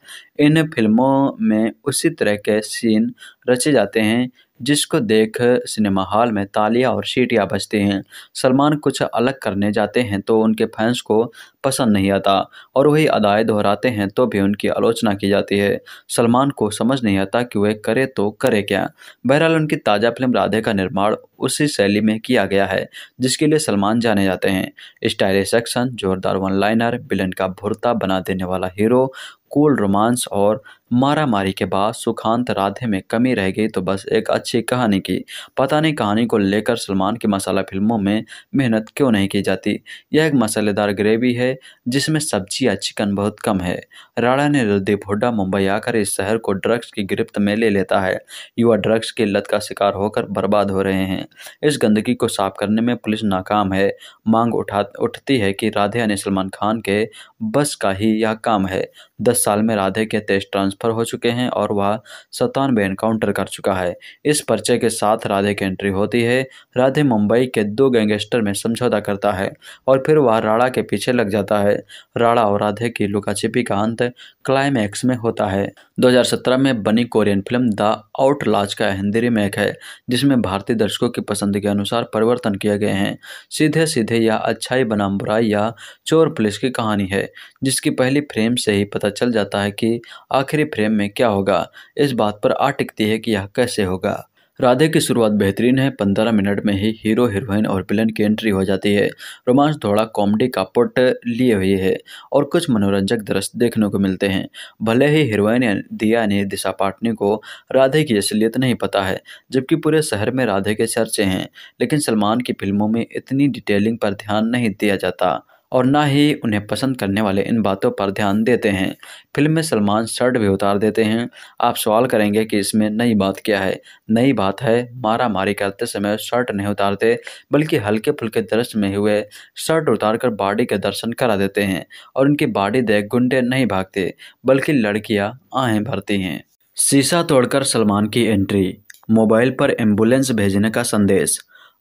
इन फिल्मों में उसी तरह के सीन रचे जाते हैं जिसको देख सिनेमा हॉल में तालियां और सीटियां बजती हैं सलमान कुछ अलग करने जाते हैं तो उनके फैंस को पसंद नहीं आता और वही अदाएँ दोहराते हैं तो भी उनकी आलोचना की जाती है सलमान को समझ नहीं आता कि वह करे तो करे क्या बहरहाल उनकी ताज़ा फिल्म राधे का निर्माण उसी शैली में किया गया है जिसके लिए सलमान जाने जाते हैं स्टाइलिश एक्शन जोरदार वन लाइनर बिलन का भुरता बना देने वाला हीरो कूल रोमांस और मारा मारी के बाद सुखांत राधे में कमी रह गई तो बस एक अच्छी कहानी की पता नहीं कहानी को लेकर सलमान की मसाला फिल्मों में मेहनत क्यों नहीं की जाती यह एक मसालेदार ग्रेवी है जिसमें सब्जी या चिकन बहुत कम है राणा ने रलदीप हुड्डा मुंबई आकर इस शहर को ड्रग्स की गिरफ्त में ले लेता है युवा ड्रग्स की लत का शिकार होकर बर्बाद हो रहे हैं इस गंदगी को साफ करने में पुलिस नाकाम है मांग उठा उठती है कि राधे ने सलमान खान के बस का ही यह काम है दस साल में राधे के तेज ट्रांसफर हो चुके हैं और वह सतानवे एनकाउंटर कर चुका है इस पर्चे के साथ राधे की एंट्री होती है राधे मुंबई के दो गैंगस्टर में समझौता करता है और फिर वह राणा के पीछे लग जाता है राणा और राधे की लुकाछिपी का अंत क्लाइमैक्स में होता है 2017 में बनी कोरियन फिल्म द लाज का हिंदी रिमेक है जिसमें भारतीय दर्शकों की पसंद के अनुसार परिवर्तन किए गए हैं सीधे सीधे यह अच्छाई बनाम बुराई या चोर पुलिस की कहानी है जिसकी पहली फ्रेम से ही पता चल जाता है कि आखिरी फ्रेम में क्या होगा इस बात पर आ टिकती है कि यह कैसे होगा राधे की शुरुआत बेहतरीन है पंद्रह मिनट में ही हीरो हीरोइन और विलन की एंट्री हो जाती है रोमांस थोड़ा कॉमेडी का पोट लिए हुए है और कुछ मनोरंजक दृश्य देखने को मिलते हैं भले ही हीरोइन दिया ने दिशा पाटनी को राधे की असलियत नहीं पता है जबकि पूरे शहर में राधे के चर्चे हैं लेकिन सलमान की फिल्मों में इतनी डिटेलिंग पर ध्यान नहीं दिया जाता और ना ही उन्हें पसंद करने वाले इन बातों पर ध्यान देते हैं फिल्म में सलमान शर्ट भी उतार देते हैं आप सवाल करेंगे कि इसमें नई बात क्या है नई बात है मारा मारी करते समय शर्ट नहीं उतारते बल्कि हल्के फुल्के दृश्य में हुए शर्ट उतार कर बाड़ी के दर्शन करा देते हैं और उनकी बाड़ी देख गुंडे नहीं भागते बल्कि लड़कियाँ आहें भरती हैं शीशा तोड़कर सलमान की एंट्री मोबाइल पर एम्बुलेंस भेजने का संदेश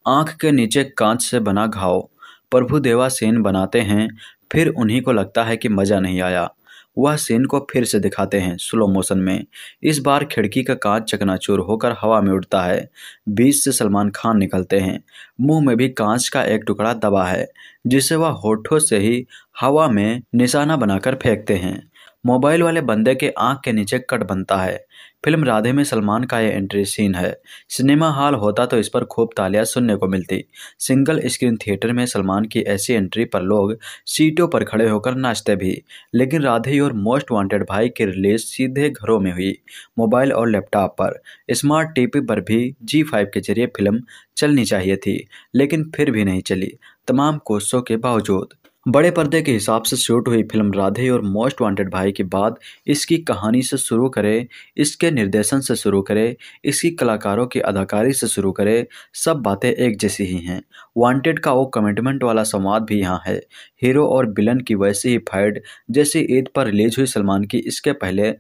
आंख के नीचे कांच से बना घाव प्रभु देवा सेन बनाते हैं फिर उन्हीं को लगता है कि मज़ा नहीं आया वह सेन को फिर से दिखाते हैं स्लो मोशन में इस बार खिड़की का कांच चकनाचूर होकर हवा में उड़ता है बीच से सलमान खान निकलते हैं मुंह में भी कांच का एक टुकड़ा दबा है जिसे वह होठों से ही हवा में निशाना बनाकर फेंकते हैं मोबाइल वाले बंदे के आंख के नीचे कट बनता है फिल्म राधे में सलमान का यह एंट्री सीन है सिनेमा हॉल होता तो इस पर खूब तालियां सुनने को मिलती सिंगल स्क्रीन थिएटर में सलमान की ऐसी एंट्री पर लोग सीटों पर खड़े होकर नाचते भी लेकिन राधे और मोस्ट वांटेड भाई की रिलीज सीधे घरों में हुई मोबाइल और लैपटॉप पर स्मार्ट टीवी पर भी जी फाइव के जरिए फिल्म चलनी चाहिए थी लेकिन फिर भी नहीं चली तमाम कोशिशों के बावजूद बड़े पर्दे के हिसाब से शूट हुई फिल्म राधे और मोस्ट वांटेड भाई के बाद इसकी कहानी से शुरू करें इसके निर्देशन से शुरू करें इसकी कलाकारों की अदाकारी से शुरू करें सब बातें एक जैसी ही हैं वांटेड का वो कमिटमेंट वाला संवाद भी यहाँ है हीरो और बिलन की वैसी ही फाइट जैसी ईद पर रिलीज हुई सलमान की इसके पहले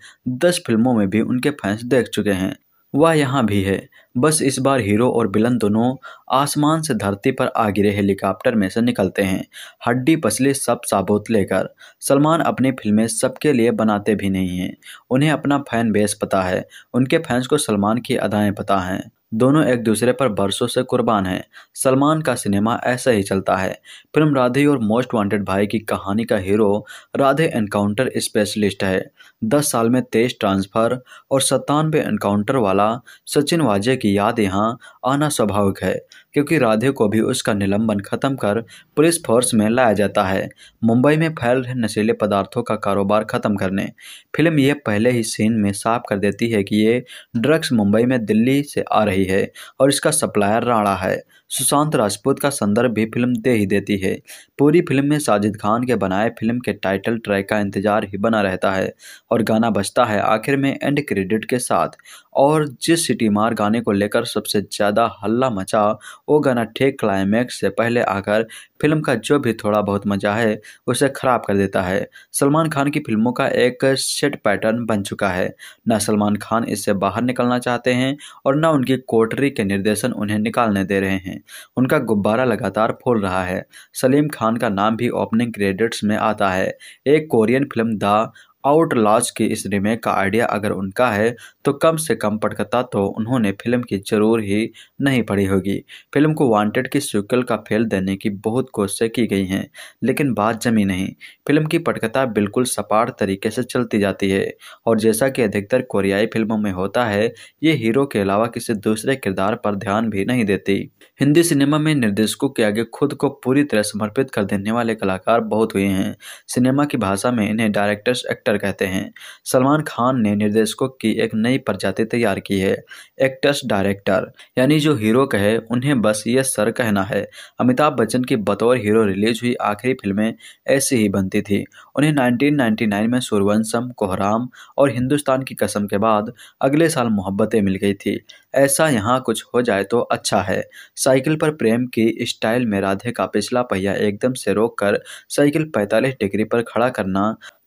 दस फिल्मों में भी उनके फैंस देख चुके हैं वह यहाँ भी है बस इस बार हीरो और बिलन दोनों आसमान से धरती पर आ गिरे हेलीकॉप्टर में से निकलते हैं हड्डी पसले सब साबुत लेकर सलमान अपनी फिल्में सबके लिए बनाते भी नहीं हैं उन्हें अपना फैन बेस पता है उनके फैंस को सलमान की अदाएँ पता हैं दोनों एक दूसरे पर बरसों से कुर्बान हैं सलमान का सिनेमा ऐसा ही चलता है फिल्म राधे और मोस्ट वांटेड भाई की कहानी का हीरो राधे एनकाउंटर स्पेशलिस्ट है दस साल में तेज ट्रांसफ़र और सत्तानवे एनकाउंटर वाला सचिन वाजे की याद यहाँ आना स्वाभाविक है क्योंकि राधे को भी उसका निलंबन खत्म कर पुलिस फोर्स में लाया जाता है मुंबई में फैल रहे नशीले पदार्थों का कारोबार खत्म करने फिल्म यह पहले ही सीन में साफ कर देती है कि ये ड्रग्स मुंबई में दिल्ली से आ रही है और इसका सप्लायर राणा है सुशांत राजपूत का संदर्भ भी फिल्म दे ही देती है पूरी फिल्म में साजिद खान के बनाए फिल्म के टाइटल ट्रैक का इंतजार ही बना रहता है और गाना बजता है आखिर में एंड क्रेडिट के साथ और जिस सिटी मार गाने को लेकर सबसे ज़्यादा हल्ला मचा वो गाना ठेक क्लाइमैक्स से पहले आकर फिल्म का जो भी थोड़ा बहुत मज़ा है उसे ख़राब कर देता है सलमान खान की फिल्मों का एक सेट पैटर्न बन चुका है न सलमान खान इससे बाहर निकलना चाहते हैं और न उनकी कोटरी के निर्देशन उन्हें निकालने दे रहे हैं उनका गुब्बारा लगातार फूल रहा है सलीम खान का नाम भी ओपनिंग क्रेडिट्स में आता है एक Korean film the outlaws के इस रीमेक का आइडिया अगर उनका है तो कम से कम पटकथा तो उन्होंने फिल्म की जरूर ही नहीं पढ़ी होगी फिल्म को वांटेड की सीक्वल का फेल देने की बहुत कोशिशें की गई हैं लेकिन बात जमी नहीं फिल्म की पटकथा बिल्कुल सपाट तरीके से चलती जाती है और जैसा कि अधिकतर कोरियाई फिल्मों में होता है ये हीरो के अलावा किसी दूसरे किरदार पर ध्यान भी नहीं देती हिंदी सिनेमा में निर्देशकों के आगे खुद को पूरी तरह समर्पित कर देने वाले कलाकार बहुत हुए हैं सिनेमा की भाषा में इन्हें डायरेक्टर्स एक्टर एक्टर कहते हैं सलमान खान ने निर्देशकों की एक नई प्रजाति तैयार की है एक्टर्स डायरेक्टर यानी जो हीरो कहे उन्हें बस ये सर कहना है अमिताभ बच्चन की बतौर हीरो रिलीज हुई आखिरी फिल्में ऐसी ही बनती थी उन्हें 1999 में सुरवंशम कोहराम और हिंदुस्तान की कसम के बाद अगले साल मोहब्बतें मिल गई थी ऐसा यहाँ कुछ हो जाए तो अच्छा है साइकिल पर प्रेम की स्टाइल में राधे का पिछला पहिया एकदम से रोक कर साइकिल 45 डिग्री पर खड़ा करना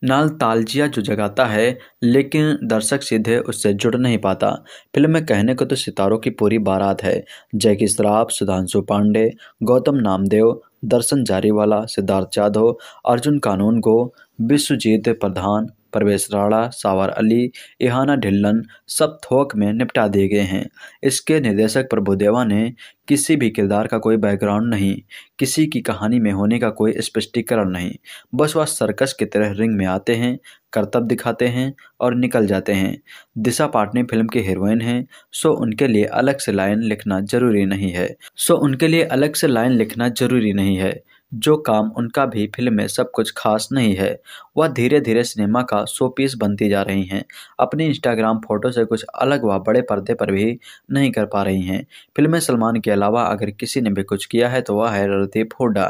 नाल तालजिया जो जगाता है लेकिन दर्शक सीधे उससे जुड़ नहीं पाता फिल्म में कहने को तो सितारों की पूरी बारात है जैकी श्राफ सुधांशु पांडे गौतम नामदेव दर्शन जारीवाला सिद्धार्थ जाधव अर्जुन कानून को विश्वजीत प्रधान परवेश राणा सावर अली इहाना ढिल्लन सब थोक में निपटा दिए गए हैं इसके निर्देशक प्रभुदेवा ने किसी भी किरदार का कोई बैकग्राउंड नहीं किसी की कहानी में होने का कोई स्पष्टीकरण नहीं बस वह सर्कस की तरह रिंग में आते हैं करतब दिखाते हैं और निकल जाते हैं दिशा पाटनी फिल्म की हीरोइन हैं सो उनके लिए अलग से लाइन लिखना जरूरी नहीं है सो उनके लिए अलग से लाइन लिखना जरूरी नहीं है जो काम उनका भी फिल्म में सब कुछ खास नहीं है वह धीरे धीरे सिनेमा का शो पीस बनती जा रही हैं अपनी इंस्टाग्राम फोटो से कुछ अलग व बड़े पर्दे पर भी नहीं कर पा रही हैं फिल्म में सलमान के अलावा अगर किसी ने भी कुछ किया है तो वह है रणदीप हुडा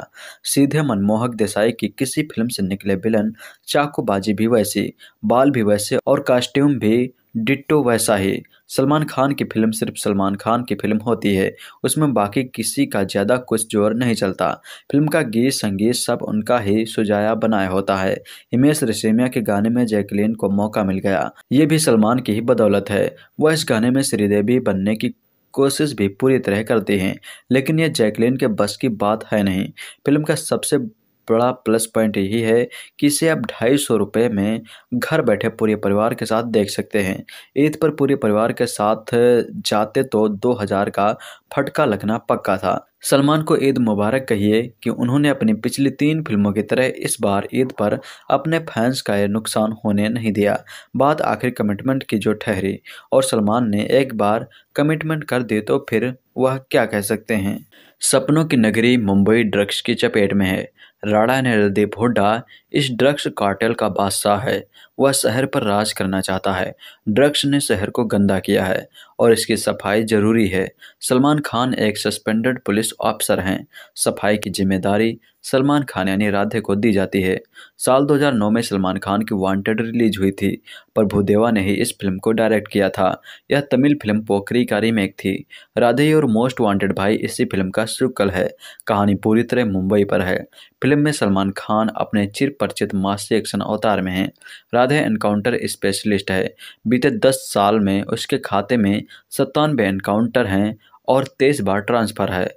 सीधे मनमोहक देसाई की किसी फिल्म से निकले विलन चाकूबाजी भी वैसी बाल भी वैसे और कास्ट्यूम भी डिट्टो वैसा ही सलमान खान की फिल्म सिर्फ सलमान खान की फिल्म होती है उसमें बाकी किसी का ज़्यादा कुछ जोर नहीं चलता फिल्म का गीत संगीत सब उनका ही सुजाया बनाया होता है हिमेश रेशमिया के गाने में जैकलिन को मौका मिल गया ये भी सलमान की ही बदौलत है वह इस गाने में श्रीदेवी बनने की कोशिश भी पूरी तरह करते हैं लेकिन यह जैकलिन के बस की बात है नहीं फिल्म का सबसे बड़ा प्लस पॉइंट यही है कि इसे आप ढाई सौ रुपये में घर बैठे पूरे परिवार के साथ देख सकते हैं ईद पर पूरे परिवार के साथ जाते तो दो हज़ार का फटका लगना पक्का था सलमान को ईद मुबारक कहिए कि उन्होंने अपनी पिछली तीन फिल्मों की तरह इस बार ईद पर अपने फैंस का नुकसान होने नहीं दिया बात आखिर कमिटमेंट की जो ठहरी और सलमान ने एक बार कमिटमेंट कर दी तो फिर वह क्या कह सकते हैं सपनों की नगरी मुंबई ड्रग्स की चपेट में है राड़ा ने हृदय फोड़ा इस ड्रग्स कार्टेल का बादशाह है वह शहर पर राज करना चाहता है ड्रग्स ने शहर को गंदा किया है और इसकी सफाई जरूरी है सलमान खान एक सस्पेंडेड पुलिस ऑफिसर हैं सफाई की जिम्मेदारी सलमान खान यानी राधे को दी जाती है साल 2009 में सलमान खान की वांटेड रिलीज हुई थी पर भूदेवा ने ही इस फिल्म को डायरेक्ट किया था यह तमिल फिल्म पोखरी का रीमेक थी राधे और मोस्ट वांटेड भाई इसी फिल्म का शुक्ल है कहानी पूरी तरह मुंबई पर है फिल्म में सलमान खान अपने चिर परिचित मासी एक्शन अवतार में हैं राधे एनकाउंटर स्पेशलिस्ट है बीते दस साल में उसके खाते में सत्तानवे एनकाउंटर हैं और तेईस बार ट्रांसफ़र है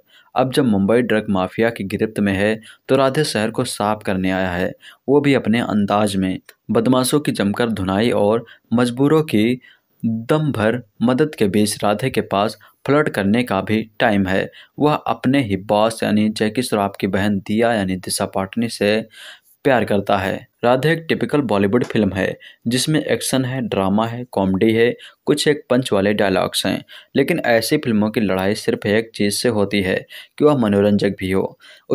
अब जब मुंबई ड्रग माफिया की गिरफ्त में है तो राधे शहर को साफ करने आया है वो भी अपने अंदाज में बदमाशों की जमकर धुनाई और मजबूरों की दम भर मदद के बीच राधे के पास फ्लर्ट करने का भी टाइम है वह अपने ही बॉस यानी जैकी श्रॉफ की बहन दिया यानी दिशा पाटनी से प्यार करता है राधे एक टिपिकल बॉलीवुड फिल्म है जिसमें एक्शन है ड्रामा है कॉमेडी है कुछ एक पंच वाले डायलॉग्स हैं लेकिन ऐसी फिल्मों की लड़ाई सिर्फ एक चीज़ से होती है कि वह मनोरंजक भी हो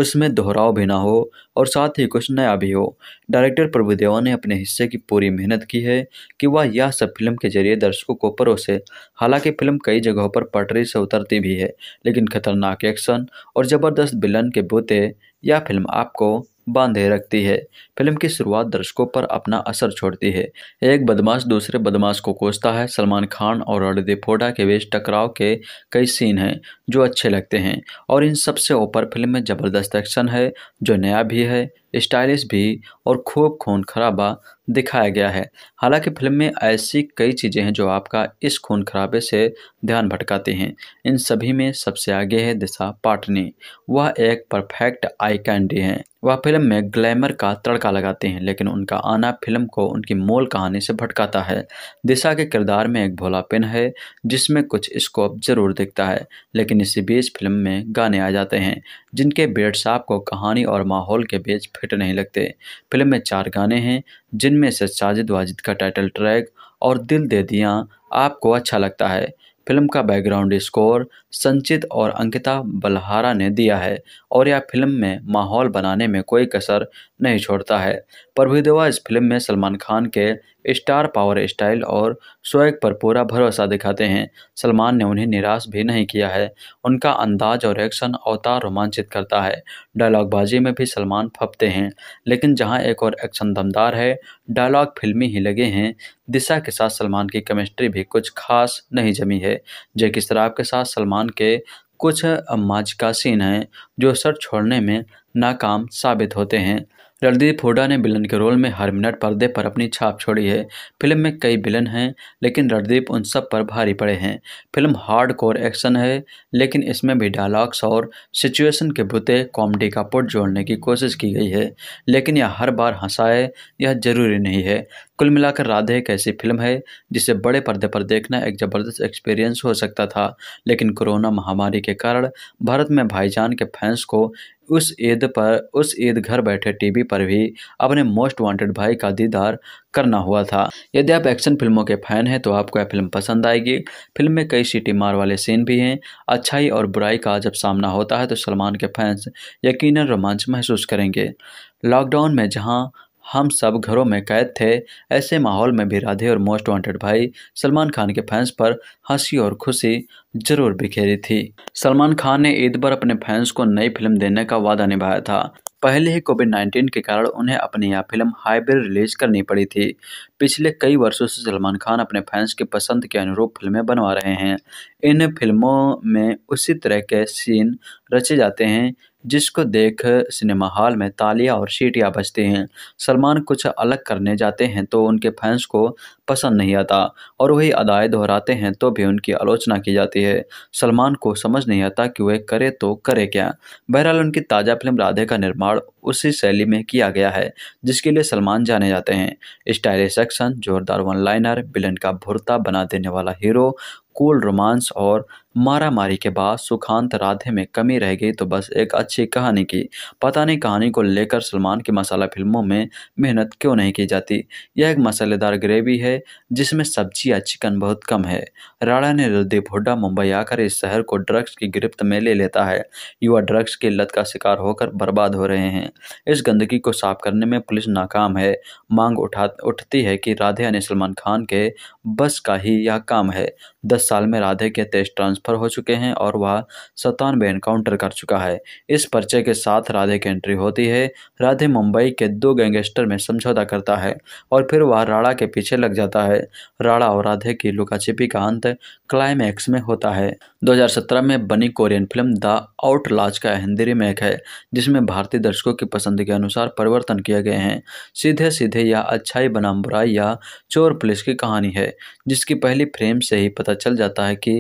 उसमें दोहराव भी ना हो और साथ ही कुछ नया भी हो डायरेक्टर प्रभुदेवा ने अपने हिस्से की पूरी मेहनत की है कि वह यह सब फिल्म के जरिए दर्शकों को परोसे हालांकि फिल्म कई जगहों पर पटरी से उतरती भी है लेकिन खतरनाक एक्शन और ज़बरदस्त बिलन के बूते यह फिल्म आपको बांधे रखती है फिल्म की शुरुआत दर्शकों पर अपना असर छोड़ती है एक बदमाश दूसरे बदमाश को कोसता है सलमान खान और रणदीप हुडा के बीच टकराव के कई सीन हैं जो अच्छे लगते हैं और इन सबसे ऊपर फिल्म में ज़बरदस्त एक्शन है जो नया भी है स्टाइलिश भी और खूब खून खराबा दिखाया गया है हालांकि फिल्म में ऐसी कई चीज़ें हैं जो आपका इस खून खराबे से ध्यान भटकाती हैं इन सभी में सबसे आगे है दिशा पाटनी वह एक परफेक्ट आई कैंडी है वह फिल्म में ग्लैमर का तड़का तड़का अच्छा लगाते हैं लेकिन उनका आना फिल्म को उनकी मूल कहानी से भटकाता है दिशा के किरदार में एक भोलापन है जिसमें कुछ स्कोप ज़रूर दिखता है लेकिन इसी बीच फिल्म में गाने आ जाते हैं जिनके बेट साहब को कहानी और माहौल के बीच फिट नहीं लगते फिल्म में चार गाने हैं जिनमें से साजिद वाजिद का टाइटल ट्रैक और दिल दे दिया आपको अच्छा लगता है फिल्म का बैकग्राउंड स्कोर संचित और अंकिता बलहारा ने दिया है और यह फिल्म में माहौल बनाने में कोई कसर नहीं छोड़ता है प्रभुदेवा इस फिल्म में सलमान खान के स्टार पावर स्टाइल और स्वैग पर पूरा भरोसा दिखाते हैं सलमान ने उन्हें निराश भी नहीं किया है उनका अंदाज और एक्शन अवतार रोमांचित करता है डायलॉगबाजी में भी सलमान फपते हैं लेकिन जहां एक और एक्शन दमदार है डायलॉग फिल्मी ही लगे हैं दिशा के साथ सलमान की केमिस्ट्री भी कुछ खास नहीं जमी है जैकि शराब के साथ सलमान वर्तमान के कुछ सीन हैं जो सर छोड़ने में नाकाम साबित होते हैं रणदीप हुडा ने विलन के रोल में हर मिनट पर्दे पर अपनी छाप छोड़ी है फिल्म में कई विलन हैं लेकिन रणदीप उन सब पर भारी पड़े हैं फिल्म हार्ड कोर एक्शन है लेकिन इसमें भी डायलॉग्स और सिचुएशन के बुते कॉमेडी का पुट जोड़ने की कोशिश की गई है लेकिन यह हर बार हंसाए यह जरूरी नहीं है कुल मिलाकर राधे एक ऐसी फिल्म है जिसे बड़े पर्दे पर देखना एक ज़बरदस्त एक्सपीरियंस हो सकता था लेकिन कोरोना महामारी के कारण भारत में भाईजान के फैंस को उस ईद पर उस ईद घर बैठे टीवी पर भी अपने मोस्ट वांटेड भाई का दीदार करना हुआ था यदि आप एक्शन फिल्मों के फैन हैं तो आपको यह फिल्म पसंद आएगी फिल्म में कई सीटी मार वाले सीन भी हैं अच्छाई और बुराई का जब सामना होता है तो सलमान के फैंस यकीनन रोमांच महसूस करेंगे लॉकडाउन में जहां हम सब घरों में कैद थे ऐसे माहौल में भी राधे और मोस्ट वांटेड भाई सलमान खान के फैंस पर हंसी और खुशी जरूर बिखेरी थी सलमान खान ने ईद पर अपने फैंस को नई फिल्म देने का वादा निभाया था पहले ही कोविड 19 के कारण उन्हें अपनी यह फिल्म हाइब्रिड रिलीज करनी पड़ी थी पिछले कई वर्षों से सलमान खान अपने फैंस के पसंद के अनुरूप फिल्में बनवा रहे हैं इन फिल्मों में उसी तरह के सीन रचे जाते हैं जिसको देख सिनेमा हॉल में तालियां और सीटियां बजती हैं सलमान कुछ अलग करने जाते हैं तो उनके फैंस को पसंद नहीं आता और वही अदाए दोहराते हैं तो भी उनकी आलोचना की जाती है सलमान को समझ नहीं आता कि वह करे तो करे क्या बहरहाल उनकी ताज़ा फिल्म राधे का निर्माण उसी शैली में किया गया है जिसके लिए सलमान जाने जाते हैं स्टाइलिश एक्शन जोरदार वन लाइनर विलन का भुरता बना देने वाला हीरो कूल रोमांस और मारा मारी के बाद सुखांत राधे में कमी रह गई तो बस एक अच्छी कहानी की पता नहीं कहानी को लेकर सलमान की मसाला फिल्मों में मेहनत क्यों नहीं की जाती यह एक मसालेदार ग्रेवी है जिसमें सब्जी या चिकन बहुत कम है राणा ने रणदीप हुड्डा मुंबई आकर इस शहर को ड्रग्स की गिरफ्त में ले लेता है युवा ड्रग्स की लत का शिकार होकर बर्बाद हो रहे हैं इस गंदगी को साफ करने में पुलिस नाकाम है मांग उठा उठती है कि राधे यानी सलमान खान के बस का ही यह काम है दस साल में राधे के तेज ट्रांस ट्रांसफ़र हो चुके हैं और वह सतानवे एनकाउंटर कर चुका है इस पर्चे के साथ राधे की एंट्री होती है राधे मुंबई के दो गैंगस्टर में समझौता करता है और फिर वह राणा के पीछे लग जाता है राणा और राधे की लुकाछिपी का अंत क्लाइमैक्स में होता है 2017 में बनी कोरियन फिल्म द आउट का हिंदी रिमेक है जिसमें भारतीय दर्शकों की पसंद के अनुसार परिवर्तन किए गए हैं सीधे सीधे या अच्छाई बनाम बुराई या चोर पुलिस की कहानी है जिसकी पहली फ्रेम से ही पता चल जाता है कि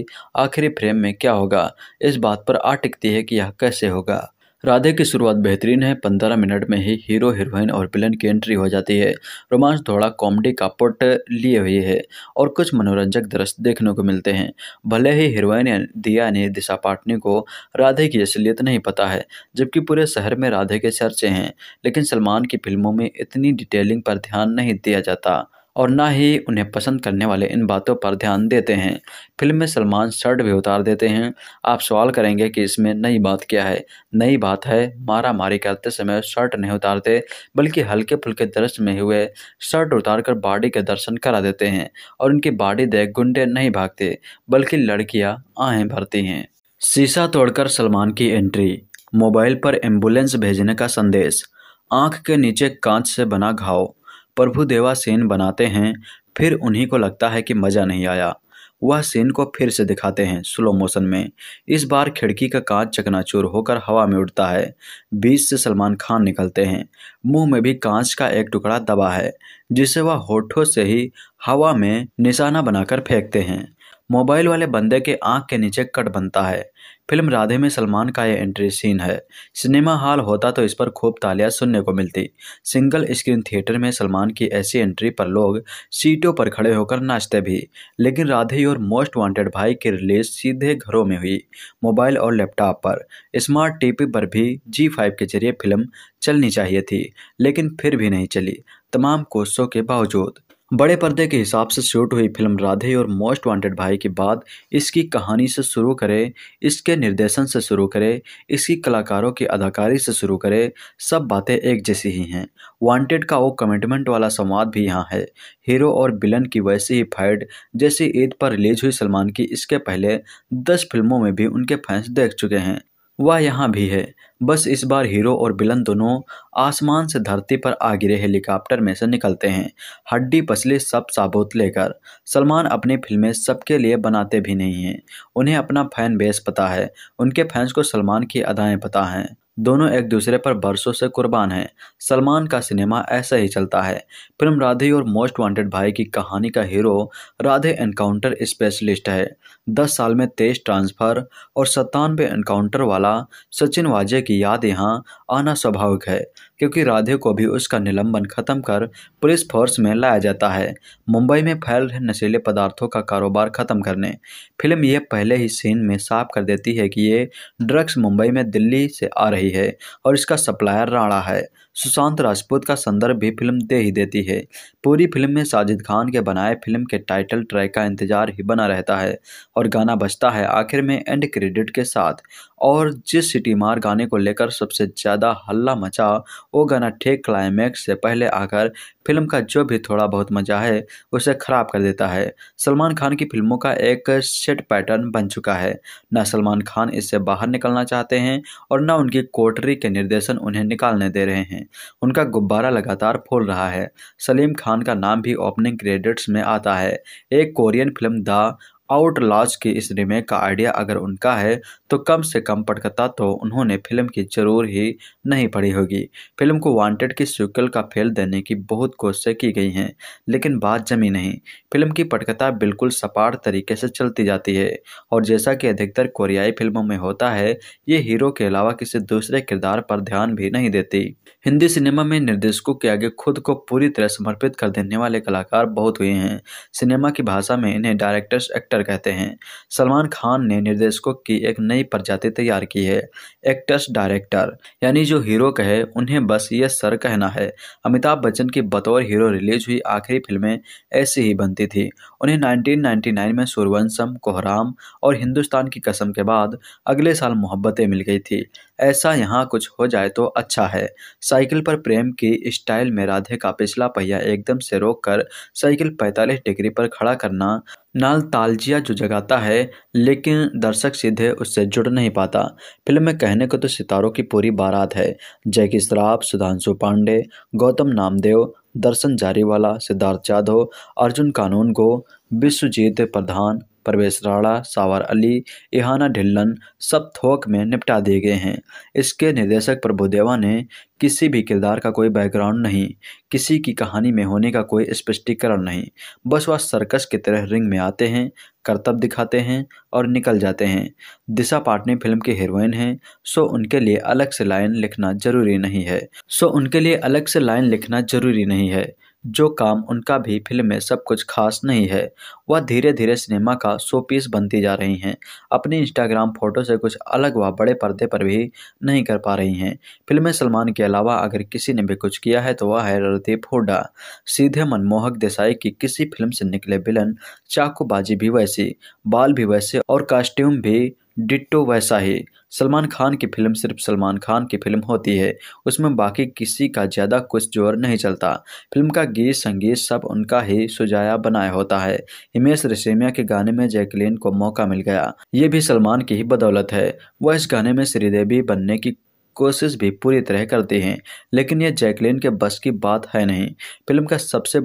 आखिरी फ्रेम में क्या होगा इस बात पर आ टिकती है कि यह कैसे होगा राधे की शुरुआत बेहतरीन है पंद्रह मिनट में ही हीरो हीरोइन और विलन की एंट्री हो जाती है रोमांस थोड़ा कॉमेडी का पुट लिए हुए है और कुछ मनोरंजक दृश्य देखने को मिलते हैं भले ही हीरोइन दिया ने दिशा पाटनी को राधे की असलियत नहीं पता है जबकि पूरे शहर में राधे के चर्चे हैं लेकिन सलमान की फिल्मों में इतनी डिटेलिंग पर ध्यान नहीं दिया जाता और ना ही उन्हें पसंद करने वाले इन बातों पर ध्यान देते हैं फिल्म में सलमान शर्ट भी उतार देते हैं आप सवाल करेंगे कि इसमें नई बात क्या है नई बात है मारा मारी करते समय शर्ट नहीं उतारते बल्कि हल्के फुल्के दृश्य में हुए शर्ट उतार कर बॉडी के दर्शन करा देते हैं और उनकी बॉडी देख गुंडे नहीं भागते बल्कि लड़कियाँ आहें भरती हैं शीशा तोड़कर सलमान की एंट्री मोबाइल पर एम्बुलेंस भेजने का संदेश आंख के नीचे कांच से बना घाव प्रभु देवा सेन बनाते हैं फिर उन्हीं को लगता है कि मज़ा नहीं आया वह सेन को फिर से दिखाते हैं स्लो मोशन में इस बार खिड़की का कांच चकनाचूर होकर हवा में उड़ता है बीच से सलमान खान निकलते हैं मुंह में भी कांच का एक टुकड़ा दबा है जिसे वह होठों से ही हवा में निशाना बनाकर फेंकते हैं मोबाइल वाले बंदे के आंख के नीचे कट बनता है फिल्म राधे में सलमान का यह एंट्री सीन है सिनेमा हॉल होता तो इस पर खूब तालियां सुनने को मिलती सिंगल स्क्रीन थिएटर में सलमान की ऐसी एंट्री पर लोग सीटों पर खड़े होकर नाचते भी लेकिन राधे और मोस्ट वांटेड भाई की रिलीज सीधे घरों में हुई मोबाइल और लैपटॉप पर स्मार्ट टीवी पर भी जी फाइव के जरिए फिल्म चलनी चाहिए थी लेकिन फिर भी नहीं चली तमाम कोशिशों के बावजूद बड़े पर्दे के हिसाब से शूट हुई फिल्म राधे और मोस्ट वांटेड भाई के बाद इसकी कहानी से शुरू करें इसके निर्देशन से शुरू करें इसकी कलाकारों की अदाकारी से शुरू करें सब बातें एक जैसी ही हैं वांटेड का वो कमिटमेंट वाला संवाद भी यहाँ है हीरो और बिलन की वैसी ही फाइट जैसी ईद पर रिलीज हुई सलमान की इसके पहले दस फिल्मों में भी उनके फैंस देख चुके हैं वह यहाँ भी है बस इस बार हीरो और बिलन दोनों आसमान से धरती पर आ गिरे हेलीकॉप्टर में से निकलते हैं हड्डी पसले सब साबुत लेकर सलमान अपनी फिल्में सबके लिए बनाते भी नहीं हैं उन्हें अपना फैन बेस पता है उनके फैंस को सलमान की अदाएँ पता हैं दोनों एक दूसरे पर बरसों से कुर्बान हैं सलमान का सिनेमा ऐसा ही चलता है फिल्म राधे और मोस्ट वांटेड भाई की कहानी का हीरो राधे एनकाउंटर स्पेशलिस्ट है दस साल में तेईस ट्रांसफ़र और सत्तानवे एनकाउंटर वाला सचिन वाजे की याद यहाँ आना स्वाभाविक है क्योंकि राधे को भी उसका निलंबन खत्म कर पुलिस फोर्स में लाया जाता है मुंबई में फैल रहे नशीले पदार्थों का कारोबार खत्म करने फिल्म यह पहले ही सीन में साफ कर देती है कि ये ड्रग्स मुंबई में दिल्ली से आ रही है और इसका सप्लायर राणा है सुशांत राजपूत का संदर्भ भी फिल्म दे ही देती है पूरी फिल्म में साजिद खान के बनाए फिल्म के टाइटल ट्रैक का इंतजार ही बना रहता है और और गाना बजता है आखिर में एंड क्रेडिट के साथ और जिस सिटी मार गाने को लेकर सबसे ज़्यादा हल्ला मचा वो गाना ठेक क्लाइमैक्स से पहले आकर फिल्म का जो भी थोड़ा बहुत मज़ा है उसे ख़राब कर देता है सलमान खान की फिल्मों का एक सेट पैटर्न बन चुका है न सलमान खान इससे बाहर निकलना चाहते हैं और न उनकी कोटरी के निर्देशन उन्हें निकालने दे रहे हैं उनका गुब्बारा लगातार फूल रहा है सलीम खान का नाम भी ओपनिंग क्रेडिट्स में आता है एक Korean film the outlaws के इस रीमेक का आइडिया अगर उनका है तो कम से कम पटकथा तो उन्होंने फिल्म की जरूर ही नहीं पढ़ी होगी फिल्म को वांटेड की सिक्वल का फेल देने की बहुत कोशिशें की गई हैं लेकिन बात जमी नहीं फिल्म की पटकथा बिल्कुल सपाट तरीके से चलती जाती है और जैसा कि अधिकतर कोरियाई फिल्मों में होता है ये हीरो के अलावा किसी दूसरे किरदार पर ध्यान भी नहीं देती हिंदी सिनेमा में निर्देशकों के आगे खुद को पूरी तरह समर्पित कर देने वाले कलाकार बहुत हुए हैं सिनेमा की भाषा में इन्हें डायरेक्टर्स एक्टर डायरेक्टर कहते हैं सलमान खान ने निर्देशकों की एक नई प्रजाति तैयार की है एक्टर्स डायरेक्टर यानी जो हीरो कहे उन्हें बस ये सर कहना है अमिताभ बच्चन की बतौर हीरो रिलीज हुई आखिरी फिल्में ऐसी ही बनती थी उन्हें 1999 में सूर्यवंशम कोहराम और हिंदुस्तान की कसम के बाद अगले साल मोहब्बतें मिल गई थी ऐसा यहाँ कुछ हो जाए तो अच्छा है साइकिल पर प्रेम की स्टाइल में राधे का पिछला पहिया एकदम से रोक कर साइकिल 45 डिग्री पर खड़ा करना नाल तालजिया जो जगाता है लेकिन दर्शक सीधे उससे जुड़ नहीं पाता फिल्म में कहने को तो सितारों की पूरी बारात है जैकी श्राफ सुधांशु पांडे गौतम नामदेव दर्शन जारीवाला सिद्धार्थ जाधव अर्जुन कानून को विश्वजीत प्रधान परवेश राणा सावर अली इहाना ढिल्लन सब थोक में निपटा दिए गए हैं इसके निर्देशक प्रभुदेवा ने किसी भी किरदार का कोई बैकग्राउंड नहीं किसी की कहानी में होने का कोई स्पष्टीकरण नहीं बस वह सर्कस की तरह रिंग में आते हैं करतब दिखाते हैं और निकल जाते हैं दिशा पाटनी फिल्म के हीरोइन हैं सो उनके लिए अलग से लाइन लिखना जरूरी नहीं है सो उनके लिए अलग से लाइन लिखना जरूरी नहीं है जो काम उनका भी फिल्म में सब कुछ खास नहीं है वह धीरे धीरे सिनेमा का शो पीस बनती जा रही हैं अपनी इंस्टाग्राम फोटो से कुछ अलग व बड़े पर्दे पर भी नहीं कर पा रही हैं फिल्म में सलमान के अलावा अगर किसी ने भी कुछ किया है तो वह है रणदीप हुडा सीधे मनमोहक देसाई की किसी फिल्म से निकले विलन चाकूबाजी भी वैसी बाल भी वैसे और कॉस्ट्यूम भी डिट्टो वैसा ही सलमान खान की फिल्म सिर्फ सलमान खान की फिल्म होती है उसमें बाकी किसी का ज़्यादा कुछ जोर नहीं चलता फिल्म का गीत संगीत सब उनका ही सुजाया बनाया होता है हिमेश रेशमिया के गाने में जैकलिन को मौका मिल गया ये भी सलमान की ही बदौलत है वह इस गाने में श्रीदेवी बनने की कोशिश भी पूरी तरह करती हैं लेकिन यह जैकलिन के बस की बात है नहीं फिल्म का सबसे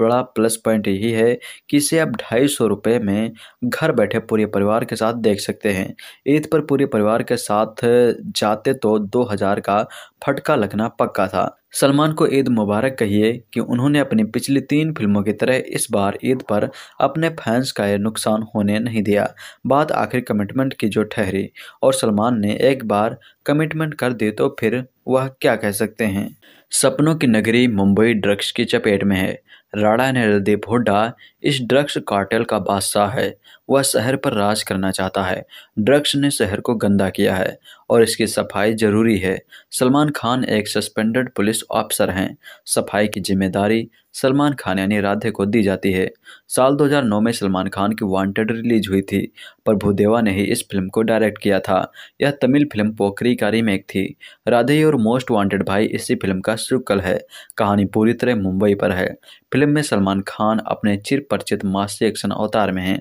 बड़ा प्लस पॉइंट यही है कि इसे आप ढाई सौ रुपये में घर बैठे पूरे परिवार के साथ देख सकते हैं ईद पर पूरे परिवार के साथ जाते तो दो हज़ार का फटका लगना पक्का था सलमान को ईद मुबारक कहिए कि उन्होंने अपनी पिछली तीन फिल्मों की तरह इस बार ईद पर अपने फैंस का नुकसान होने नहीं दिया बात आखिर कमिटमेंट की जो ठहरी और सलमान ने एक बार कमिटमेंट कर दी तो फिर वह क्या कह सकते हैं सपनों की नगरी मुंबई ड्रग्स की चपेट में है राणा ने हृदय फोड़ा इस ड्रग्स कार्टेल का बादशाह है वह शहर पर राज करना चाहता है ड्रग्स ने शहर को गंदा किया है और इसकी सफाई जरूरी है सलमान खान एक सस्पेंडेड पुलिस ऑफिसर हैं सफाई की जिम्मेदारी सलमान खान यानी राधे को दी जाती है साल 2009 में सलमान खान की वांटेड रिलीज हुई थी पर भूदेवा ने ही इस फिल्म को डायरेक्ट किया था यह तमिल फिल्म पोखरी का रीमेक थी राधे और मोस्ट वांटेड भाई इसी फिल्म का शुक्ल है कहानी पूरी तरह मुंबई पर है फिल्म में सलमान खान अपने चिर परिचित मासी एक्शन अवतार में हैं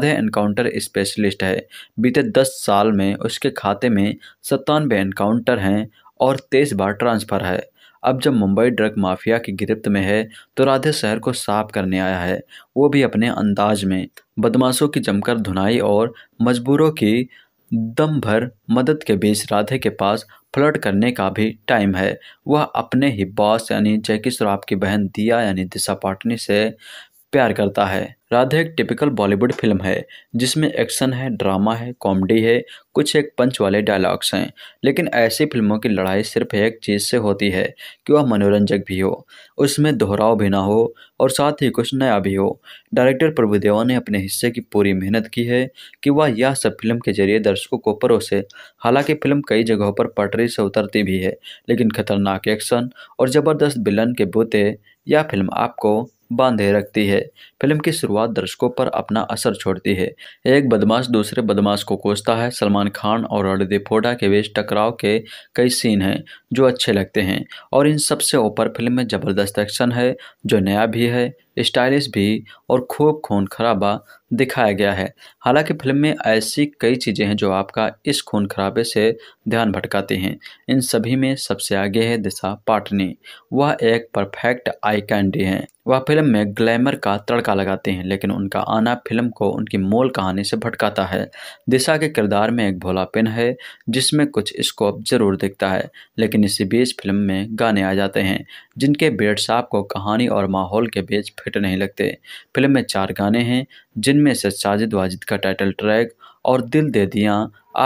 राधे एनकाउंटर स्पेशलिस्ट है बीते दस साल में उसके खाते में सत्तानवे एनकाउंटर हैं और तेईस बार ट्रांसफ़र है अब जब मुंबई ड्रग माफिया की गिरफ्त में है तो राधे शहर को साफ करने आया है वो भी अपने अंदाज में बदमाशों की जमकर धुनाई और मजबूरों की दम भर मदद के बीच राधे के पास फ्लर्ट करने का भी टाइम है वह अपने ही बॉस यानी जैकी श्रॉफ की बहन दिया यानी दिशा पाटनी से प्यार करता है राधा एक टिपिकल बॉलीवुड फिल्म है जिसमें एक्शन है ड्रामा है कॉमेडी है कुछ एक पंच वाले डायलॉग्स हैं लेकिन ऐसी फिल्मों की लड़ाई सिर्फ एक चीज़ से होती है कि वह मनोरंजक भी हो उसमें दोहराव भी ना हो और साथ ही कुछ नया भी हो डायरेक्टर प्रभुदेवा ने अपने हिस्से की पूरी मेहनत की है कि वह यह सब फिल्म के जरिए दर्शकों को परोसे हालांकि फिल्म कई जगहों पर पटरी से उतरती भी है लेकिन खतरनाक एक्शन और ज़बरदस्त बिलन के बूते यह फिल्म आपको बांधे रखती है फिल्म की शुरुआत दर्शकों पर अपना असर छोड़ती है एक बदमाश दूसरे बदमाश को कोसता है सलमान खान और रणदीप हुडा के बीच टकराव के कई सीन हैं जो अच्छे लगते हैं और इन सबसे ऊपर फिल्म में ज़बरदस्त एक्शन है जो नया भी है स्टाइलिश भी और खूब खून खराबा दिखाया गया है हालांकि फिल्म में ऐसी कई चीज़ें हैं जो आपका इस खून खराबे से ध्यान भटकाते हैं इन सभी में सबसे आगे है दिशा पाटनी वह एक परफेक्ट आई कैंडी हैं वह फिल्म में ग्लैमर का तड़का लगाते हैं लेकिन उनका आना फिल्म को उनकी मूल कहानी से भटकाता है दिशा के किरदार में एक भोलापिन है जिसमें कुछ स्कोप जरूर दिखता है लेकिन इसी बीच फिल्म में गाने आ जाते हैं जिनके बेट साहब को कहानी और माहौल के बीच फिट नहीं लगते फिल्म में चार गाने हैं जिनमें से साजिद वाजिद का टाइटल ट्रैक और दिल दे दिया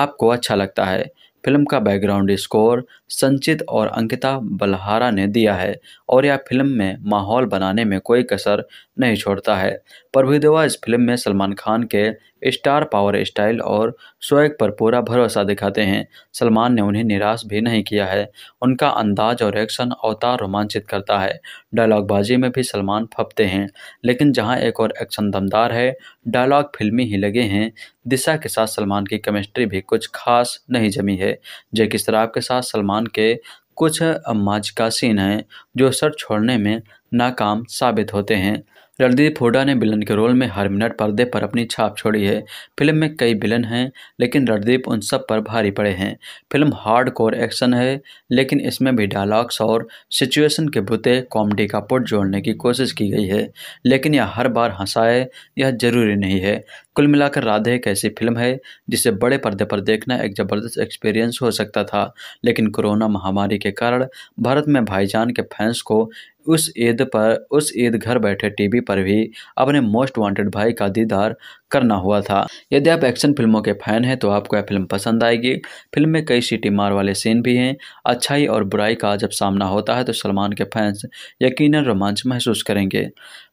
आपको अच्छा लगता है फिल्म का बैकग्राउंड स्कोर संचित और अंकिता बलहारा ने दिया है और यह फिल्म में माहौल बनाने में कोई कसर नहीं छोड़ता है प्रभुदेवा इस फिल्म में सलमान खान के स्टार पावर स्टाइल और स्वयं पर पूरा भरोसा दिखाते हैं सलमान ने उन्हें निराश भी नहीं किया है उनका अंदाज और एक्शन अवतार रोमांचित करता है डायलॉगबाजी में भी सलमान फपते हैं लेकिन जहां एक और एक्शन दमदार है डायलॉग फिल्मी ही लगे हैं दिशा के साथ सलमान की केमिस्ट्री भी कुछ खास नहीं जमी है जैकि शराब के साथ सलमान पाकिस्तान के कुछ माजकासीन हैं जो सर छोड़ने में नाकाम साबित होते हैं रणदीप हुडा ने विलन के रोल में हर मिनट पर्दे पर अपनी छाप छोड़ी है फिल्म में कई विलन हैं लेकिन रणदीप उन सब पर भारी पड़े हैं फिल्म हार्ड कोर एक्शन है लेकिन इसमें भी डायलॉग्स और सिचुएशन के बुते कॉमेडी का पुट जोड़ने की कोशिश की गई है लेकिन यह हर बार हंसाए यह जरूरी नहीं है कुल मिलाकर राधे एक ऐसी फिल्म है जिसे बड़े पर्दे पर देखना एक ज़बरदस्त एक्सपीरियंस हो सकता था लेकिन कोरोना महामारी के कारण भारत में भाईजान के फैंस को उस ईद पर उस ईद घर बैठे टीवी पर भी अपने मोस्ट वांटेड भाई का दीदार करना हुआ था यदि आप एक्शन फिल्मों के फैन हैं तो आपको यह फिल्म पसंद आएगी फिल्म में कई सीटी मार वाले सीन भी हैं अच्छाई और बुराई का जब सामना होता है तो सलमान के फैंस यकीन रोमांच महसूस करेंगे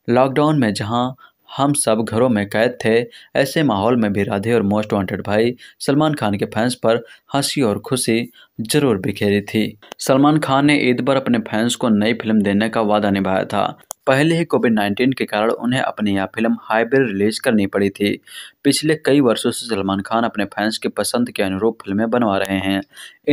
लॉकडाउन में जहाँ हम सब घरों में कैद थे ऐसे माहौल में भी राधे और मोस्ट वांटेड भाई सलमान खान के फैंस पर हंसी और खुशी जरूर बिखेरी थी सलमान खान ने ईद पर अपने फैंस को नई फिल्म देने का वादा निभाया था पहले ही कोविड 19 के कारण उन्हें अपनी यह फिल्म हाइब्रिड रिलीज करनी पड़ी थी पिछले कई वर्षों से सलमान खान अपने फैंस के पसंद के अनुरूप फिल्में बनवा रहे हैं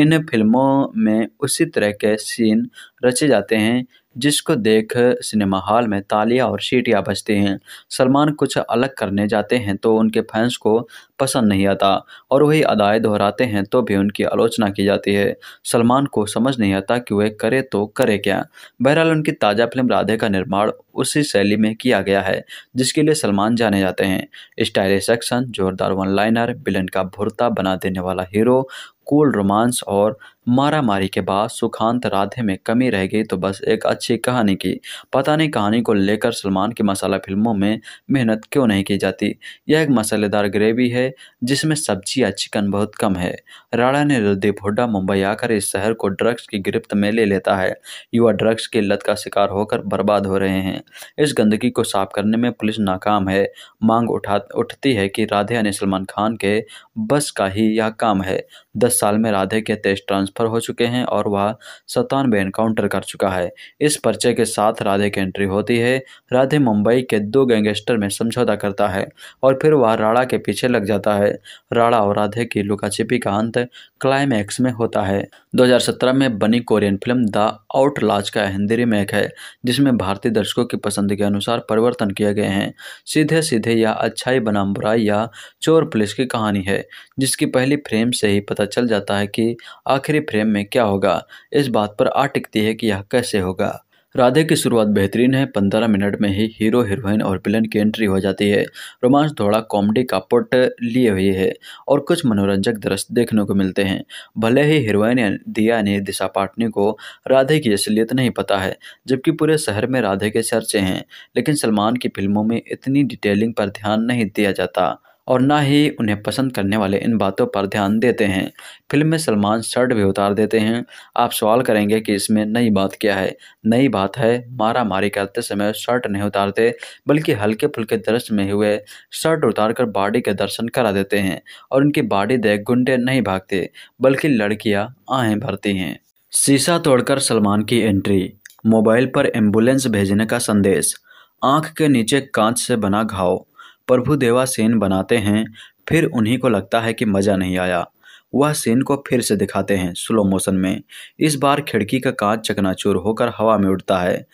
इन फिल्मों में उसी तरह के सीन रचे जाते हैं जिसको देख सिनेमा हॉल में तालियां और सीटियां बजती हैं सलमान कुछ अलग करने जाते हैं तो उनके फैंस को पसंद नहीं आता और वही अदाएँ दोहराते हैं तो भी उनकी आलोचना की जाती है सलमान को समझ नहीं आता कि वह करे तो करे क्या बहरहाल उनकी ताज़ा फिल्म राधे का निर्माण उसी शैली में किया गया है जिसके लिए सलमान जाने जाते हैं स्टाइलिश एक्शन जोरदार वन लाइनर विलन का भुरता बना देने वाला हीरो कूल रोमांस और मारा मारी के बाद सुखांत राधे में कमी रह गई तो बस एक अच्छी कहानी की पता नहीं कहानी को लेकर सलमान की मसाला फिल्मों में मेहनत क्यों नहीं की जाती यह एक मसालेदार ग्रेवी है जिसमें सब्जी या चिकन बहुत कम है राणा ने हुड्डा मुंबई आकर इस शहर को ड्रग्स की गिरफ्त में ले लेता है युवा ड्रग्स की लत का शिकार होकर बर्बाद हो रहे हैं इस गंदगी को साफ करने में पुलिस नाकाम है मांग उठा उठती है कि राधे ने सलमान खान के बस का ही यह काम है दस साल में राधे के तेज ट्रांसफर हो चुके हैं और वह सतानवे एनकाउंटर कर चुका है इस पर्चे के साथ राधे की एंट्री होती है राधे मुंबई के दो गैंगस्टर में समझौता करता है और फिर वह राणा के पीछे लग जाता जाता है राणा और राधे की लुकाछिपी का अंत क्लाइमैक्स में होता है 2017 में बनी कोरियन फिल्म द आउट लाज का हिंदी रिमेक है जिसमें भारतीय दर्शकों की पसंद के अनुसार परिवर्तन किए गए हैं सीधे सीधे यह अच्छाई बनाम बुराई या चोर पुलिस की कहानी है जिसकी पहली फ्रेम से ही पता चल जाता है कि आखिरी फ्रेम में क्या होगा इस बात पर आ टिकती है कि यह कैसे होगा राधे की शुरुआत बेहतरीन है पंद्रह मिनट में ही हीरो हीरोइन और विलन की एंट्री हो जाती है रोमांस थोड़ा कॉमेडी का पट लिए हुए है और कुछ मनोरंजक दृश्य देखने को मिलते हैं भले ही हीरोइन दिया ने दिशा पाटनी को राधे की असलियत नहीं पता है जबकि पूरे शहर में राधे के चर्चे हैं लेकिन सलमान की फिल्मों में इतनी डिटेलिंग पर ध्यान नहीं दिया जाता और ना ही उन्हें पसंद करने वाले इन बातों पर ध्यान देते हैं फिल्म में सलमान शर्ट भी उतार देते हैं आप सवाल करेंगे कि इसमें नई बात क्या है नई बात है मारा मारी करते समय शर्ट नहीं उतारते बल्कि हल्के फुल्के दृश्य में हुए शर्ट उतार कर बॉडी के दर्शन करा देते हैं और उनकी बॉडी देख गुंडे नहीं भागते बल्कि लड़कियाँ आहें भरती हैं शीशा तोड़कर सलमान की एंट्री मोबाइल पर एम्बुलेंस भेजने का संदेश आंख के नीचे कांच से बना घाव प्रभु देवा सेन बनाते हैं फिर उन्हीं को लगता है कि मज़ा नहीं आया वह सेन को फिर से दिखाते हैं स्लो मोशन में इस बार खिड़की का कांच चकनाचूर होकर हवा में उड़ता है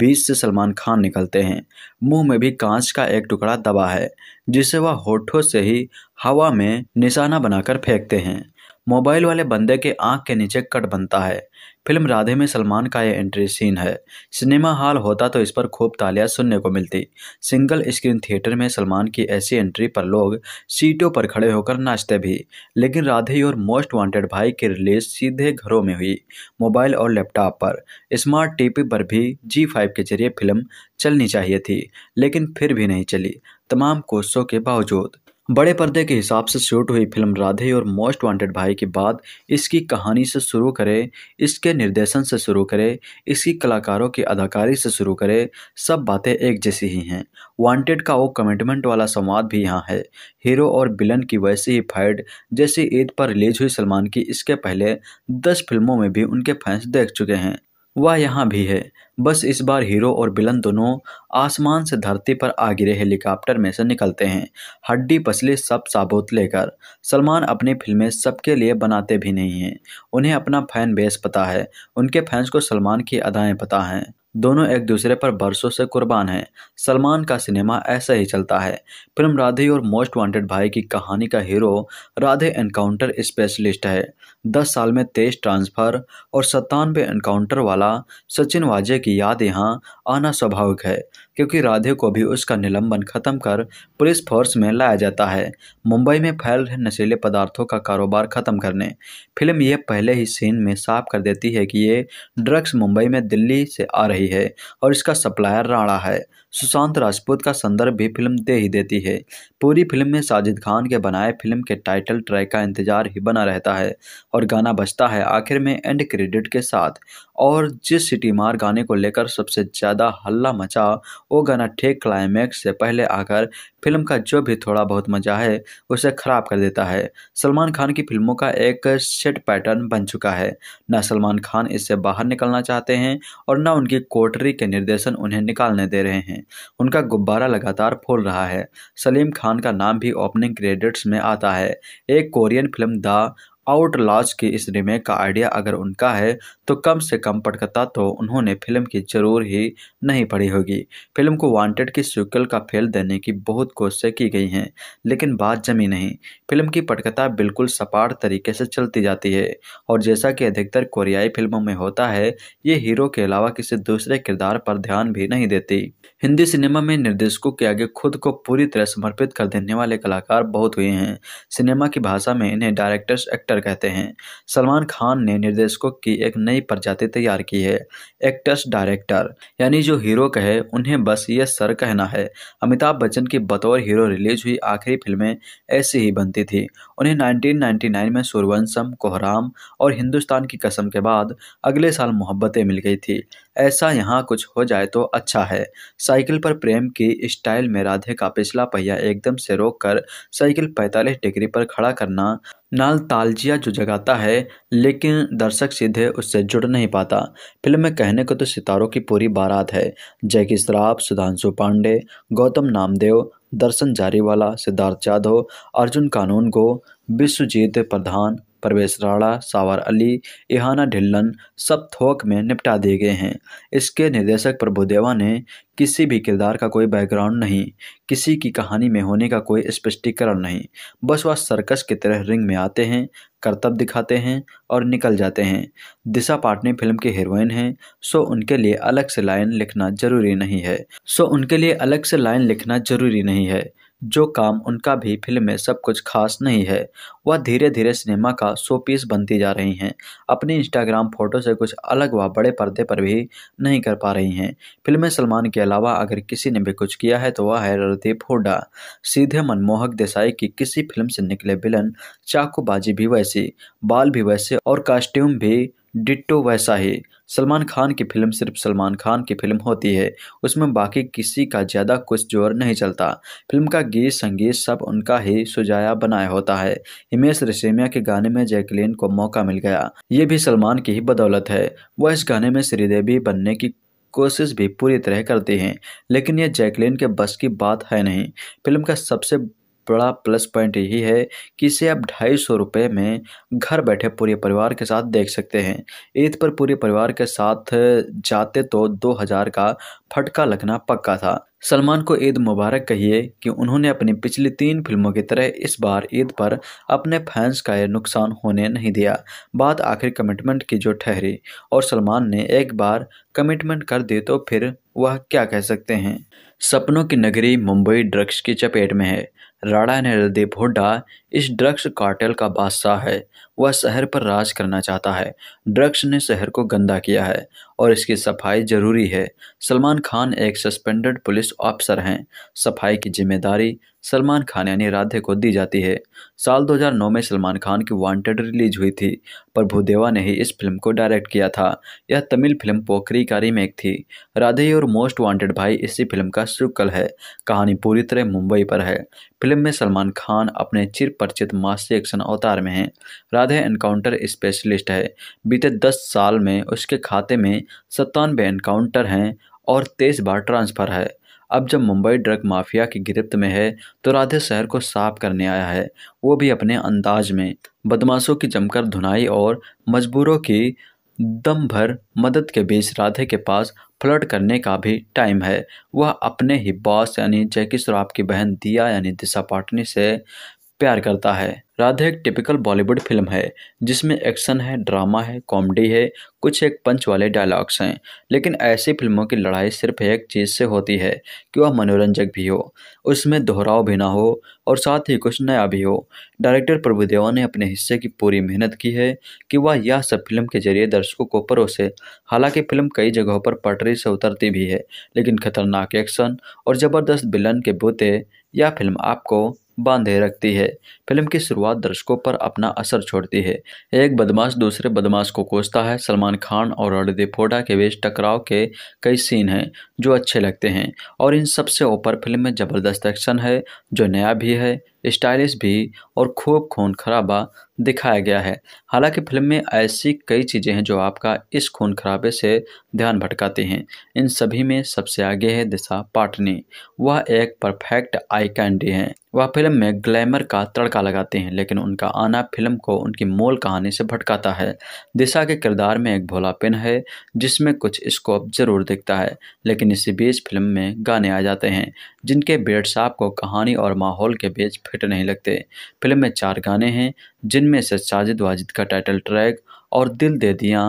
बीच से सलमान खान निकलते हैं मुंह में भी कांच का एक टुकड़ा दबा है जिसे वह होठों से ही हवा में निशाना बनाकर फेंकते हैं मोबाइल वाले बंदे के आंख के नीचे कट बनता है फिल्म राधे में सलमान का यह एंट्री सीन है सिनेमा हॉल होता तो इस पर खूब तालियां सुनने को मिलती सिंगल स्क्रीन थिएटर में सलमान की ऐसी एंट्री पर लोग सीटों पर खड़े होकर नाचते भी लेकिन राधे और मोस्ट वांटेड भाई की रिलीज सीधे घरों में हुई मोबाइल और लैपटॉप पर स्मार्ट टीवी पर भी जी फाइव के जरिए फिल्म चलनी चाहिए थी लेकिन फिर भी नहीं चली तमाम कोशिशों के बावजूद बड़े पर्दे के हिसाब से शूट हुई फिल्म राधे और मोस्ट वांटेड भाई के बाद इसकी कहानी से शुरू करें इसके निर्देशन से शुरू करें इसकी कलाकारों की अदाकारी से शुरू करें सब बातें एक जैसी ही हैं वांटेड का वो कमिटमेंट वाला संवाद भी यहाँ है हीरो और बिलन की वैसी ही फाइट जैसी ईद पर रिलीज हुई सलमान की इसके पहले दस फिल्मों में भी उनके फैंस देख चुके हैं वह यहाँ भी है बस इस बार हीरो और बिलन दोनों आसमान से धरती पर आ गिरे हेलीकॉप्टर में से निकलते हैं हड्डी पसले सब साबुत लेकर सलमान अपनी फिल्में सबके लिए बनाते भी नहीं हैं उन्हें अपना फैन बेस पता है उनके फैंस को सलमान की अदाएँ पता हैं दोनों एक दूसरे पर बरसों से कुर्बान हैं सलमान का सिनेमा ऐसा ही चलता है फिल्म राधे और मोस्ट वांटेड भाई की कहानी का हीरो राधे एनकाउंटर स्पेशलिस्ट है दस साल में तेज ट्रांसफ़र और सत्तानवे एनकाउंटर वाला सचिन वाजे की याद यहाँ आना स्वाभाविक है क्योंकि राधे को भी उसका निलंबन खत्म कर पुलिस फोर्स में लाया जाता है मुंबई में फैल रहे नशीले पदार्थों का कारोबार खत्म करने फिल्म यह पहले ही सीन में साफ कर देती है कि ये ड्रग्स मुंबई में दिल्ली से आ रही है और इसका सप्लायर राणा है सुशांत राजपूत का संदर्भ भी फिल्म दे ही देती है पूरी फिल्म में साजिद खान के बनाए फिल्म के टाइटल ट्रैक का इंतजार ही बना रहता है और गाना बजता है आखिर में एंड क्रेडिट के साथ और जिस सिटी मार गाने को लेकर सबसे ज़्यादा हल्ला मचा वो गाना ठेक क्लाइमैक्स से पहले आकर फिल्म का जो भी थोड़ा बहुत मजा है उसे ख़राब कर देता है सलमान खान की फिल्मों का एक सेट पैटर्न बन चुका है न सलमान खान इससे बाहर निकलना चाहते हैं और न उनकी कोटरी के निर्देशन उन्हें निकालने दे रहे हैं उनका गुब्बारा लगातार फूल रहा है सलीम खान का नाम भी ओपनिंग क्रेडिट्स में आता है एक Korean film the outlaws की इस रीमेक का आइडिया अगर उनका है तो कम से कम पटकता तो उन्होंने फिल्म की जरूर ही नहीं पढ़ी होगी फिल्म को वांटेड की सीक्वल का फेल देने की बहुत कोशिशें की गई हैं लेकिन बात जमी नहीं फिल्म की पटकता बिल्कुल सपाट तरीके से चलती जाती है और जैसा कि अधिकतर कोरियाई फिल्मों में होता है ये हीरो के अलावा किसी दूसरे किरदार पर ध्यान भी नहीं देती हिंदी सिनेमा में निर्देशकों के आगे खुद को पूरी तरह समर्पित कर देने वाले कलाकार बहुत हुए हैं सिनेमा की भाषा में इन्हें डायरेक्टर्स एक्टर कहते हैं सलमान खान ने निर्देशकों की एक नई प्रजाति तैयार की है एक्टर्स डायरेक्टर यानी जो हीरो कहे उन्हें बस ये सर कहना है अमिताभ बच्चन की बतौर हीरो रिलीज हुई आखिरी फिल्में ऐसी ही बनती थी उन्हें नाइनटीन में सूर्यवंशम कोहराम और हिंदुस्तान की कसम के बाद अगले साल मोहब्बतें मिल गई थी ऐसा यहाँ कुछ हो जाए तो अच्छा है साइकिल पर प्रेम की स्टाइल में राधे का पिछला पहिया एकदम से रोककर साइकिल 45 डिग्री पर खड़ा करना नाल तालजिया जो जगाता है लेकिन दर्शक सीधे उससे जुड़ नहीं पाता फिल्म में कहने को तो सितारों की पूरी बारात है जैकी श्राफ सुधांशु पांडे गौतम नामदेव दर्शन जारीवाला सिद्धार्थ जाधव अर्जुन कानून गो विश्वजीत प्रधान परवेश राणा सावर अली इहाना ढिल्लन सब थोक में निपटा दिए गए हैं इसके निर्देशक प्रभुदेवा ने किसी भी किरदार का कोई बैकग्राउंड नहीं किसी की कहानी में होने का कोई स्पष्टीकरण नहीं बस वह सर्कस की तरह रिंग में आते हैं करतब दिखाते हैं और निकल जाते हैं दिशा पाटनी फिल्म की हीरोइन हैं सो उनके लिए अलग से लाइन लिखना जरूरी नहीं है सो उनके लिए अलग से लाइन लिखना जरूरी नहीं है जो काम उनका भी फिल्म में सब कुछ खास नहीं है वह धीरे धीरे सिनेमा का शो पीस बनती जा रही हैं अपनी इंस्टाग्राम फोटो से कुछ अलग व बड़े पर्दे पर भी नहीं कर पा रही हैं फिल्म में सलमान के अलावा अगर किसी ने भी कुछ किया है तो वह है रणदीप हुडा सीधे मनमोहक देसाई की किसी फिल्म से निकले विलन चाकूबाजी भी वैसी बाल भी वैसे और कास्ट्यूम भी डिट्टो वैसा ही सलमान खान की फिल्म सिर्फ सलमान खान की फिल्म होती है उसमें बाकी किसी का ज़्यादा कुछ जोर नहीं चलता फिल्म का गीत संगीत सब उनका ही सुजाया बनाया होता है हिमेश रेशमिया के गाने में जैकलिन को मौका मिल गया ये भी सलमान की ही बदौलत है वह इस गाने में श्रीदेवी बनने की कोशिश भी पूरी तरह करती हैं लेकिन यह जैकलिन के बस की बात है नहीं फिल्म का सबसे बड़ा प्लस पॉइंट यही है कि इसे आप ढाई सौ रुपये में घर बैठे पूरे परिवार के साथ देख सकते हैं ईद पर पूरे परिवार के साथ जाते तो दो हज़ार का फटका लगना पक्का था सलमान को ईद मुबारक कहिए कि उन्होंने अपनी पिछली तीन फिल्मों की तरह इस बार ईद पर अपने फैंस का यह नुकसान होने नहीं दिया बात आखिर कमिटमेंट की जो ठहरी और सलमान ने एक बार कमिटमेंट कर दी तो फिर वह क्या कह सकते हैं सपनों की नगरी मुंबई ड्रग्स की चपेट में है राणा नरदेभोडा इस ड्रग्स कार्टेल का बादशाह है वह शहर पर राज करना चाहता है ड्रग्स ने शहर को गंदा किया है और इसकी सफाई ज़रूरी है सलमान खान एक सस्पेंडेड पुलिस ऑफिसर हैं सफाई की जिम्मेदारी सलमान खान यानी राधे को दी जाती है साल 2009 में सलमान खान की वांटेड रिलीज हुई थी पर भूदेवा ने ही इस फिल्म को डायरेक्ट किया था यह तमिल फिल्म पोखरी का रीमेक थी राधे और मोस्ट वांटेड भाई इसी फिल्म का शुक्ल है कहानी पूरी तरह मुंबई पर है फिल्म में सलमान खान अपने चिर परिचित मास्टर एक्शन अवतार में हैं राधे एनकाउंटर स्पेशलिस्ट है बीते दस साल में उसके खाते में सत्तानवे एनकाउंटर हैं और तेईस बार ट्रांसफ़र है अब जब मुंबई ड्रग माफिया की गिरफ्त में है तो राधे शहर को साफ करने आया है वो भी अपने अंदाज में बदमाशों की जमकर धुनाई और मजबूरों की दम भर मदद के बीच राधे के पास फ्लर्ट करने का भी टाइम है वह अपने ही बॉस यानी जैकी श्राफ की बहन दिया यानी दिशा पाटनी से प्यार करता है राधे एक टिपिकल बॉलीवुड फिल्म है जिसमें एक्शन है ड्रामा है कॉमेडी है कुछ एक पंच वाले डायलॉग्स हैं लेकिन ऐसी फिल्मों की लड़ाई सिर्फ एक चीज़ से होती है कि वह मनोरंजक भी हो उसमें दोहराव भी ना हो और साथ ही कुछ नया भी हो डायरेक्टर प्रभुदेवा ने अपने हिस्से की पूरी मेहनत की है कि वह यह सब फिल्म के जरिए दर्शकों को परोसे हालांकि फिल्म कई जगहों पर पटरी से उतरती भी है लेकिन खतरनाक एक्शन और ज़बरदस्त विलन के बूते यह फिल्म आपको बांधे रखती है फिल्म की शुरुआत दर्शकों पर अपना असर छोड़ती है एक बदमाश दूसरे बदमाश को कोसता है सलमान खान और रणदीप फोडा के बीच टकराव के कई सीन हैं जो अच्छे लगते हैं और इन सबसे ऊपर फिल्म में ज़बरदस्त एक्शन है जो नया भी है स्टाइलिश भी और खूब खून खराबा दिखाया गया है हालांकि फिल्म में ऐसी कई चीज़ें हैं जो आपका इस खून खराबे से ध्यान भटकाती हैं इन सभी में सबसे आगे है दिशा पाटनी वह एक परफेक्ट आई कैंडी हैं वह फिल्म में ग्लैमर का तड़का लगाते हैं लेकिन उनका आना फिल्म को उनकी मूल कहानी से भटकाता है दिशा के किरदार में एक भोलापिन है जिसमें कुछ स्कोप जरूर दिखता है लेकिन इसी बीच फिल्म में गाने आ जाते हैं जिनके बेट्स आपको कहानी और माहौल के बीच फिट नहीं लगते फिल्म में चार गाने हैं जिनमें से साजिद वाजिद का टाइटल ट्रैक और दिल दे दिया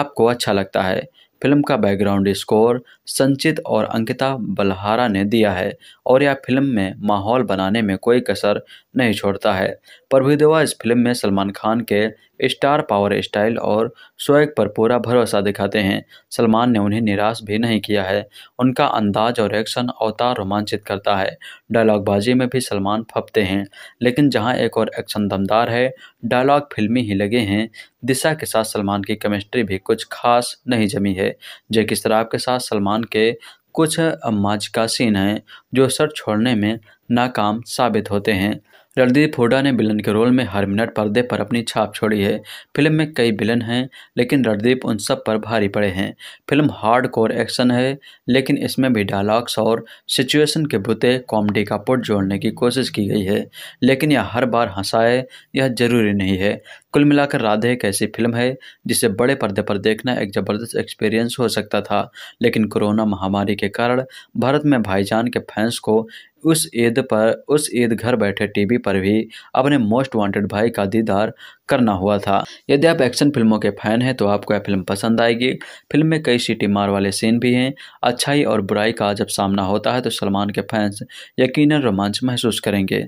आपको अच्छा लगता है फिल्म का बैकग्राउंड स्कोर संचित और अंकिता बलहारा ने दिया है और यह फिल्म में माहौल बनाने में कोई कसर नहीं छोड़ता है प्रभु देवा इस फिल्म में सलमान खान के स्टार पावर स्टाइल और स्वैग पर पूरा भरोसा दिखाते हैं सलमान ने उन्हें निराश भी नहीं किया है उनका अंदाज और एक्शन अवतार रोमांचित करता है डायलॉगबाजी में भी सलमान फपते हैं लेकिन जहां एक और एक्शन दमदार है डायलॉग फिल्मी ही लगे हैं दिशा के साथ सलमान की केमिस्ट्री भी कुछ खास नहीं जमी है जैकि शराब के साथ सलमान के कुछ अमाज का सीन हैं जो सर छोड़ने में नाकाम साबित होते हैं रणदीप हुडा ने विलन के रोल में हर मिनट पर्दे पर अपनी छाप छोड़ी है फिल्म में कई विलन हैं लेकिन रणदीप उन सब पर भारी पड़े हैं फिल्म हार्ड कोर एक्शन है लेकिन इसमें भी डायलॉग्स और सिचुएशन के बुते कॉमेडी का पुट जोड़ने की कोशिश की गई है लेकिन यह हर बार हंसाए यह जरूरी नहीं है कुल मिलाकर राधे एक ऐसी फिल्म है जिसे बड़े पर्दे पर देखना एक ज़बरदस्त एक्सपीरियंस हो सकता था लेकिन कोरोना महामारी के कारण भारत में भाईजान के फैंस को उस ईद पर उस ईद घर बैठे टीवी पर भी अपने मोस्ट वांटेड भाई का दीदार करना हुआ था यदि आप एक्शन फिल्मों के फैन हैं तो आपको यह फिल्म पसंद आएगी फिल्म में कई सीटी मार वाले सीन भी हैं अच्छाई और बुराई का जब सामना होता है तो सलमान के फैंस यकीन रोमांच महसूस करेंगे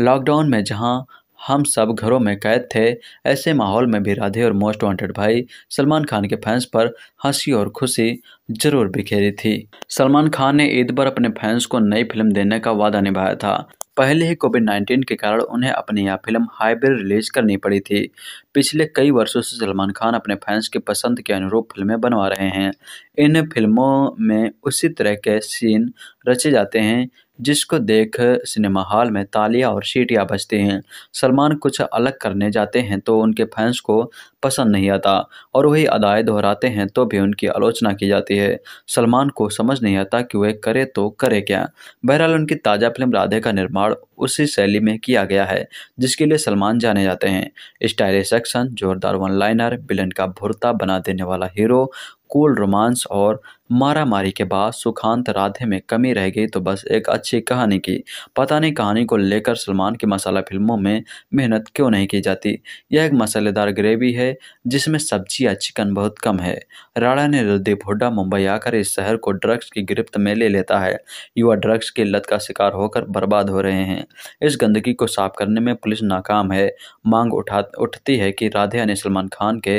लॉकडाउन में जहाँ हम सब घरों में कैद थे ऐसे माहौल में भी राधे और मोस्ट वांटेड भाई सलमान खान के फैंस पर हंसी और खुशी जरूर बिखेरी थी सलमान खान ने ईद पर अपने फैंस को नई फिल्म देने का वादा निभाया था पहले ही कोविड 19 के कारण उन्हें अपनी यह फिल्म हाईब्रिड रिलीज करनी पड़ी थी पिछले कई वर्षों से सलमान खान अपने फैंस की पसंद के अनुरूप फिल्में बनवा रहे हैं इन फिल्मों में उसी तरह के सीन रचे जाते हैं जिसको देख सिनेमा हॉल में तालियां और सीटियां बजती हैं सलमान कुछ अलग करने जाते हैं तो उनके फैंस को पसंद नहीं आता और वही अदाएँ दोहराते हैं तो भी उनकी आलोचना की जाती है सलमान को समझ नहीं आता कि वह करे तो करे क्या बहरहाल उनकी ताज़ा फिल्म राधे का निर्माण उसी शैली में किया गया है जिसके लिए सलमान जाने जाते हैं स्टाइलिश एक्शन जोरदार वन लाइनर बिलन का भुरता बना देने वाला हीरो कूल रोमांस और मारा मारी के बाद सुखांत राधे में कमी रह गई तो बस एक अच्छी कहानी की पता नहीं कहानी को लेकर सलमान की मसाला फिल्मों में मेहनत क्यों नहीं की जाती यह एक मसालेदार ग्रेवी है जिसमें सब्जी या चिकन बहुत कम है राणा ने रणदीप हुड्डा मुंबई आकर इस शहर को ड्रग्स की गिरफ्त में ले लेता है युवा ड्रग्स की लत का शिकार होकर बर्बाद हो रहे हैं इस गंदगी को साफ करने में पुलिस नाकाम है मांग उठा उठती है कि राधे ने सलमान खान के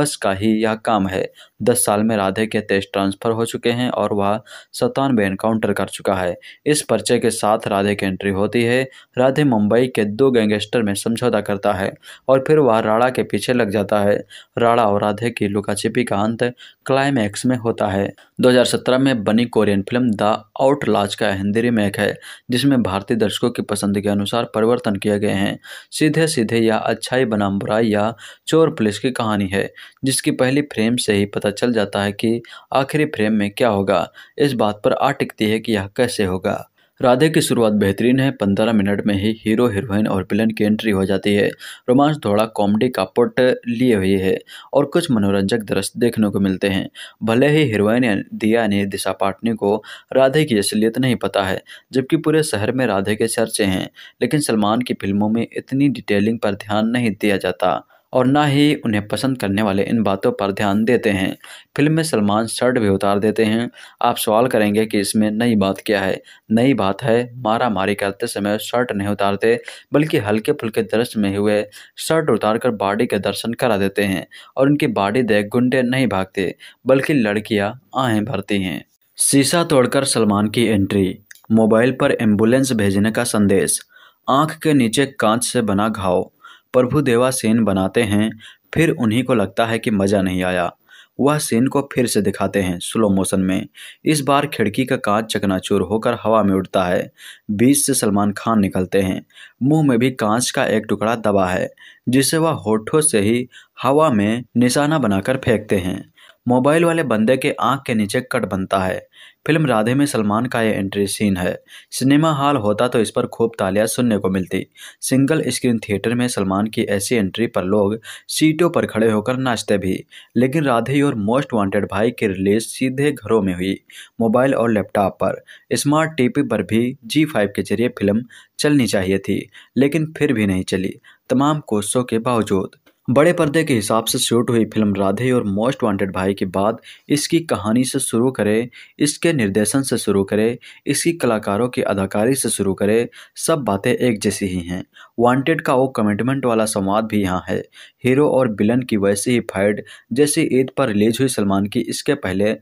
बस का ही यह काम है दस साल में राधे के तेज ट्रांसफर हो चुके हैं और वह सतानवे एनकाउंटर कर चुका है इस पर्चे के साथ राधे की एंट्री होती है राधे मुंबई के दो गैंगस्टर में समझौता करता है और फिर वह राणा के पीछे लग जाता है राणा और राधे की लुकाछिपी का अंत क्लाइमैक्स में होता है 2017 में बनी कोरियन फिल्म द लाज का हिंदी रिमेक है जिसमें भारतीय दर्शकों की पसंद के अनुसार परिवर्तन किए गए हैं सीधे सीधे यह अच्छाई बनाम बुराई या चोर पुलिस की कहानी है जिसकी पहली फ्रेम से ही पता पता चल जाता है कि आखिरी फ्रेम में क्या होगा इस बात पर आ टिकती है कि यह कैसे होगा राधे की शुरुआत बेहतरीन है पंद्रह मिनट में ही हीरो हीरोइन और विलन की एंट्री हो जाती है रोमांस थोड़ा कॉमेडी का पुट लिए हुए है और कुछ मनोरंजक दृश्य देखने को मिलते हैं भले ही हीरोइन दिया ने दिशा पाटनी को राधे की असलियत नहीं पता है जबकि पूरे शहर में राधे के चर्चे हैं लेकिन सलमान की फिल्मों में इतनी डिटेलिंग पर ध्यान नहीं दिया जाता और ना ही उन्हें पसंद करने वाले इन बातों पर ध्यान देते हैं फिल्म में सलमान शर्ट भी उतार देते हैं आप सवाल करेंगे कि इसमें नई बात क्या है नई बात है मारा मारी करते समय शर्ट नहीं उतारते बल्कि हल्के फुल्के दृश्य में हुए शर्ट उतार कर बाड़ी के दर्शन करा देते हैं और उनकी बाड़ी देख गुंडे नहीं भागते बल्कि लड़कियाँ आहें भरती हैं शीशा तोड़कर सलमान की एंट्री मोबाइल पर एम्बुलेंस भेजने का संदेश आंख के नीचे कांच से बना घाव प्रभु देवा सेन बनाते हैं फिर उन्हीं को लगता है कि मज़ा नहीं आया वह सेन को फिर से दिखाते हैं स्लो मोशन में इस बार खिड़की का कांच चकनाचूर होकर हवा में उड़ता है बीच से सलमान खान निकलते हैं मुंह में भी कांच का एक टुकड़ा दबा है जिसे वह होठों से ही हवा में निशाना बनाकर फेंकते हैं मोबाइल वाले बंदे के आंख के नीचे कट बनता है फिल्म राधे में सलमान का यह एंट्री सीन है सिनेमा हॉल होता तो इस पर खूब तालियां सुनने को मिलती सिंगल स्क्रीन थिएटर में सलमान की ऐसी एंट्री पर लोग सीटों पर खड़े होकर नाचते भी लेकिन राधे और मोस्ट वांटेड भाई की रिलीज सीधे घरों में हुई मोबाइल और लैपटॉप पर स्मार्ट टीवी पर भी जी फाइव के जरिए फिल्म चलनी चाहिए थी लेकिन फिर भी नहीं चली तमाम कोशिशों के बावजूद बड़े पर्दे के हिसाब से शूट हुई फिल्म राधे और मोस्ट वांटेड भाई के बाद इसकी कहानी से शुरू करें इसके निर्देशन से शुरू करें इसकी कलाकारों की अदाकारी से शुरू करें सब बातें एक जैसी ही हैं वांटेड का वो कमिटमेंट वाला संवाद भी यहाँ है हीरो और बिलन की वैसी ही फाइट जैसी ईद पर रिलीज हुई सलमान की इसके पहले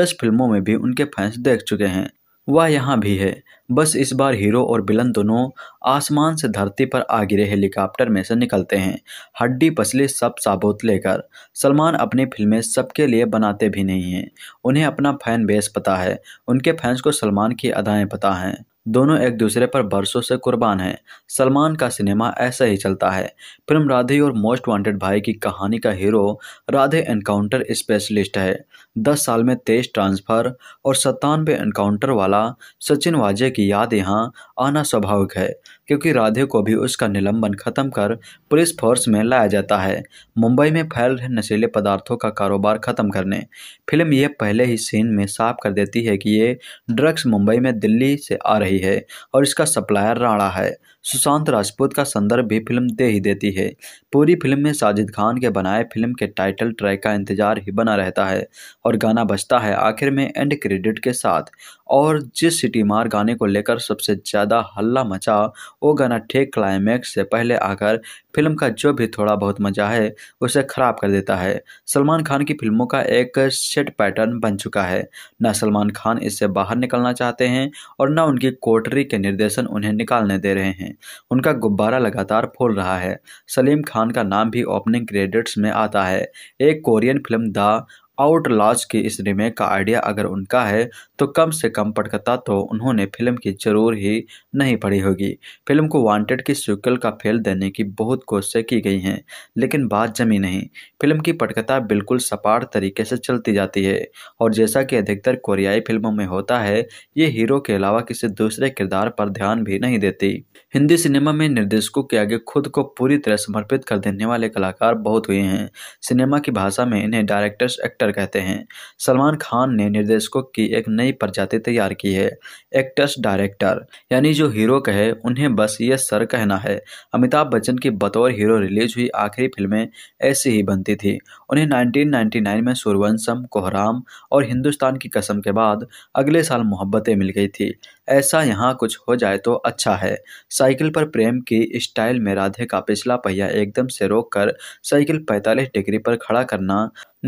दस फिल्मों में भी उनके फैंस देख चुके हैं वह यहाँ भी है बस इस बार हीरो और बिलन दोनों आसमान से धरती पर आ गिरे हेलीकॉप्टर में से निकलते हैं हड्डी पसले सब साबुत लेकर सलमान अपनी फिल्में सबके लिए बनाते भी नहीं हैं उन्हें अपना फैन बेस पता है उनके फैंस को सलमान की अदाएँ पता हैं दोनों एक दूसरे पर बरसों से कुर्बान हैं सलमान का सिनेमा ऐसा ही चलता है फिल्म राधे और मोस्ट वांटेड भाई की कहानी का हीरो राधे एनकाउंटर स्पेशलिस्ट है दस साल में तेज ट्रांसफ़र और सत्तानवे एनकाउंटर वाला सचिन वाजे की याद यहाँ आना स्वाभाविक है क्योंकि राधे को भी उसका निलंबन खत्म कर पुलिस फोर्स में लाया जाता है मुंबई में फैल रहे नशीले पदार्थों का कारोबार खत्म करने फिल्म यह पहले ही सीन में साफ कर देती है कि ये ड्रग्स मुंबई में दिल्ली से आ रही है और इसका सप्लायर राणा है सुशांत राजपूत का संदर्भ भी फिल्म दे ही देती है पूरी फिल्म में साजिद खान के बनाए फिल्म के टाइटल ट्रैक का इंतजार ही बना रहता है और गाना बजता है आखिर में एंड क्रेडिट के साथ और जिस सिटी मार गाने को लेकर सबसे ज़्यादा हल्ला मचा वो गाना ठेक क्लाइमैक्स से पहले आकर फिल्म का जो भी थोड़ा बहुत मज़ा है उसे ख़राब कर देता है सलमान खान की फिल्मों का एक सेट पैटर्न बन चुका है न सलमान खान इससे बाहर निकलना चाहते हैं और न उनकी कोटरी के निर्देशन उन्हें निकालने दे रहे हैं उनका गुब्बारा लगातार फूल रहा है सलीम खान का नाम भी ओपनिंग क्रेडिट्स में आता है एक कोरियन फिल्म द लॉज के इस रीमेक का आइडिया अगर उनका है तो कम से कम पटकथा तो उन्होंने फिल्म की जरूर ही नहीं पढ़ी होगी फिल्म को वांटेड की सीक्वल का फेल देने की बहुत कोशिशें की गई हैं लेकिन बात जमी नहीं फिल्म की पटकथा बिल्कुल सपाट तरीके से चलती जाती है और जैसा कि अधिकतर कोरियाई फिल्मों में होता है ये हीरो के अलावा किसी दूसरे किरदार पर ध्यान भी नहीं देती हिंदी सिनेमा में निर्देशकों के आगे खुद को पूरी तरह समर्पित कर देने वाले कलाकार बहुत हुए हैं सिनेमा की भाषा में इन्हें डायरेक्टर्स एक्टर एक्टर कहते हैं सलमान खान ने निर्देशकों की एक नई प्रजाति तैयार की है एक्टर्स डायरेक्टर यानी जो हीरो कहे उन्हें बस ये सर कहना है अमिताभ बच्चन की बतौर हीरो रिलीज हुई आखिरी फिल्में ऐसी ही बनती थी उन्हें 1999 में सुरवंशम कोहराम और हिंदुस्तान की कसम के बाद अगले साल मोहब्बतें मिल गई थी ऐसा यहाँ कुछ हो जाए तो अच्छा है साइकिल पर प्रेम की स्टाइल में राधे का पिछला पहिया एकदम से रोक कर साइकिल 45 डिग्री पर खड़ा करना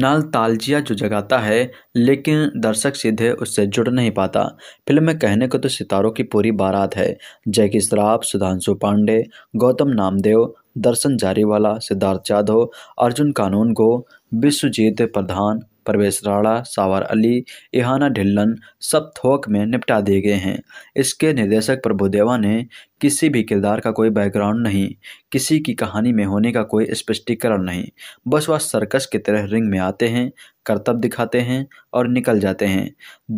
नाल तालजिया जो जगाता है लेकिन दर्शक सीधे उससे जुड़ नहीं पाता फिल्म में कहने को तो सितारों की पूरी बारात है जैकी श्राफ सुधांशु पांडे गौतम नामदेव दर्शन जारीवाला सिद्धार्थ जाधव अर्जुन कानून को विश्वजीत प्रधान परवेश राणा सावर अली इहाना ढिल्लन सब थोक में निपटा दिए गए हैं इसके निर्देशक प्रभुदेवा ने किसी भी किरदार का कोई बैकग्राउंड नहीं किसी की कहानी में होने का कोई स्पष्टीकरण नहीं बस वह सर्कस की तरह रिंग में आते हैं करतब दिखाते हैं और निकल जाते हैं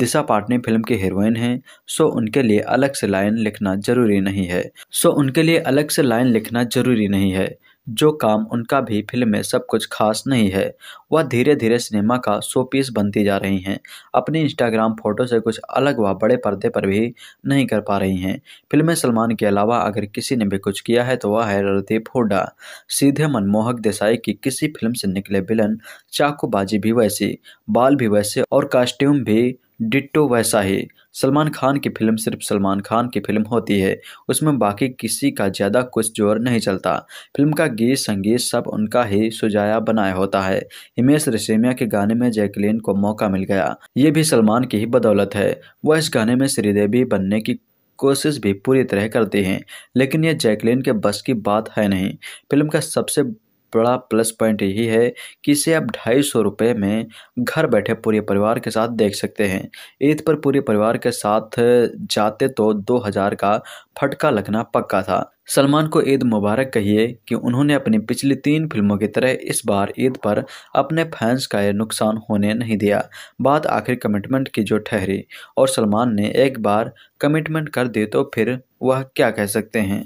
दिशा पाटनी फिल्म की हीरोइन हैं सो उनके लिए अलग से लाइन लिखना जरूरी नहीं है सो उनके लिए अलग से लाइन लिखना जरूरी नहीं है जो काम उनका भी फिल्म में सब कुछ खास नहीं है वह धीरे धीरे सिनेमा का शो पीस बनती जा रही हैं अपनी इंस्टाग्राम फोटो से कुछ अलग व बड़े पर्दे पर भी नहीं कर पा रही हैं फिल्म में सलमान के अलावा अगर किसी ने भी कुछ किया है तो वह है रणदीप हुडा सीधे मनमोहक देसाई की किसी फिल्म से निकले विलन चाकूबाजी भी वैसी बाल भी वैसे और कास्ट्यूम भी डिट्टो वैसा ही सलमान खान की फिल्म सिर्फ सलमान खान की फिल्म होती है उसमें बाकी किसी का ज़्यादा कुछ जोर नहीं चलता फिल्म का गीत संगीत सब उनका ही सुजाया बनाया होता है हिमेश रेशमिया के गाने में जैकलिन को मौका मिल गया ये भी सलमान की ही बदौलत है वह इस गाने में श्रीदेवी बनने की कोशिश भी पूरी तरह करते हैं लेकिन यह जैकलिन के बस की बात है नहीं फिल्म का सबसे बड़ा प्लस पॉइंट यही है कि इसे आप ढाई सौ रुपये में घर बैठे पूरे परिवार के साथ देख सकते हैं ईद पर पूरे परिवार के साथ जाते तो दो हज़ार का फटका लगना पक्का था सलमान को ईद मुबारक कहिए कि उन्होंने अपनी पिछली तीन फिल्मों की तरह इस बार ईद पर अपने फैंस का यह नुकसान होने नहीं दिया बात आखिर कमिटमेंट की जो ठहरी और सलमान ने एक बार कमिटमेंट कर दी तो फिर वह क्या कह सकते हैं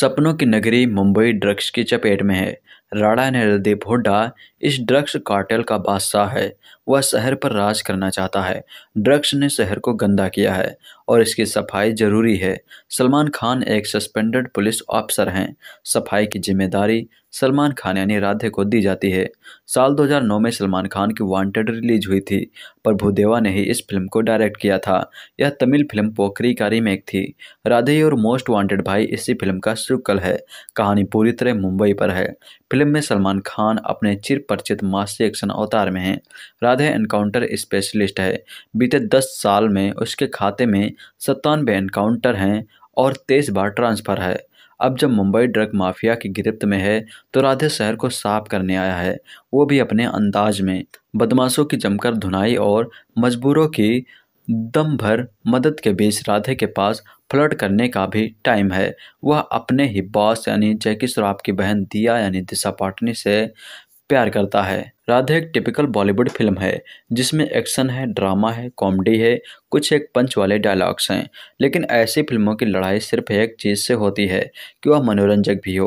सपनों की नगरी मुंबई ड्रग्स की चपेट में है राणा नृदय भोडा इस ड्रग्स कार्टेल का बादशाह है वह शहर पर राज करना चाहता है ड्रग्स ने शहर को गंदा किया है और इसकी सफाई जरूरी है सलमान खान एक सस्पेंडेड पुलिस ऑफिसर हैं सफाई की जिम्मेदारी सलमान खान यानी राधे को दी जाती है साल 2009 में सलमान खान की वांटेड रिलीज हुई थी पर भूदेवा ने ही इस फिल्म को डायरेक्ट किया था यह तमिल फिल्म पोखरी का रीमेक थी राधे और मोस्ट वांटेड भाई इसी फिल्म का शुक्ल है कहानी पूरी तरह मुंबई पर है फिल्म में सलमान खान अपने चिर परिचित मासी एक्शन अवतार में हैं राधे एनकाउंटर स्पेशलिस्ट है बीते दस साल में उसके खाते में सत्तानवे एनकाउंटर हैं और तेईस बार ट्रांसफ़र है अब जब मुंबई ड्रग माफिया की गिरफ्त में है तो राधे शहर को साफ करने आया है वो भी अपने अंदाज में बदमाशों की जमकर धुनाई और मजबूरों की दम भर मदद के बीच राधे के पास फ्लर्ट करने का भी टाइम है वह अपने ही बॉस यानी जैकी श्रॉफ की बहन दिया यानी दिशा पाटनी से प्यार करता है राधे एक टिपिकल बॉलीवुड फिल्म है जिसमें एक्शन है ड्रामा है कॉमेडी है कुछ एक पंच वाले डायलॉग्स हैं लेकिन ऐसी फिल्मों की लड़ाई सिर्फ एक चीज़ से होती है कि वह मनोरंजक भी हो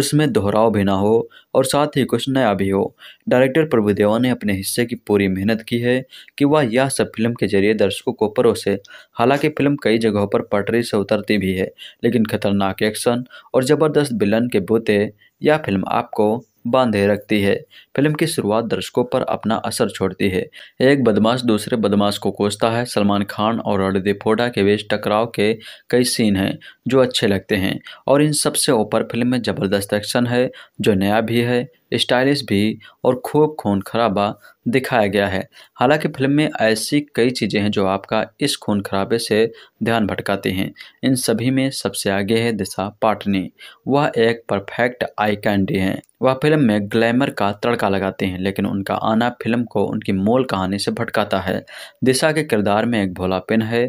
उसमें दोहराव भी ना हो और साथ ही कुछ नया भी हो डायरेक्टर प्रभुदेवा ने अपने हिस्से की पूरी मेहनत की है कि वह यह सब फिल्म के जरिए दर्शकों को परोसे हालांकि फिल्म कई जगहों पर पटरी से उतरती भी है लेकिन खतरनाक एक्शन और ज़बरदस्त बिलन के बूते यह फिल्म आपको बांधे रखती है फिल्म की शुरुआत दर्शकों पर अपना असर छोड़ती है एक बदमाश दूसरे बदमाश को कोसता है सलमान खान और रणदीप हुडा के बीच टकराव के कई सीन हैं जो अच्छे लगते हैं और इन सबसे ऊपर फिल्म में ज़बरदस्त एक्शन है जो नया भी है स्टाइलिश भी और खूब खून खराबा दिखाया गया है हालांकि फिल्म में ऐसी कई चीज़ें हैं जो आपका इस खून खराबे से ध्यान भटकाते हैं इन सभी में सबसे आगे है दिशा पाटनी वह एक परफेक्ट आई कैंडी हैं वह फिल्म में ग्लैमर का तड़का लगाते हैं लेकिन उनका आना फिल्म को उनकी मूल कहानी से भटकाता है दिशा के किरदार में एक भोलापिन है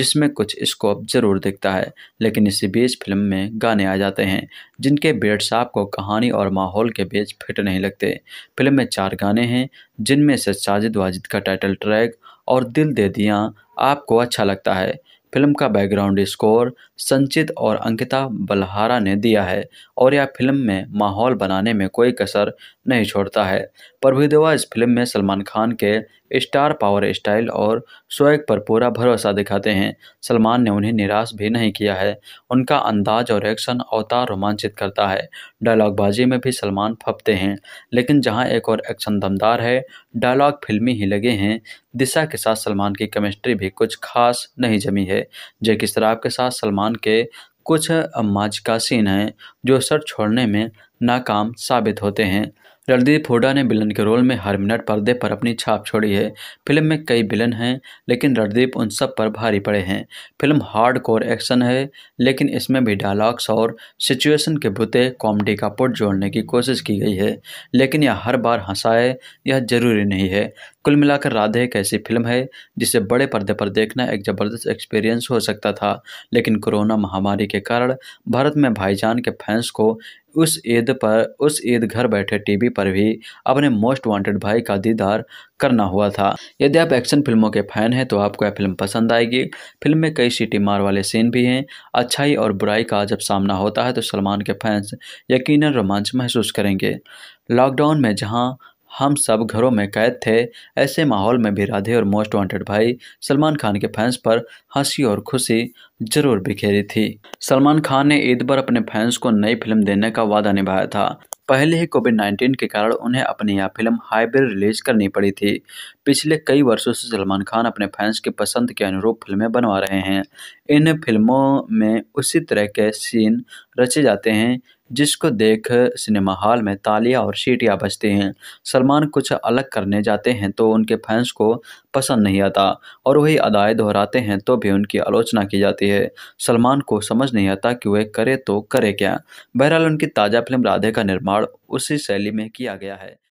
जिसमें कुछ स्कोप जरूर दिखता है लेकिन इसी बीच फिल्म में गाने आ जाते हैं जिनके बेट्स आपको कहानी और माहौल के बीच फिट नहीं लगते फिल्म में चार गाने हैं जिनमें से साजिद वाजिद का टाइटल ट्रैक और दिल दे दिया आपको अच्छा लगता है फिल्म का बैकग्राउंड स्कोर संचित और अंकिता बलहारा ने दिया है और यह फिल्म में माहौल बनाने में कोई कसर नहीं छोड़ता है प्रभु देवा इस फिल्म में सलमान खान के स्टार पावर स्टाइल और स्वैग पर पूरा भरोसा दिखाते हैं सलमान ने उन्हें निराश भी नहीं किया है उनका अंदाज और एक्शन अवतार रोमांचित करता है डायलॉगबाजी में भी सलमान फपते हैं लेकिन जहां एक और एक्शन दमदार है डायलॉग फिल्मी ही लगे हैं दिशा के साथ सलमान की केमिस्ट्री भी कुछ खास नहीं जमी है जैकि श्राफ के साथ सलमान वर्तमान के कुछ सीन हैं जो सर छोड़ने में नाकाम साबित होते हैं रणदीप हुडा ने विलन के रोल में हर मिनट पर्दे पर अपनी छाप छोड़ी है फिल्म में कई विलन हैं लेकिन रणदीप उन सब पर भारी पड़े हैं फिल्म हार्ड कोर एक्शन है लेकिन इसमें भी डायलॉग्स और सिचुएशन के बुते कॉमेडी का पुट जोड़ने की कोशिश की गई है लेकिन यह हर बार हंसाए यह जरूरी नहीं है कुल मिलाकर राधे एक ऐसी फिल्म है जिसे बड़े पर्दे पर देखना एक ज़बरदस्त एक्सपीरियंस हो सकता था लेकिन कोरोना महामारी के कारण भारत में भाईजान के फैंस को उस ईद पर उस ईद घर बैठे टीवी पर भी अपने मोस्ट वांटेड भाई का दीदार करना हुआ था यदि आप एक्शन फिल्मों के फैन हैं तो आपको यह फिल्म पसंद आएगी फिल्म में कई सीटी मार वाले सीन भी हैं अच्छाई और बुराई का जब सामना होता है तो सलमान के फैंस यकीनन रोमांच महसूस करेंगे लॉकडाउन में जहां हम सब घरों में कैद थे ऐसे माहौल में भी राधे और मोस्ट वांटेड भाई सलमान खान के फैंस पर हंसी और खुशी जरूर बिखेरी थी सलमान खान ने ईद पर अपने फैंस को नई फिल्म देने का वादा निभाया था पहले ही कोविड 19 के कारण उन्हें अपनी यह फिल्म हाइब्रिड रिलीज करनी पड़ी थी पिछले कई वर्षों से सलमान खान अपने फैंस के पसंद के अनुरूप फिल्में बनवा रहे हैं इन फिल्मों में उसी तरह के सीन रचे जाते हैं जिसको देख सिनेमा हॉल में तालियां और सीटियां बजती हैं सलमान कुछ अलग करने जाते हैं तो उनके फैंस को पसंद नहीं आता और वही अदाए दोहराते हैं तो भी उनकी आलोचना की जाती है सलमान को समझ नहीं आता कि वह करे तो करे क्या बहरहाल उनकी ताज़ा फिल्म राधे का निर्माण उसी शैली में किया गया है